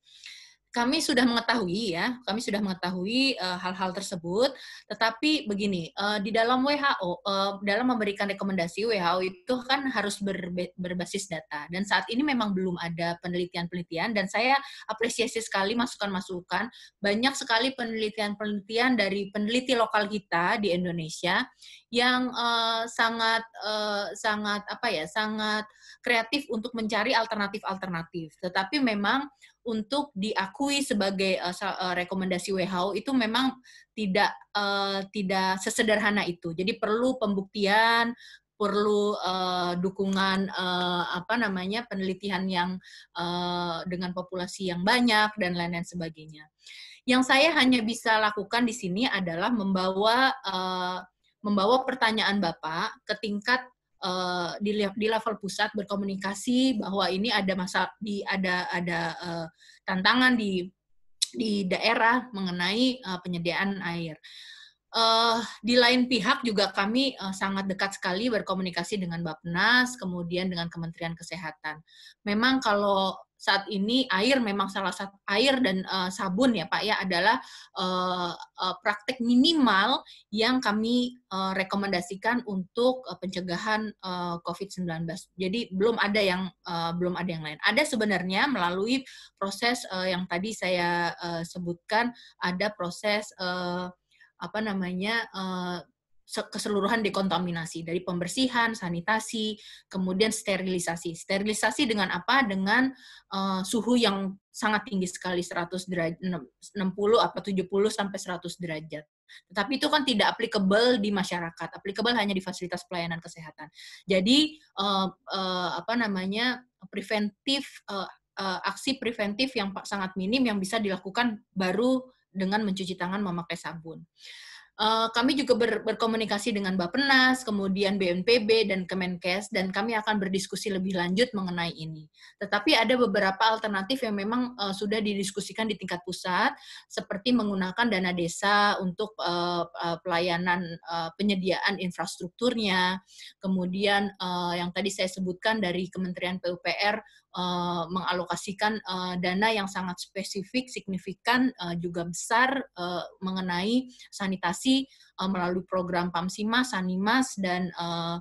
Speaker 4: kami sudah mengetahui ya, kami sudah mengetahui eh, hal-hal uh, tersebut. Tetapi begini, uh, di dalam WHO, uh, eh, dalam memberikan rekomendasi WHO itu kan harus berbe berbasis data. Dan saat ini memang belum ada penelitian-penelitian. Dan saya apresiasi sekali masukan-masukan. Banyak sekali penelitian-penelitian dari peneliti lokal kita di Indonesia yang uh, sangat uh, sangat apa ya, sangat kreatif untuk mencari alternatif-alternatif. Tetapi memang untuk diakui sebagai uh, rekomendasi WHO itu memang tidak uh, tidak sesederhana itu. Jadi perlu pembuktian, perlu uh, dukungan uh, apa namanya penelitian yang uh, dengan populasi yang banyak dan lain-lain sebagainya. Yang saya hanya bisa lakukan di sini adalah membawa uh, membawa pertanyaan Bapak ke tingkat Eh, di, di level pusat berkomunikasi bahwa ini ada masa di ada ada uh, tantangan di di daerah mengenai uh, penyediaan air uh, di lain pihak juga kami uh, sangat dekat sekali berkomunikasi dengan Bapnas, kemudian dengan Kementerian Kesehatan. Memang kalau saat ini air memang salah satu air dan uh, sabun ya Pak ya adalah uh, uh, praktek minimal yang kami uh, rekomendasikan untuk uh, pencegahan uh, COVID-19. Jadi belum ada yang uh, belum ada yang lain. Ada sebenarnya melalui proses uh, yang tadi saya uh, sebutkan ada proses uh, apa namanya eh, keseluruhan dekontaminasi dari pembersihan, sanitasi, kemudian sterilisasi. Sterilisasi dengan apa? Dengan uh, suhu yang sangat tinggi sekali 100 derajat 60 atau 70 sampai 100 derajat. Tetapi itu kan tidak applicable di masyarakat, applicable hanya di fasilitas pelayanan kesehatan. Jadi uh, uh, apa namanya? preventif uh, uh, aksi preventif yang sangat minim yang bisa dilakukan baru dengan mencuci tangan memakai sabun. Eh, kami juga ber, berkomunikasi dengan Bappenas, kemudian BNPB dan Kemenkes, dan kami akan berdiskusi lebih lanjut mengenai ini. Tetapi ada beberapa alternatif yang memang uh, sudah didiskusikan di tingkat pusat, seperti menggunakan dana desa untuk uh, pelayanan uh, penyediaan infrastrukturnya, kemudian uh, yang tadi saya sebutkan dari Kementerian PUPR uh, mengalokasikan uh, dana yang sangat spesifik, signifikan, uh, juga besar uh, mengenai sanitasi uh, melalui program PAMSIMAS, SANIMAS, dan uh,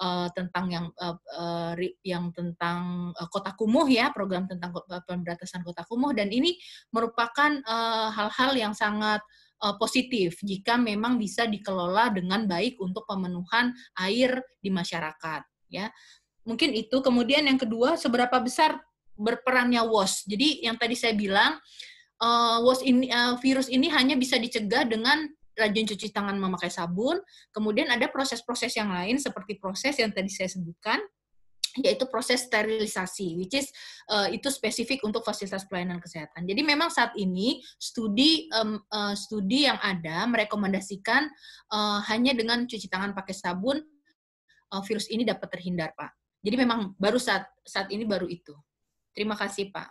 Speaker 4: uh, tentang yang uh, uh, yang tentang uh, kota kumuh ya program tentang pemberantasan kota kumuh dan ini merupakan hal-hal uh, yang sangat uh, positif jika memang bisa dikelola dengan baik untuk pemenuhan air di masyarakat ya mungkin itu kemudian yang kedua seberapa besar berperannya WOS jadi yang tadi saya bilang uh, eh, WOS ini uh, virus ini hanya bisa dicegah dengan rajin cuci tangan memakai sabun kemudian ada proses-proses yang lain seperti proses yang tadi saya sebutkan yaitu proses sterilisasi, which is uh, itu spesifik untuk fasilitas pelayanan kesehatan. Jadi memang saat ini studi um, uh, studi yang ada merekomendasikan uh, hanya dengan cuci tangan pakai sabun uh, virus ini dapat terhindar, Pak. Jadi memang baru saat saat ini baru itu. Terima kasih Pak.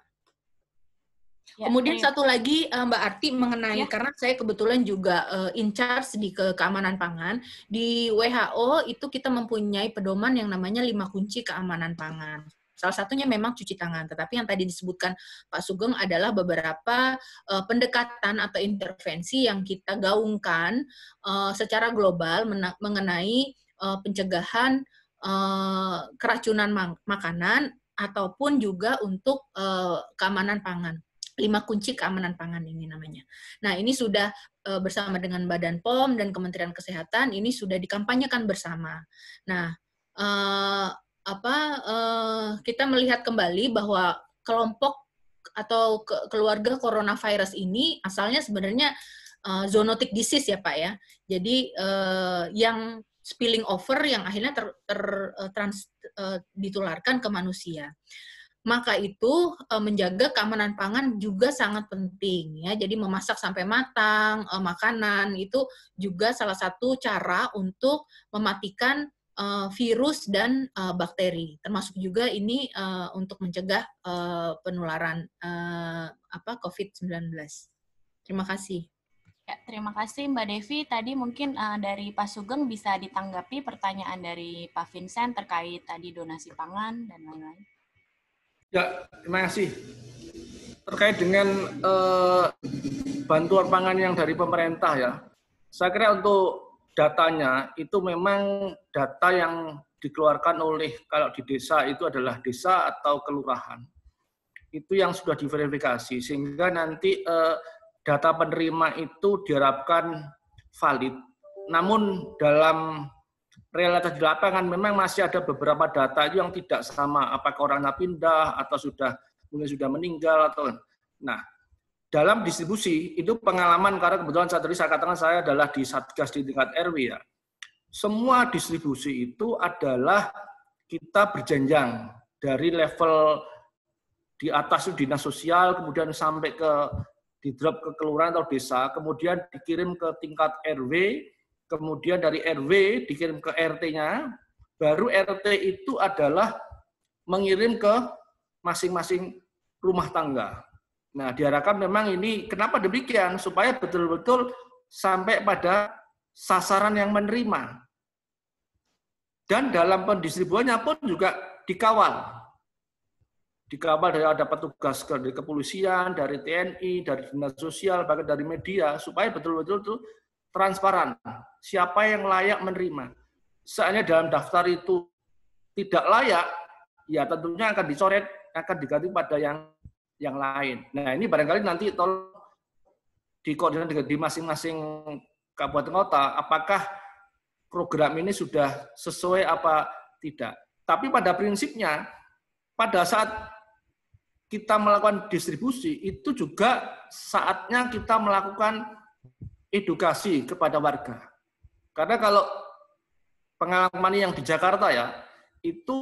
Speaker 4: Ya, Kemudian ayo. Ya. satu lagi eh, Mbak Arti mengenai ya. karena saya kebetulan juga uh, in charge di ke keamanan pangan di WHO itu kita mempunyai pedoman yang namanya lima kunci keamanan pangan. Salah satunya memang cuci tangan, tetapi yang tadi disebutkan Pak Sugeng adalah beberapa uh, pendekatan atau intervensi yang kita gaungkan uh, secara global mengenai uh, pencegahan Eh, keracunan makanan ataupun juga untuk eh, keamanan pangan. Lima kunci keamanan pangan ini namanya. Nah, ini sudah eh, bersama dengan Badan POM dan Kementerian Kesehatan ini sudah dikampanyekan bersama. Nah, apa kita melihat kembali bahwa kelompok atau keluarga coronavirus ini asalnya sebenarnya zoonotic disease ya Pak ya. Jadi yang spilling over yang akhirnya ter, ter, eh, trans, eh, ditularkan ke manusia. Maka itu eh, menjaga keamanan pangan juga sangat penting ya. Jadi memasak sampai matang makanan itu juga salah satu cara untuk mematikan virus dan bakteri. Termasuk juga ini untuk mencegah penularan apa COVID-19. Terima kasih. Ya,
Speaker 1: terima kasih Mbak Devi. Tadi mungkin uh, dari Pak Sugeng bisa ditanggapi pertanyaan dari Pak Vincent terkait tadi donasi pangan dan lain-lain.
Speaker 5: Ya, terima kasih. Terkait dengan uh, bantuan pangan yang dari pemerintah ya, saya kira untuk datanya itu memang data yang dikeluarkan oleh kalau di desa itu adalah desa atau kelurahan. Itu yang sudah diverifikasi sehingga nanti Uh, data penerima itu diharapkan valid. Namun dalam realitas di lapangan memang masih ada beberapa data yang tidak sama, apakah orangnya pindah atau sudah mungkin sudah meninggal atau nah dalam distribusi itu pengalaman karena kebetulan saya tadi saya katakan saya adalah di satgas di tingkat RW ya. Semua distribusi itu adalah kita berjenjang dari level di atas itu dinas sosial kemudian sampai ke di drop ke kelurahan atau desa, kemudian dikirim ke tingkat RW, kemudian dari RW dikirim ke RT-nya, baru RT itu adalah mengirim ke masing-masing rumah tangga. Nah, diharapkan memang ini kenapa demikian supaya betul-betul sampai pada sasaran yang menerima. Dan dalam pendistribuannya pun juga dikawal dikawal dari ada petugas dari kepolisian, dari TNI, dari dinas sosial, bahkan dari media supaya betul-betul itu transparan. Siapa yang layak menerima? Seandainya dalam daftar itu tidak layak, ya tentunya akan dicoret, akan diganti pada yang yang lain. Nah ini barangkali nanti di dikoordinasi di masing-masing kabupaten kota, apakah program ini sudah sesuai apa tidak. Tapi pada prinsipnya, pada saat kita melakukan distribusi itu juga saatnya kita melakukan edukasi kepada warga. Karena kalau pengalaman yang di Jakarta ya, itu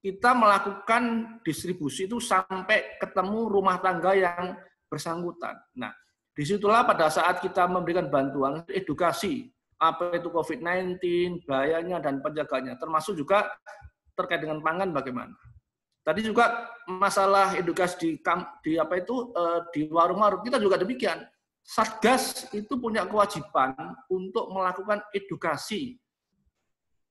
Speaker 5: kita melakukan distribusi itu sampai ketemu rumah tangga yang bersangkutan. Nah, disitulah pada saat kita memberikan bantuan edukasi apa itu COVID-19, bahayanya dan penjaganya, termasuk juga terkait dengan pangan bagaimana. Tadi juga masalah edukasi di, di apa itu eh, di warung-warung kita juga demikian. Satgas itu punya kewajiban untuk melakukan edukasi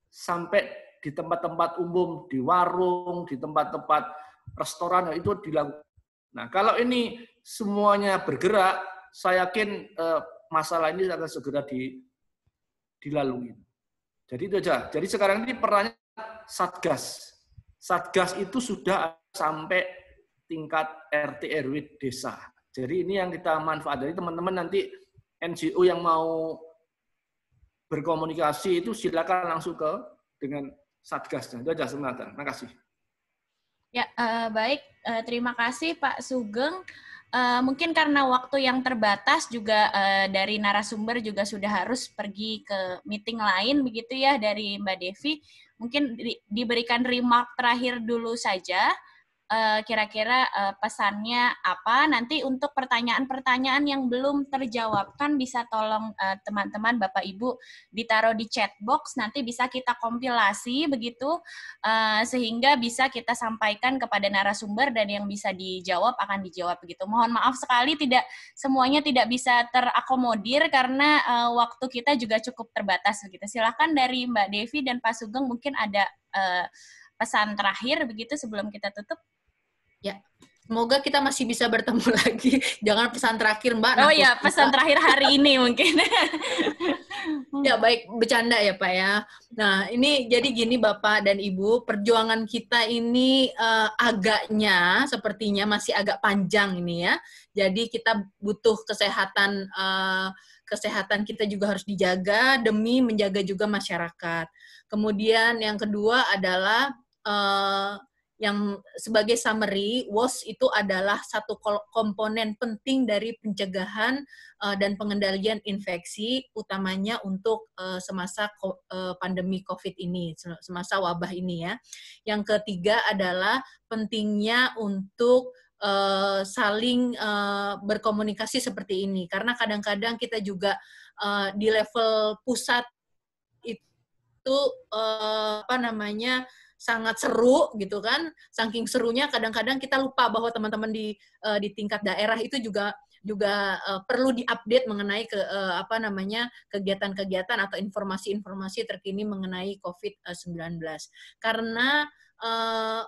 Speaker 5: sampai di tempat-tempat umum, di warung, di tempat-tempat restoran nah, itu dilakukan. Nah, kalau ini semuanya bergerak, saya yakin eh, masalah ini akan segera di, dilalui. Jadi itu aja. Jadi sekarang ini perannya Satgas Satgas itu sudah sampai tingkat RT RW desa. Jadi ini yang kita manfaat. Jadi teman-teman nanti NGO yang mau berkomunikasi itu silakan langsung ke dengan Satgasnya. Itu aja sebenarnya. Terima kasih.
Speaker 1: Ya, uh, baik. Uh, terima kasih Pak Sugeng. Uh, mungkin karena waktu yang terbatas juga uh, dari narasumber juga sudah harus pergi ke meeting lain begitu ya dari Mbak Devi mungkin di, diberikan remark terakhir dulu saja Eh, kira-kira uh, uh, pesannya apa. Nanti untuk pertanyaan-pertanyaan yang belum terjawabkan bisa tolong eh, teman-teman uh, Bapak Ibu ditaruh di chat box nanti bisa kita kompilasi begitu uh, sehingga bisa kita sampaikan kepada narasumber dan yang bisa dijawab akan dijawab begitu. Mohon maaf sekali tidak semuanya tidak bisa terakomodir karena uh, waktu kita juga cukup terbatas begitu. Silahkan dari Mbak Devi dan Pak Sugeng mungkin ada uh, pesan terakhir begitu sebelum kita tutup.
Speaker 4: Ya, semoga kita masih bisa bertemu lagi. Jangan pesan terakhir Mbak. Oh iya, pesan terakhir hari ini mungkin. ya baik, bercanda ya Pak ya. Nah ini jadi gini Bapak dan Ibu, perjuangan kita ini uh, agaknya sepertinya masih agak panjang ini ya. Jadi kita butuh kesehatan uh, kesehatan kita juga harus dijaga demi menjaga juga masyarakat. Kemudian yang kedua adalah uh, yang sebagai summary WOS itu adalah satu komponen penting dari pencegahan uh, dan pengendalian infeksi utamanya untuk uh, semasa ko uh, pandemi COVID ini semasa wabah ini ya. Yang ketiga adalah pentingnya untuk uh, saling uh, berkomunikasi seperti ini karena kadang-kadang kita juga uh, di level pusat itu uh, apa namanya sangat seru gitu kan saking serunya kadang-kadang kita lupa bahwa teman-teman di uh, di tingkat daerah itu juga juga uh, perlu diupdate mengenai ke uh, apa namanya kegiatan-kegiatan atau informasi-informasi terkini mengenai COVID-19 karena uh,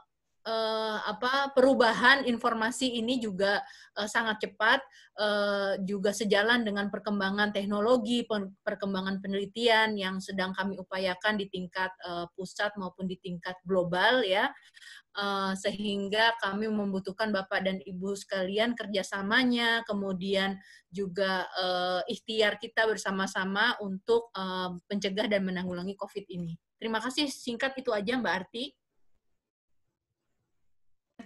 Speaker 4: uh, apa perubahan informasi ini juga uh, sangat cepat uh, juga sejalan dengan perkembangan teknologi perkembangan penelitian yang sedang kami upayakan di tingkat uh, pusat maupun di tingkat global ya uh, sehingga kami membutuhkan bapak dan ibu sekalian kerjasamanya kemudian juga uh, ikhtiar kita bersama-sama untuk uh, mencegah dan menanggulangi COVID ini. Terima kasih singkat itu aja Mbak Arti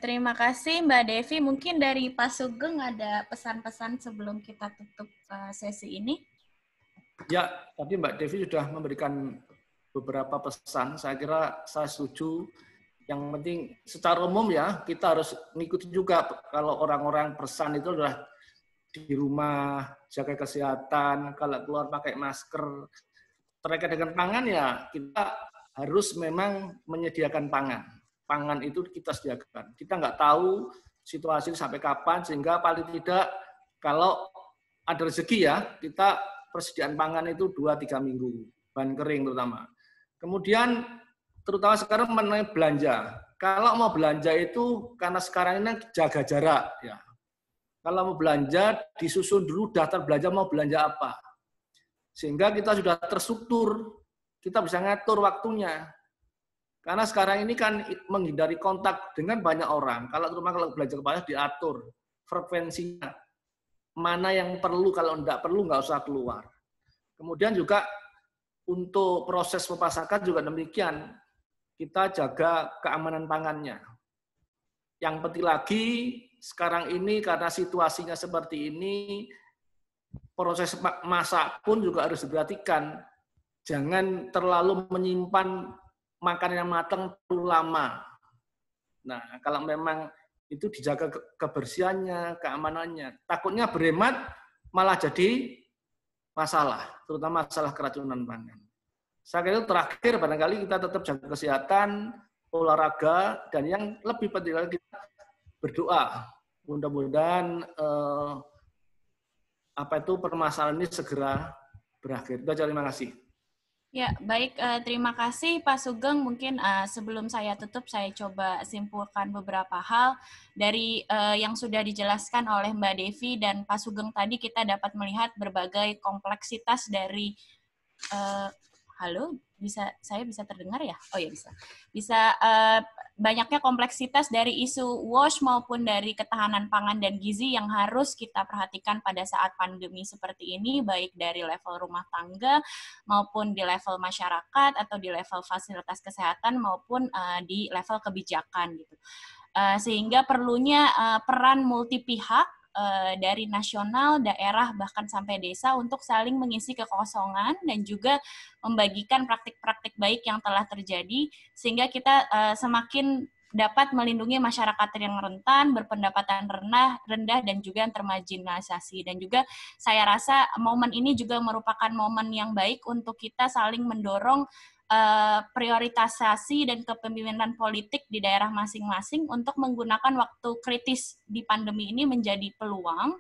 Speaker 1: terima kasih Mbak Devi. Mungkin dari Pak Sugeng ada pesan-pesan sebelum kita tutup eh, sesi ini.
Speaker 5: Ya, tadi Mbak Devi sudah memberikan beberapa pesan. Saya kira saya setuju. Yang penting secara umum ya, kita harus mengikuti juga kalau orang-orang pesan itu adalah di rumah, jaga kesehatan, kalau keluar pakai masker. Terkait dengan pangan ya, kita harus memang menyediakan pangan pangan itu kita sediakan. Kita nggak tahu situasi sampai kapan, sehingga paling tidak kalau ada rezeki ya, kita persediaan pangan itu 2-3 minggu, bahan kering terutama. Kemudian terutama sekarang mengenai belanja. Kalau mau belanja itu karena sekarang ini jaga jarak ya. Kalau mau belanja disusun dulu daftar belanja mau belanja apa. Sehingga kita sudah terstruktur, kita bisa ngatur waktunya. Karena sekarang ini kan menghindari kontak dengan banyak orang. Kalau rumah kalau belajar banyak diatur frekuensinya. Mana yang perlu, kalau enggak perlu nggak usah keluar. Kemudian juga untuk proses pemasakan juga demikian. Kita jaga keamanan pangannya. Yang penting lagi, sekarang ini karena situasinya seperti ini, proses masak pun juga harus diperhatikan. Jangan terlalu menyimpan makanan yang matang perlu lama. Nah, kalau memang itu dijaga kebersihannya, keamanannya. Takutnya berhemat malah jadi masalah, terutama masalah keracunan pangan. Saya kira terakhir barangkali kita tetap jaga kesehatan, olahraga, dan yang lebih penting lagi kita berdoa. Mudah-mudahan eh, apa itu permasalahan ini segera berakhir. terima kasih.
Speaker 1: Ya, baik. Uh, terima kasih Pak Sugeng. Mungkin uh, sebelum saya tutup, saya coba simpulkan beberapa hal dari uh, yang sudah dijelaskan oleh Mbak Devi dan Pak Sugeng tadi kita dapat melihat berbagai kompleksitas dari... Uh, halo? bisa saya bisa terdengar ya? Oh ya bisa. Bisa uh, banyaknya kompleksitas dari isu wash maupun dari ketahanan pangan dan gizi yang harus kita perhatikan pada saat pandemi seperti ini baik dari level rumah tangga maupun di level masyarakat atau di level fasilitas kesehatan maupun uh, di level kebijakan gitu. Uh, sehingga perlunya uh, peran multi pihak Eh, dari nasional, daerah, bahkan sampai desa untuk saling mengisi kekosongan dan juga membagikan praktik-praktik baik yang telah terjadi sehingga kita eh, semakin dapat melindungi masyarakat yang rentan, berpendapatan rendah, rendah dan juga yang termarginalisasi. Dan juga saya rasa momen ini juga merupakan momen yang baik untuk kita saling mendorong Eh, prioritasasi dan kepemimpinan politik di daerah masing-masing untuk menggunakan waktu kritis di pandemi ini menjadi peluang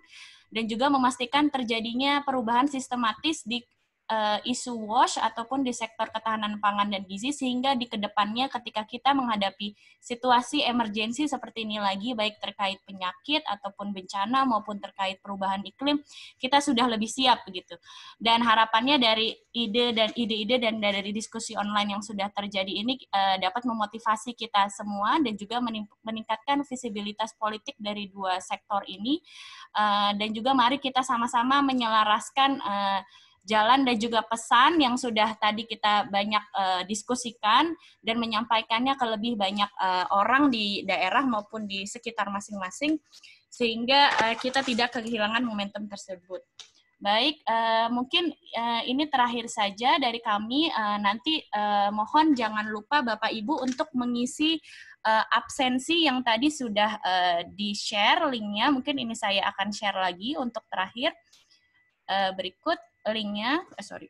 Speaker 1: dan juga memastikan terjadinya perubahan sistematis di uh, isu WASH ataupun di sektor ketahanan pangan dan gizi sehingga di kedepannya ketika kita menghadapi situasi emergensi seperti ini lagi baik terkait penyakit ataupun bencana maupun terkait perubahan iklim kita sudah lebih siap begitu dan harapannya dari ide dan ide-ide dan dari diskusi online yang sudah terjadi ini uh, dapat memotivasi kita semua dan juga meningkatkan visibilitas politik dari dua sektor ini uh, dan juga mari kita sama-sama menyelaraskan uh, jalan dan juga pesan yang sudah tadi kita banyak uh, diskusikan dan menyampaikannya ke lebih banyak uh, orang di daerah maupun di sekitar masing-masing sehingga uh, kita tidak kehilangan momentum tersebut. Baik, uh, mungkin uh, ini terakhir saja dari kami. Uh, nanti uh, mohon jangan lupa Bapak Ibu untuk mengisi uh, absensi yang tadi sudah uh, di-share linknya. Mungkin ini saya akan share lagi untuk terakhir. Uh, berikut linknya, eh, sorry,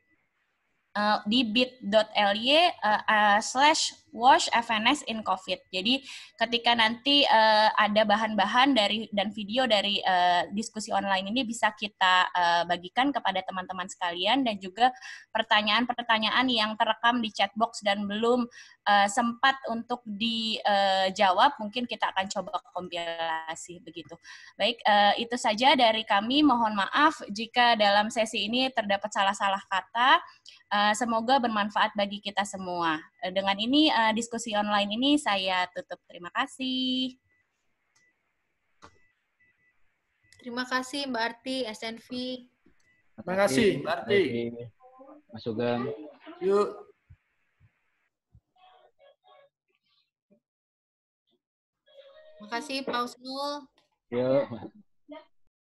Speaker 1: uh, di bit.ly uh, eh, uh, eh, slash Wash FNS in COVID. Jadi ketika nanti uh, ada bahan-bahan dari dan video dari uh, diskusi online ini bisa kita uh, bagikan kepada teman-teman sekalian dan juga pertanyaan-pertanyaan yang terekam di chatbox dan belum uh, sempat untuk dijawab uh, mungkin kita akan coba kompilasi begitu. Baik, uh, itu saja dari kami. Mohon maaf jika dalam sesi ini terdapat salah-salah kata. Uh, semoga bermanfaat bagi kita semua. Eh, dengan ini uh, diskusi online ini saya tutup. Terima kasih.
Speaker 4: Terima kasih Mbak Arti, SNV.
Speaker 5: Terima kasih Mbak Arti. Mas Sugeng. Yuk.
Speaker 4: Terima kasih Pak Usnul.
Speaker 2: Yuk.